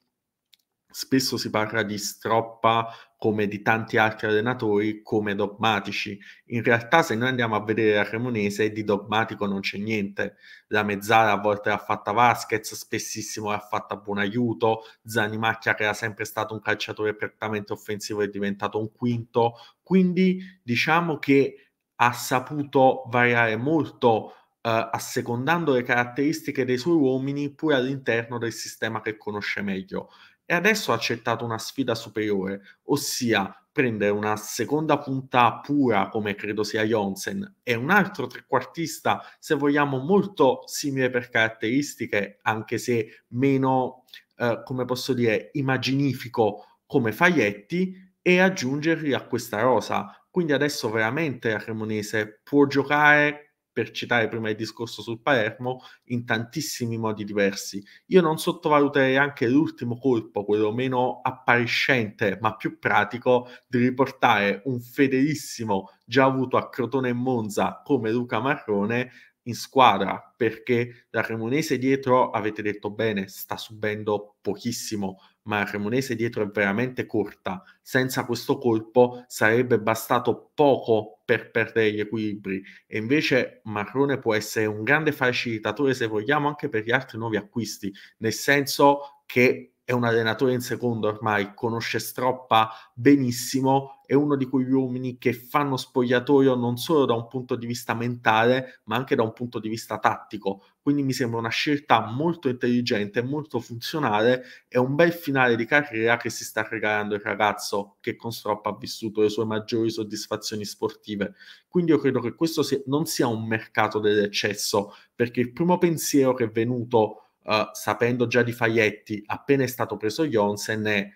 spesso si parla di stroppa come di tanti altri allenatori, come dogmatici. In realtà, se noi andiamo a vedere la Cremonese, di dogmatico non c'è niente. La Mezzara a volte l'ha fatta Vasquez, spessissimo l'ha fatta Buonaiuto, Zanimacchia che era sempre stato un calciatore prettamente offensivo è diventato un quinto. Quindi diciamo che ha saputo variare molto eh, assecondando le caratteristiche dei suoi uomini pure all'interno del sistema che conosce meglio e adesso ha accettato una sfida superiore, ossia prendere una seconda punta pura come credo sia Jonsen e un altro trequartista se vogliamo molto simile per caratteristiche anche se meno eh, come posso dire immaginifico come Faietti e aggiungerli a questa rosa quindi adesso veramente la Cremonese può giocare per citare prima il discorso sul Palermo, in tantissimi modi diversi. Io non sottovaluterei anche l'ultimo colpo, quello meno appariscente ma più pratico, di riportare un fedelissimo già avuto a Crotone e Monza come Luca Marrone in squadra perché la Cremonese dietro avete detto bene sta subendo pochissimo ma la Cremonese dietro è veramente corta senza questo colpo sarebbe bastato poco per perdere gli equilibri e invece Marrone può essere un grande facilitatore se vogliamo anche per gli altri nuovi acquisti nel senso che è un allenatore in secondo ormai conosce Stroppa benissimo è uno di quegli uomini che fanno spogliatoio non solo da un punto di vista mentale, ma anche da un punto di vista tattico. Quindi mi sembra una scelta molto intelligente, molto funzionale e un bel finale di carriera che si sta regalando il ragazzo che con Stroppa ha vissuto le sue maggiori soddisfazioni sportive. Quindi io credo che questo sia, non sia un mercato dell'eccesso, perché il primo pensiero che è venuto Uh, sapendo già di Faietti, appena è stato preso Jonsen, è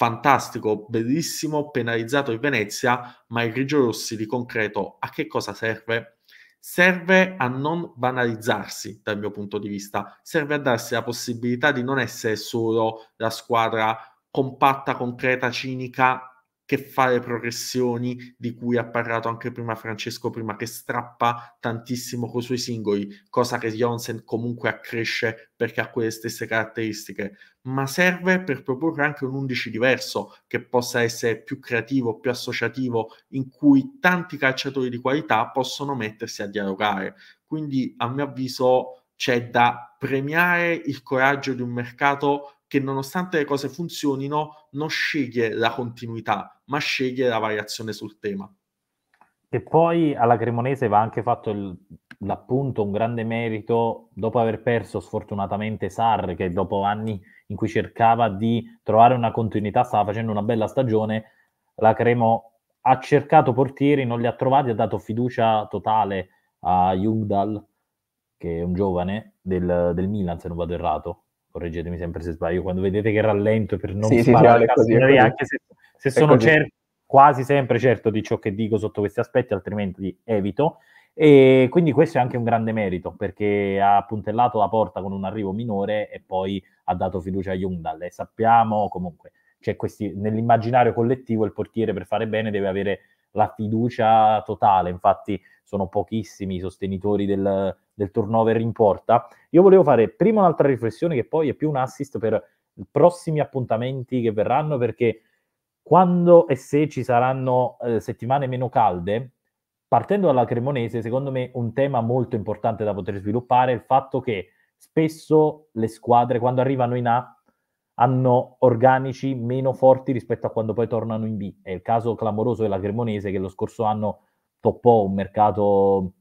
fantastico, bellissimo, penalizzato il Venezia, ma il grigio rossi di concreto a che cosa serve? serve a non banalizzarsi dal mio punto di vista, serve a darsi la possibilità di non essere solo la squadra compatta, concreta, cinica che fa le progressioni di cui ha parlato anche prima Francesco, prima che strappa tantissimo con i suoi singoli, cosa che Jonsen comunque accresce perché ha quelle stesse caratteristiche, ma serve per proporre anche un 11 diverso che possa essere più creativo, più associativo, in cui tanti calciatori di qualità possono mettersi a dialogare. Quindi a mio avviso c'è da premiare il coraggio di un mercato che nonostante le cose funzionino, non sceglie la continuità, ma sceglie la variazione sul tema. E poi alla Cremonese va anche fatto il, l'appunto, un grande merito, dopo aver perso sfortunatamente Sarri, che dopo anni in cui cercava di trovare una continuità, stava facendo una bella stagione, la Cremo ha cercato portieri, non li ha trovati, ha dato fiducia totale a Jungdal, che è un giovane del, del Milan, se non vado errato, correggetemi sempre se sbaglio, quando vedete che rallento per non sì, sparare sì, sì, anche se, se sono cer- quasi sempre certo di ciò che dico sotto questi aspetti, altrimenti evito. E quindi questo è anche un grande merito perché ha puntellato la porta con un arrivo minore e poi ha dato fiducia a Jungdal. E sappiamo comunque, cioè questi, nell'immaginario collettivo il portiere per fare bene deve avere la fiducia totale. Infatti sono pochissimi i sostenitori del del turnover in porta. Io volevo fare prima un'altra riflessione che poi è più un assist per i prossimi appuntamenti che verranno perché quando e se ci saranno eh, settimane meno calde, partendo dalla Cremonese, secondo me un tema molto importante da poter sviluppare è il fatto che spesso le squadre quando arrivano in A hanno organici meno forti rispetto a quando poi tornano in B. È il caso clamoroso della Cremonese che lo scorso anno toppò un mercato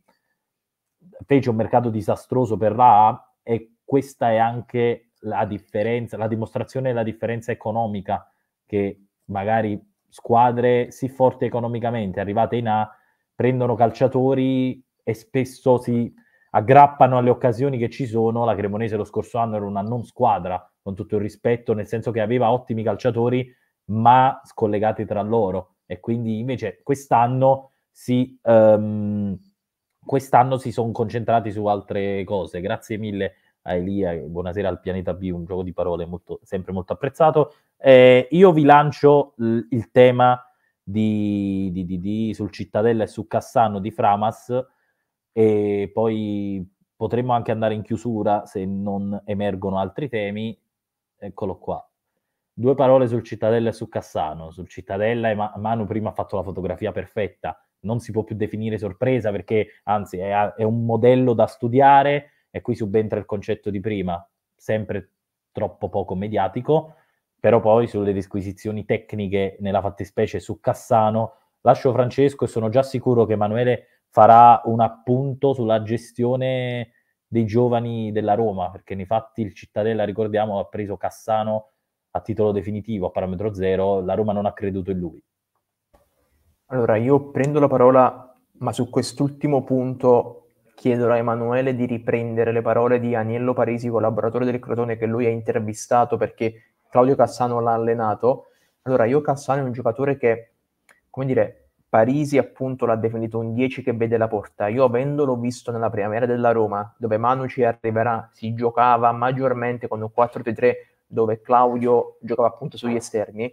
fece un mercato disastroso per la A e questa è anche la differenza, la dimostrazione della differenza economica che magari squadre sì forti economicamente arrivate in A prendono calciatori e spesso si aggrappano alle occasioni che ci sono. La Cremonese lo scorso anno era una non squadra, con tutto il rispetto, nel senso che aveva ottimi calciatori ma scollegati tra loro e quindi invece quest'anno si... Um, quest'anno si sono concentrati su altre cose. Grazie mille a Elia, buonasera al Pianeta B, un gioco di parole molto, sempre molto apprezzato. Eh, io vi lancio l- il tema di, di, di, di, sul Cittadella e su Cassano di Framas e poi potremmo anche andare in chiusura se non emergono altri temi. Eccolo qua. Due parole sul Cittadella e su Cassano. Sul Cittadella, Manu prima ha fatto la fotografia perfetta non si può più definire sorpresa perché anzi è, è un modello da studiare e qui subentra il concetto di prima, sempre troppo poco mediatico, però poi sulle disquisizioni tecniche, nella fattispecie su Cassano, lascio Francesco e sono già sicuro che Emanuele farà un appunto sulla gestione dei giovani della Roma, perché nei fatti il Cittadella, ricordiamo, ha preso Cassano a titolo definitivo, a parametro zero, la Roma non ha creduto in lui. Allora, io prendo la parola, ma su quest'ultimo punto chiedo a Emanuele di riprendere le parole di Aniello Parisi, collaboratore del Crotone, che lui ha intervistato perché Claudio Cassano l'ha allenato. Allora, io Cassano è un giocatore che, come dire, Parisi appunto l'ha definito un 10 che vede la porta. Io avendolo visto nella primavera della Roma, dove Manu ci arriverà, si giocava maggiormente con un 4-3-3 dove Claudio giocava appunto sugli esterni,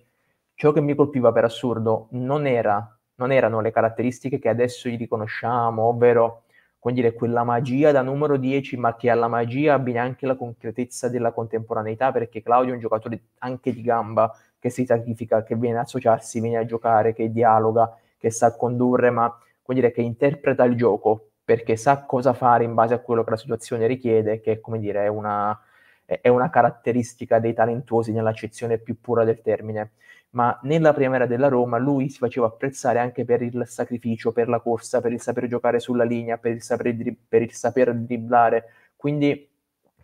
ciò che mi colpiva per assurdo non era non erano le caratteristiche che adesso gli riconosciamo, ovvero dire, quella magia da numero 10, ma che alla magia abbina anche la concretezza della contemporaneità, perché Claudio è un giocatore anche di gamba che si sacrifica, che viene a associarsi, viene a giocare, che dialoga, che sa condurre, ma dire, che interpreta il gioco perché sa cosa fare in base a quello che la situazione richiede, che dire, è, una, è una caratteristica dei talentuosi nell'accezione più pura del termine ma nella primavera della Roma lui si faceva apprezzare anche per il sacrificio, per la corsa, per il saper giocare sulla linea, per il saper, dri- per il saper dribblare, quindi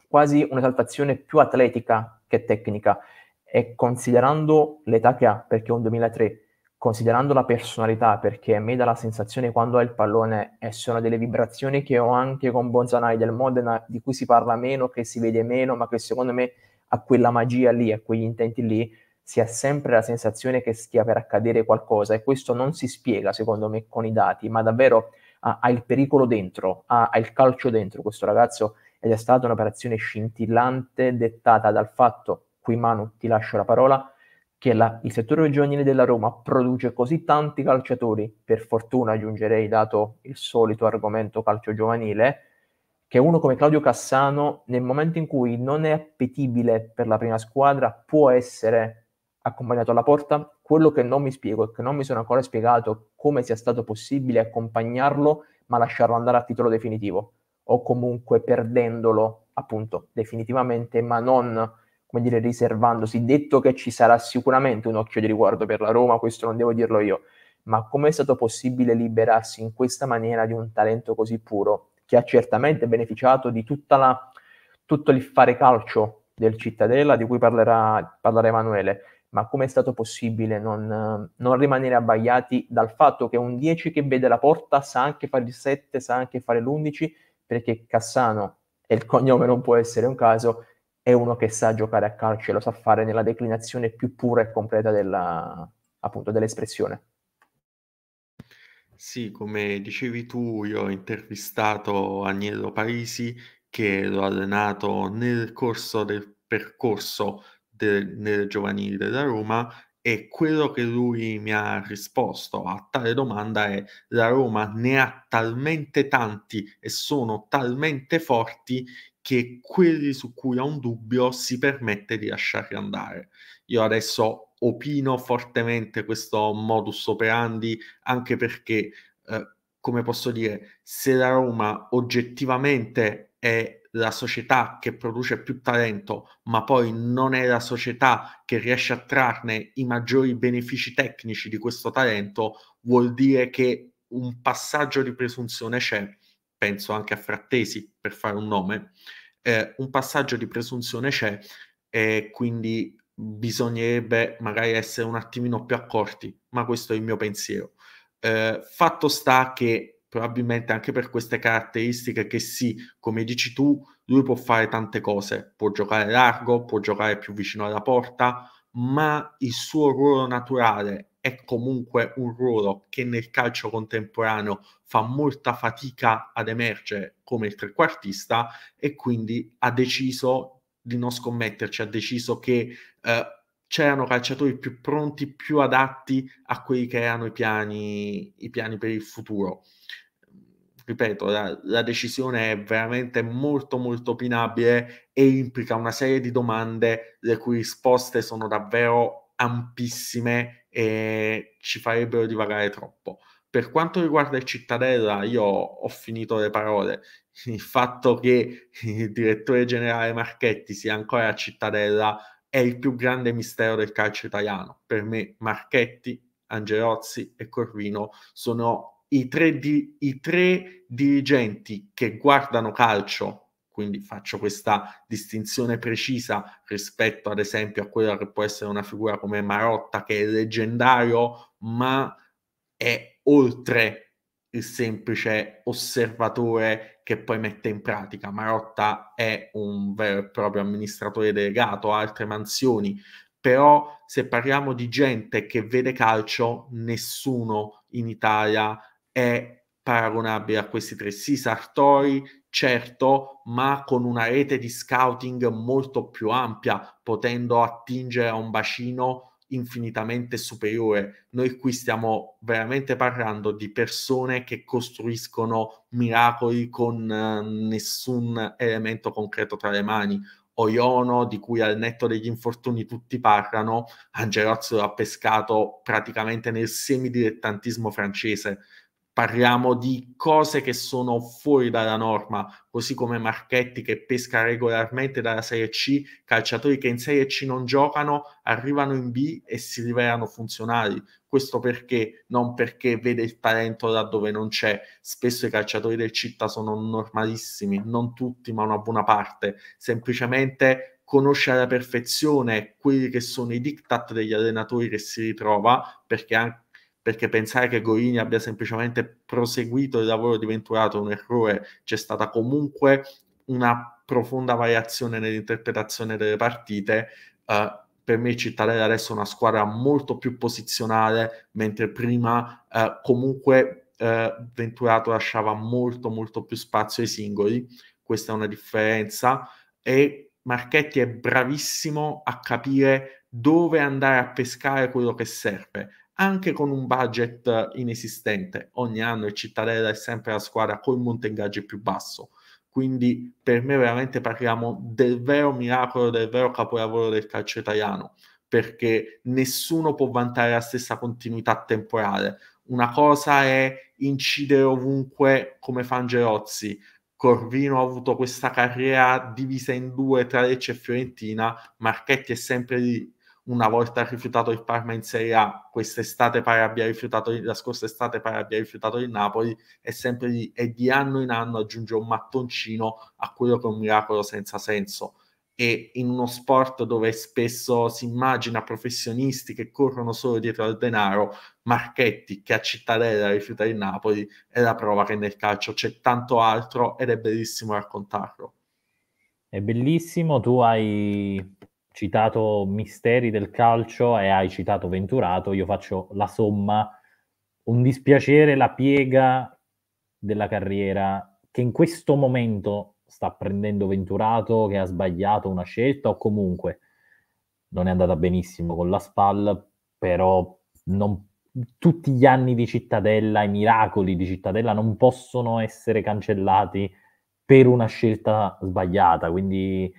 quasi un'esaltazione più atletica che tecnica. E considerando l'età che ha, perché è un 2003, considerando la personalità, perché a me dà la sensazione quando ha il pallone e sono delle vibrazioni che ho anche con Bonzanai del Modena, di cui si parla meno, che si vede meno, ma che secondo me ha quella magia lì, ha quegli intenti lì, si ha sempre la sensazione che stia per accadere qualcosa e questo non si spiega secondo me con i dati, ma davvero ha, ha il pericolo dentro, ha, ha, il calcio dentro questo ragazzo ed è stata un'operazione scintillante dettata dal fatto, qui Manu ti lascio la parola, che la, il settore giovanile della Roma produce così tanti calciatori, per fortuna aggiungerei dato il solito argomento calcio giovanile, che uno come Claudio Cassano nel momento in cui non è appetibile per la prima squadra può essere accompagnato alla porta. Quello che non mi spiego e che non mi sono ancora spiegato come sia stato possibile accompagnarlo ma lasciarlo andare a titolo definitivo o comunque perdendolo appunto definitivamente ma non come dire riservandosi detto che ci sarà sicuramente un occhio di riguardo per la Roma questo non devo dirlo io ma come è stato possibile liberarsi in questa maniera di un talento così puro che ha certamente beneficiato di tutta la, tutto il fare calcio del Cittadella di cui parlerà, parlerà Emanuele ma come è stato possibile non, non, rimanere abbagliati dal fatto che un 10 che vede la porta sa anche fare il 7, sa anche fare l'11, perché Cassano, e il cognome non può essere un caso, è uno che sa giocare a calcio e lo sa fare nella declinazione più pura e completa della, appunto, dell'espressione. Sì, come dicevi tu, io ho intervistato Agnello Parisi che l'ho allenato nel corso del percorso de, nelle giovanili della Roma e quello che lui mi ha risposto a tale domanda è la Roma ne ha talmente tanti e sono talmente forti che quelli su cui ha un dubbio si permette di lasciarli andare. Io adesso opino fortemente questo modus operandi anche perché, eh, come posso dire, se la Roma oggettivamente è la società che produce più talento, ma poi non è la società che riesce a trarne i maggiori benefici tecnici di questo talento, vuol dire che un passaggio di presunzione c'è, penso anche a Frattesi per fare un nome, eh, un passaggio di presunzione c'è e quindi bisognerebbe magari essere un attimino più accorti, ma questo è il mio pensiero. Eh, fatto sta che probabilmente anche per queste caratteristiche che sì, come dici tu, lui può fare tante cose, può giocare largo, può giocare più vicino alla porta, ma il suo ruolo naturale è comunque un ruolo che nel calcio contemporaneo fa molta fatica ad emergere come il trequartista e quindi ha deciso di non scommetterci, ha deciso che eh, c'erano calciatori più pronti, più adatti a quelli che erano i piani, i piani per il futuro. Ripeto, la, la decisione è veramente molto molto opinabile e implica una serie di domande le cui risposte sono davvero ampissime e ci farebbero divagare troppo. Per quanto riguarda il Cittadella, io ho finito le parole. Il fatto che il direttore generale Marchetti sia ancora a Cittadella è il più grande mistero del calcio italiano. Per me Marchetti, Angelozzi e Corvino sono i tre, di, i tre dirigenti che guardano calcio quindi faccio questa distinzione precisa rispetto ad esempio a quella che può essere una figura come Marotta che è leggendario ma è oltre il semplice osservatore che poi mette in pratica. Marotta è un vero e proprio amministratore delegato, ha altre mansioni, però se parliamo di gente che vede calcio, nessuno in Italia è paragonabile a questi tre. Sì, Sartori, certo, ma con una rete di scouting molto più ampia, potendo attingere a un bacino infinitamente superiore. Noi qui stiamo veramente parlando di persone che costruiscono miracoli con eh, nessun elemento concreto tra le mani. Oiono, di cui al netto degli infortuni tutti parlano, Angelozzo ha pescato praticamente nel semidilettantismo francese parliamo di cose che sono fuori dalla norma, così come Marchetti che pesca regolarmente dalla Serie C, calciatori che in Serie C non giocano, arrivano in B e si rivelano funzionali. Questo perché? Non perché vede il talento laddove non c'è. Spesso i calciatori del città sono normalissimi, non tutti, ma una buona parte. Semplicemente conosce alla perfezione quelli che sono i diktat degli allenatori che si ritrova, perché anche perché pensare che Gorini abbia semplicemente proseguito il lavoro di Venturato è un errore, c'è stata comunque una profonda variazione nell'interpretazione delle partite. Uh, per me Cittadella adesso è una squadra molto più posizionale, mentre prima uh, comunque uh, Venturato lasciava molto molto più spazio ai singoli, questa è una differenza, e Marchetti è bravissimo a capire dove andare a pescare quello che serve anche con un budget inesistente. Ogni anno il Cittadella è sempre la squadra con il monte ingaggi più basso. Quindi per me veramente parliamo del vero miracolo, del vero capolavoro del calcio italiano, perché nessuno può vantare la stessa continuità temporale. Una cosa è incidere ovunque come fa Angelozzi, Corvino ha avuto questa carriera divisa in due tra Lecce e Fiorentina, Marchetti è sempre lì una volta rifiutato il Parma in Serie A, quest'estate pare abbia rifiutato, la scorsa estate pare abbia rifiutato il Napoli, è sempre lì e di anno in anno aggiunge un mattoncino a quello che è un miracolo senza senso. E in uno sport dove spesso si immagina professionisti che corrono solo dietro al denaro, Marchetti che a Cittadella rifiuta il Napoli è la prova che nel calcio c'è tanto altro ed è bellissimo raccontarlo. È bellissimo, tu hai citato misteri del calcio e hai citato Venturato, io faccio la somma, un dispiacere, la piega della carriera che in questo momento sta prendendo Venturato, che ha sbagliato una scelta o comunque non è andata benissimo con la SPAL, però non, tutti gli anni di Cittadella, i miracoli di Cittadella non possono essere cancellati per una scelta sbagliata, quindi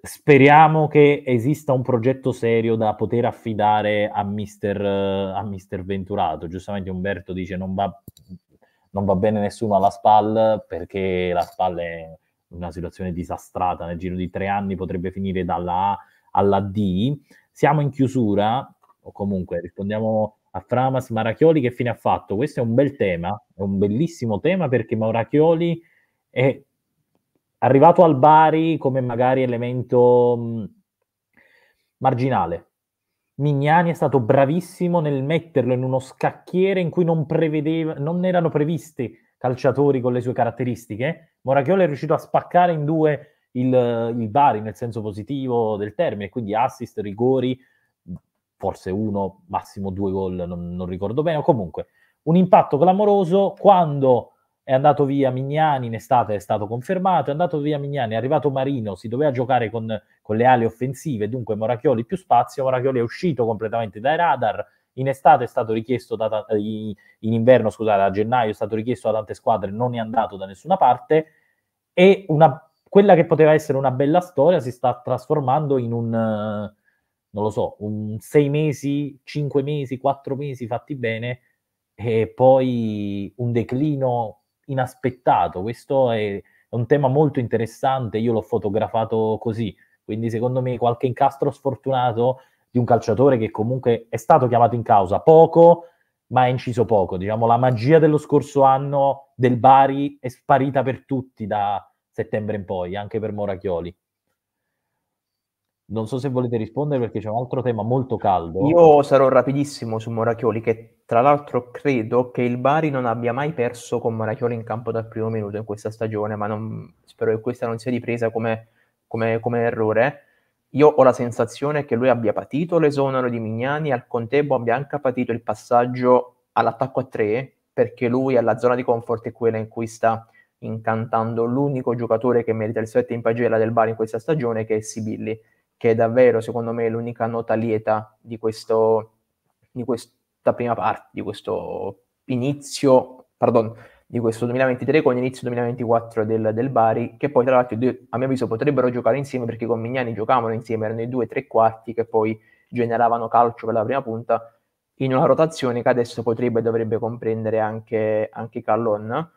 speriamo che esista un progetto serio da poter affidare a mister, a mister Venturato. Giustamente Umberto dice non va, non va bene nessuno alla SPAL perché la SPAL è una situazione disastrata nel giro di tre anni, potrebbe finire dalla A alla D. Siamo in chiusura, o comunque rispondiamo a Framas Maracchioli che fine ha fatto? Questo è un bel tema, è un bellissimo tema perché Maracchioli è arrivato al Bari come magari elemento mh, marginale. Mignani è stato bravissimo nel metterlo in uno scacchiere in cui non, prevedeva, non erano previsti calciatori con le sue caratteristiche. Morachiolo è riuscito a spaccare in due il, il Bari nel senso positivo del termine, quindi assist, rigori, forse uno, massimo due gol, non, non ricordo bene, o comunque un impatto clamoroso quando è andato via Mignani in estate, è stato confermato, è andato via Mignani, è arrivato Marino, si doveva giocare con, con le ali offensive, dunque Morachioli più spazio, Morachioli è uscito completamente dai radar, in estate è stato richiesto, da, in inverno scusate, a gennaio è stato richiesto da tante squadre, non è andato da nessuna parte e una, quella che poteva essere una bella storia si sta trasformando in un, non lo so, un sei mesi, cinque mesi, quattro mesi fatti bene e poi un declino inaspettato, questo è un tema molto interessante, io l'ho fotografato così, quindi secondo me qualche incastro sfortunato di un calciatore che comunque è stato chiamato in causa poco, ma ha inciso poco, diciamo la magia dello scorso anno del Bari è sparita per tutti da settembre in poi, anche per Morachioli. Non so se volete rispondere perché c'è un altro tema molto caldo. Io sarò rapidissimo su Morachioli che tra l'altro credo che il Bari non abbia mai perso con Morachioli in campo dal primo minuto in questa stagione, ma non, spero che questa non sia ripresa come, come, come errore. Io ho la sensazione che lui abbia patito l'esonero di Mignani e al contempo abbia anche patito il passaggio all'attacco a tre perché lui alla zona di comfort è quella in cui sta incantando l'unico giocatore che merita il 7 in pagella del Bari in questa stagione che è Sibilli che è davvero, secondo me, l'unica nota lieta di, questo, di questa prima parte, di questo inizio, pardon, di questo 2023 con l'inizio 2024 del, del, Bari, che poi tra l'altro a mio avviso potrebbero giocare insieme perché con Mignani giocavano insieme, erano i due tre quarti che poi generavano calcio per la prima punta in una rotazione che adesso potrebbe e dovrebbe comprendere anche, anche Callon.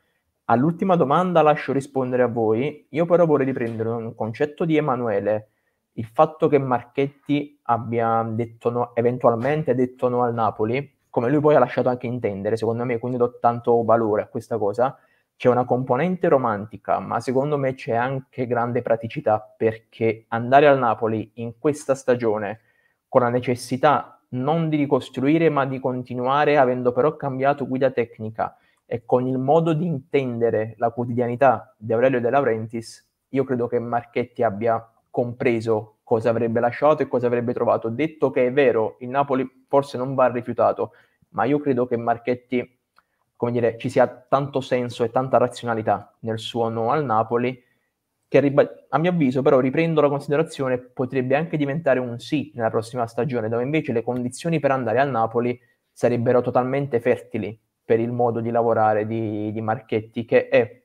All'ultima domanda lascio rispondere a voi, io però vorrei riprendere un concetto di Emanuele il fatto che Marchetti abbia detto no, eventualmente detto no al Napoli, come lui poi ha lasciato anche intendere, secondo me, quindi do tanto valore a questa cosa, c'è una componente romantica, ma secondo me c'è anche grande praticità perché andare al Napoli in questa stagione con la necessità non di ricostruire, ma di continuare avendo però cambiato guida tecnica e con il modo di intendere la quotidianità di Aurelio De Laurentiis, io credo che Marchetti abbia compreso cosa avrebbe lasciato e cosa avrebbe trovato. Detto che è vero, il Napoli forse non va rifiutato, ma io credo che Marchetti, come dire, ci sia tanto senso e tanta razionalità nel suo no al Napoli, che a mio avviso però riprendo la considerazione potrebbe anche diventare un sì nella prossima stagione, dove invece le condizioni per andare al Napoli sarebbero totalmente fertili per il modo di lavorare di, di Marchetti, che è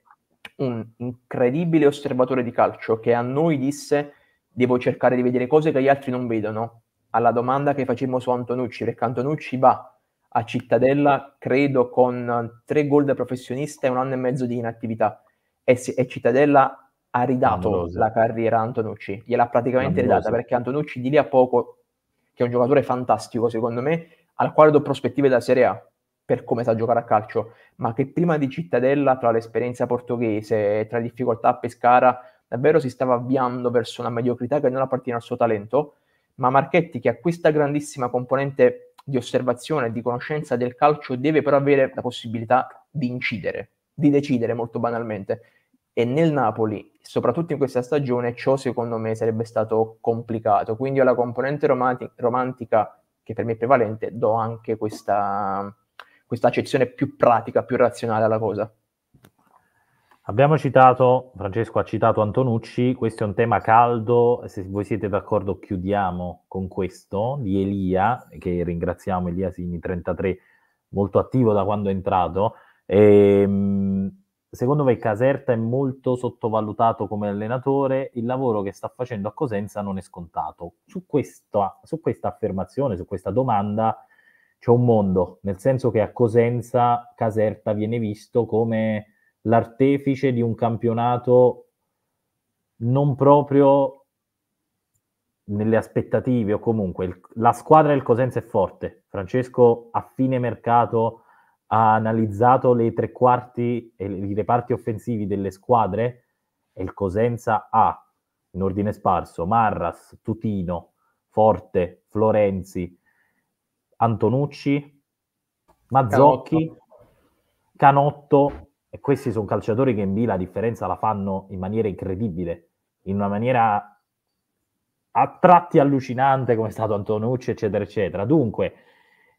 un incredibile osservatore di calcio che a noi disse devo cercare di vedere cose che gli altri non vedono. Alla domanda che facemmo su Antonucci, perché Antonucci va a Cittadella, credo, con tre gol da professionista e un anno e mezzo di inattività. E, si, e Cittadella ha ridato Ambrose. la carriera a Antonucci, gliel'ha praticamente Ambrose. ridata, perché Antonucci di lì a poco, che è un giocatore fantastico secondo me, al quale do prospettive da Serie A, per come sa giocare a calcio, ma che prima di Cittadella, tra l'esperienza portoghese e tra le difficoltà a Pescara, davvero si stava avviando verso una mediocrità che non appartiene al suo talento, ma Marchetti che ha questa grandissima componente di osservazione e di conoscenza del calcio deve però avere la possibilità di incidere, di decidere molto banalmente. E nel Napoli, soprattutto in questa stagione, ciò secondo me sarebbe stato complicato. Quindi alla componente romantica, che per me è prevalente, do anche questa, questa accezione più pratica, più razionale alla cosa. Abbiamo citato, Francesco ha citato Antonucci, questo è un tema caldo, se voi siete d'accordo chiudiamo con questo, di Elia, che ringraziamo Elia Sini 33, molto attivo da quando è entrato. E, ehm, secondo me Caserta è molto sottovalutato come allenatore, il lavoro che sta facendo a Cosenza non è scontato. Su questa, su questa affermazione, su questa domanda, c'è un mondo, nel senso che a Cosenza Caserta viene visto come l'artefice di un campionato non proprio nelle aspettative o comunque il, la squadra del Cosenza è forte. Francesco a fine mercato ha analizzato le tre quarti e i reparti offensivi delle squadre e il Cosenza ha in ordine sparso Marras, Tutino, Forte, Florenzi, Antonucci, Mazzocchi, Canotto. Canotto. E questi sono calciatori che in B la differenza la fanno in maniera incredibile, in una maniera a tratti allucinante come è stato Antonucci, eccetera, eccetera. Dunque,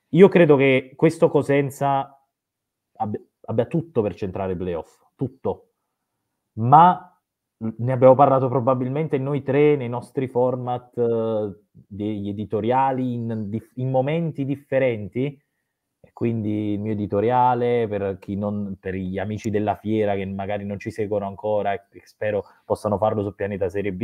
io credo che questo Cosenza abbia, abbia tutto per centrare i playoff, tutto. Ma ne abbiamo parlato probabilmente noi tre nei nostri format eh, degli editoriali in, in, momenti differenti. Quindi il mio editoriale per, chi non, per, gli amici della fiera che magari non ci seguono ancora e spero possano farlo su Pianeta Serie B,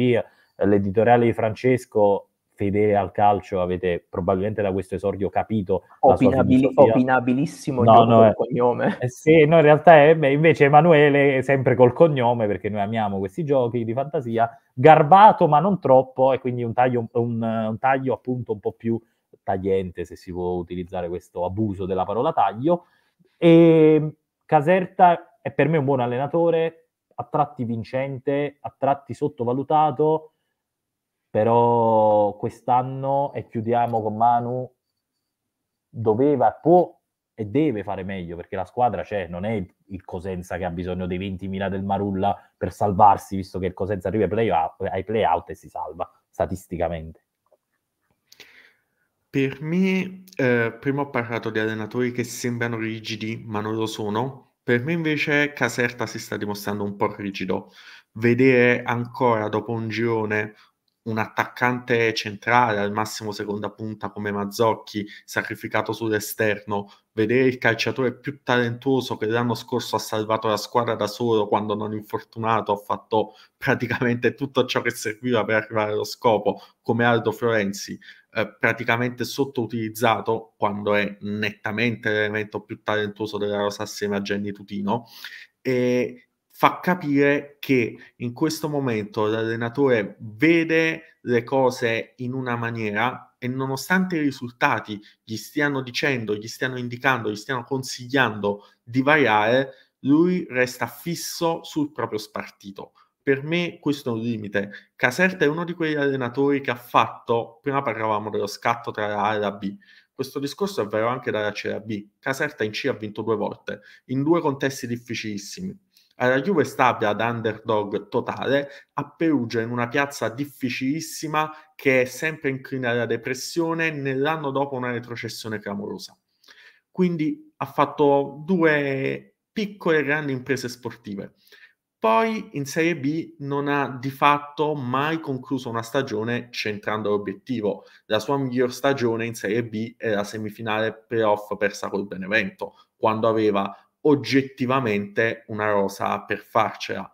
eh, l'editoriale di Francesco fedele al calcio, avete probabilmente da questo esordio capito. Opinabil- opinabilissimo no, no, eh, cognome. Eh sì, no, in realtà è beh, invece Emanuele, sempre col cognome, perché noi amiamo questi giochi di fantasia, garbato ma non troppo, e quindi un taglio, un, un taglio appunto un po' più tagliente, se si può utilizzare questo abuso della parola taglio. E ehm, Caserta è per me un buon allenatore, a tratti vincente, a tratti sottovalutato però quest'anno, e chiudiamo con Manu, doveva, può e deve fare meglio perché la squadra c'è, cioè, non è il, Cosenza che ha bisogno dei 20.000 del Marulla per salvarsi, visto che il Cosenza arriva ai playout, ai play-out e si salva statisticamente. Per me, eh, prima ho parlato di allenatori che sembrano rigidi, ma non lo sono. Per me invece Caserta si sta dimostrando un po' rigido. Vedere ancora dopo un girone un attaccante centrale, al massimo seconda punta come Mazzocchi, sacrificato sull'esterno, vedere il calciatore più talentuoso che l'anno scorso ha salvato la squadra da solo quando non infortunato, ha fatto praticamente tutto ciò che serviva per arrivare allo scopo, come Aldo Florenzi, eh, praticamente sottoutilizzato quando è nettamente l'elemento più talentuoso della rosa assieme a Jenny Tutino. E fa capire che in questo momento l'allenatore vede le cose in una maniera e nonostante i risultati gli stiano dicendo, gli stiano indicando, gli stiano consigliando di variare, lui resta fisso sul proprio spartito. Per me questo è un limite. Caserta è uno di quegli allenatori che ha fatto, prima parlavamo dello scatto tra la A e la B, questo discorso è vero anche dalla C alla B. Caserta in C ha vinto due volte, in due contesti difficilissimi la Juve stabile ad underdog totale, a Perugia in una piazza difficilissima che è sempre inclinata alla depressione, nell'anno dopo una retrocessione clamorosa. Quindi ha fatto due piccole e grandi imprese sportive. Poi in Serie B non ha di fatto mai concluso una stagione centrando l'obiettivo. La sua miglior stagione in Serie B è la semifinale playoff persa col Benevento, quando aveva oggettivamente una rosa per farcela.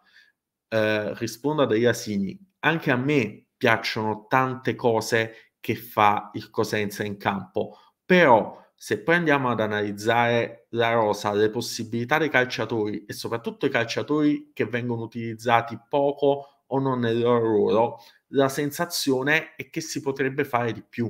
Eh, rispondo ad Iasini, anche a me piacciono tante cose che fa il Cosenza in campo, però se poi andiamo ad analizzare la rosa, le possibilità dei calciatori e soprattutto i calciatori che vengono utilizzati poco o non nel loro ruolo, la sensazione è che si potrebbe fare di più.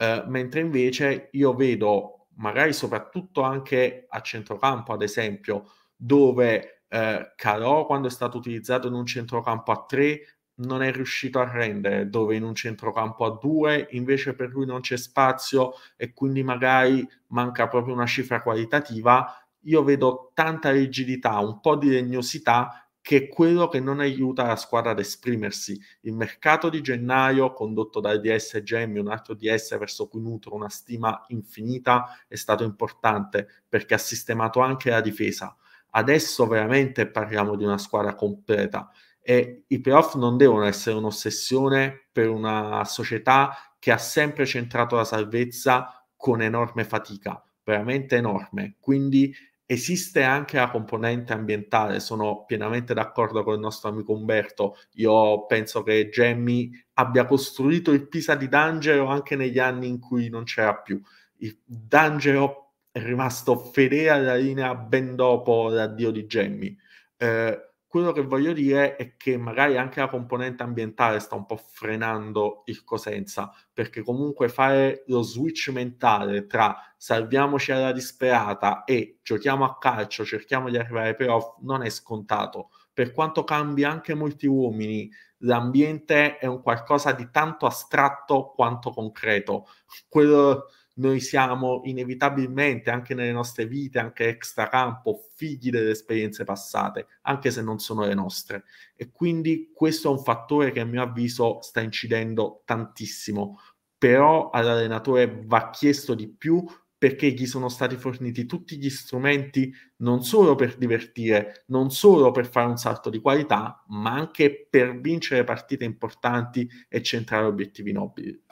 Uh, mentre invece io vedo magari soprattutto anche a centrocampo, ad esempio, dove eh, Carò, quando è stato utilizzato in un centrocampo a 3, non è riuscito a rendere, dove in un centrocampo a 2 invece per lui non c'è spazio e quindi magari manca proprio una cifra qualitativa. Io vedo tanta rigidità, un po' di legnosità che è quello che non aiuta la squadra ad esprimersi. Il mercato di gennaio, condotto dal DS Gemmi, un altro DS verso cui nutro una stima infinita, è stato importante perché ha sistemato anche la difesa. Adesso veramente parliamo di una squadra completa e i playoff non devono essere un'ossessione per una società che ha sempre centrato la salvezza con enorme fatica, veramente enorme. Quindi Esiste anche la componente ambientale, sono pienamente d'accordo con il nostro amico Umberto. Io penso che Gemmi abbia costruito il Pisa di D'Angelo anche negli anni in cui non c'era più. Il D'Angelo è rimasto fedele alla linea ben dopo l'addio di Gemmi. Eh, quello che voglio dire è che magari anche la componente ambientale sta un po' frenando il Cosenza, perché comunque fare lo switch mentale tra salviamoci alla disperata e giochiamo a calcio, cerchiamo di arrivare ai playoff, non è scontato. Per quanto cambi anche molti uomini, l'ambiente è un qualcosa di tanto astratto quanto concreto. Quello noi siamo inevitabilmente anche nelle nostre vite, anche extracampo, figli delle esperienze passate, anche se non sono le nostre. E quindi questo è un fattore che a mio avviso sta incidendo tantissimo. Però all'allenatore va chiesto di più perché gli sono stati forniti tutti gli strumenti non solo per divertire, non solo per fare un salto di qualità, ma anche per vincere partite importanti e centrare obiettivi nobili.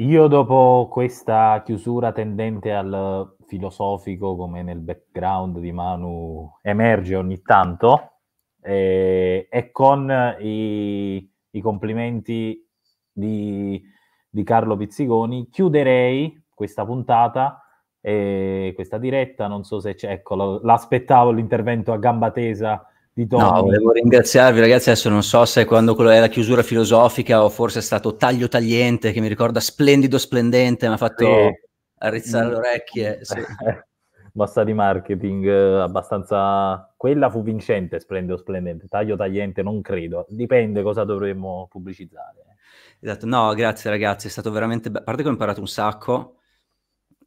Io dopo questa chiusura tendente al filosofico, come nel background di Manu emerge ogni tanto, eh, e con i, i complimenti di, di, Carlo Pizzigoni, chiuderei questa puntata, eh, questa diretta, non so se c'è, ecco, l'aspettavo l'intervento a gamba tesa No, volevo ringraziarvi ragazzi, adesso non so se quando è la chiusura filosofica o forse è stato taglio tagliente che mi ricorda splendido splendente, mi ha fatto sì. arrizzare mm. le orecchie. Sì. Mossa di marketing abbastanza... Quella fu vincente, splendido splendente, taglio tagliente non credo, dipende cosa dovremmo pubblicizzare. Esatto, no, grazie ragazzi, è stato veramente... Be- a parte che ho imparato un sacco,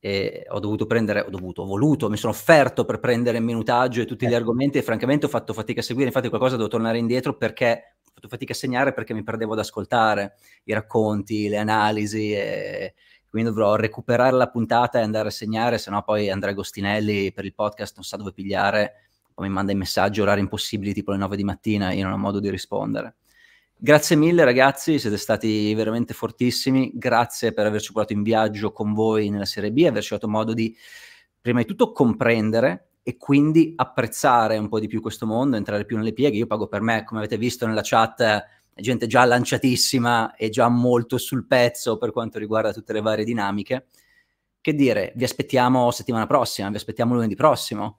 e ho dovuto prendere, ho dovuto, ho voluto, mi sono offerto per prendere il minutaggio e tutti gli eh. argomenti e francamente ho fatto fatica a seguire, infatti qualcosa devo tornare indietro perché ho fatto fatica a segnare perché mi perdevo ad ascoltare i racconti, le analisi e quindi dovrò recuperare la puntata e andare a segnare, sennò poi Andrea Gostinelli per il podcast non sa dove pigliare o mi manda i messaggi orari impossibili tipo le 9 di mattina, io non ho modo di rispondere. Grazie mille ragazzi, siete stati veramente fortissimi, grazie per averci portato in viaggio con voi nella Serie B, averci dato modo di prima di tutto comprendere e quindi apprezzare un po' di più questo mondo, entrare più nelle pieghe. Io pago per me, come avete visto nella chat, gente già lanciatissima e già molto sul pezzo per quanto riguarda tutte le varie dinamiche. Che dire, vi aspettiamo settimana prossima, vi aspettiamo lunedì prossimo.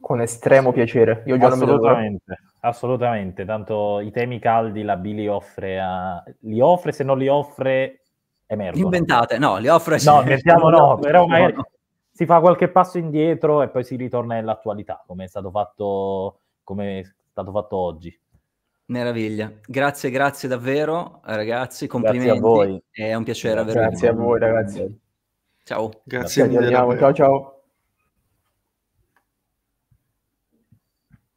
Con estremo piacere. Io già assolutamente, assolutamente. Tanto i temi caldi la B li offre, a... li offre se non li offre emergono. Inventate, no, li offre. No, inventiamo no, no, però magari no. si fa qualche passo indietro e poi si ritorna nell'attualità, come è stato fatto, come è stato fatto oggi. Meraviglia, grazie, grazie davvero ragazzi, complimenti. Grazie a voi. È un piacere avervi. Grazie a voi ragazzi. Ciao. Grazie, grazie mille. Ciao ciao.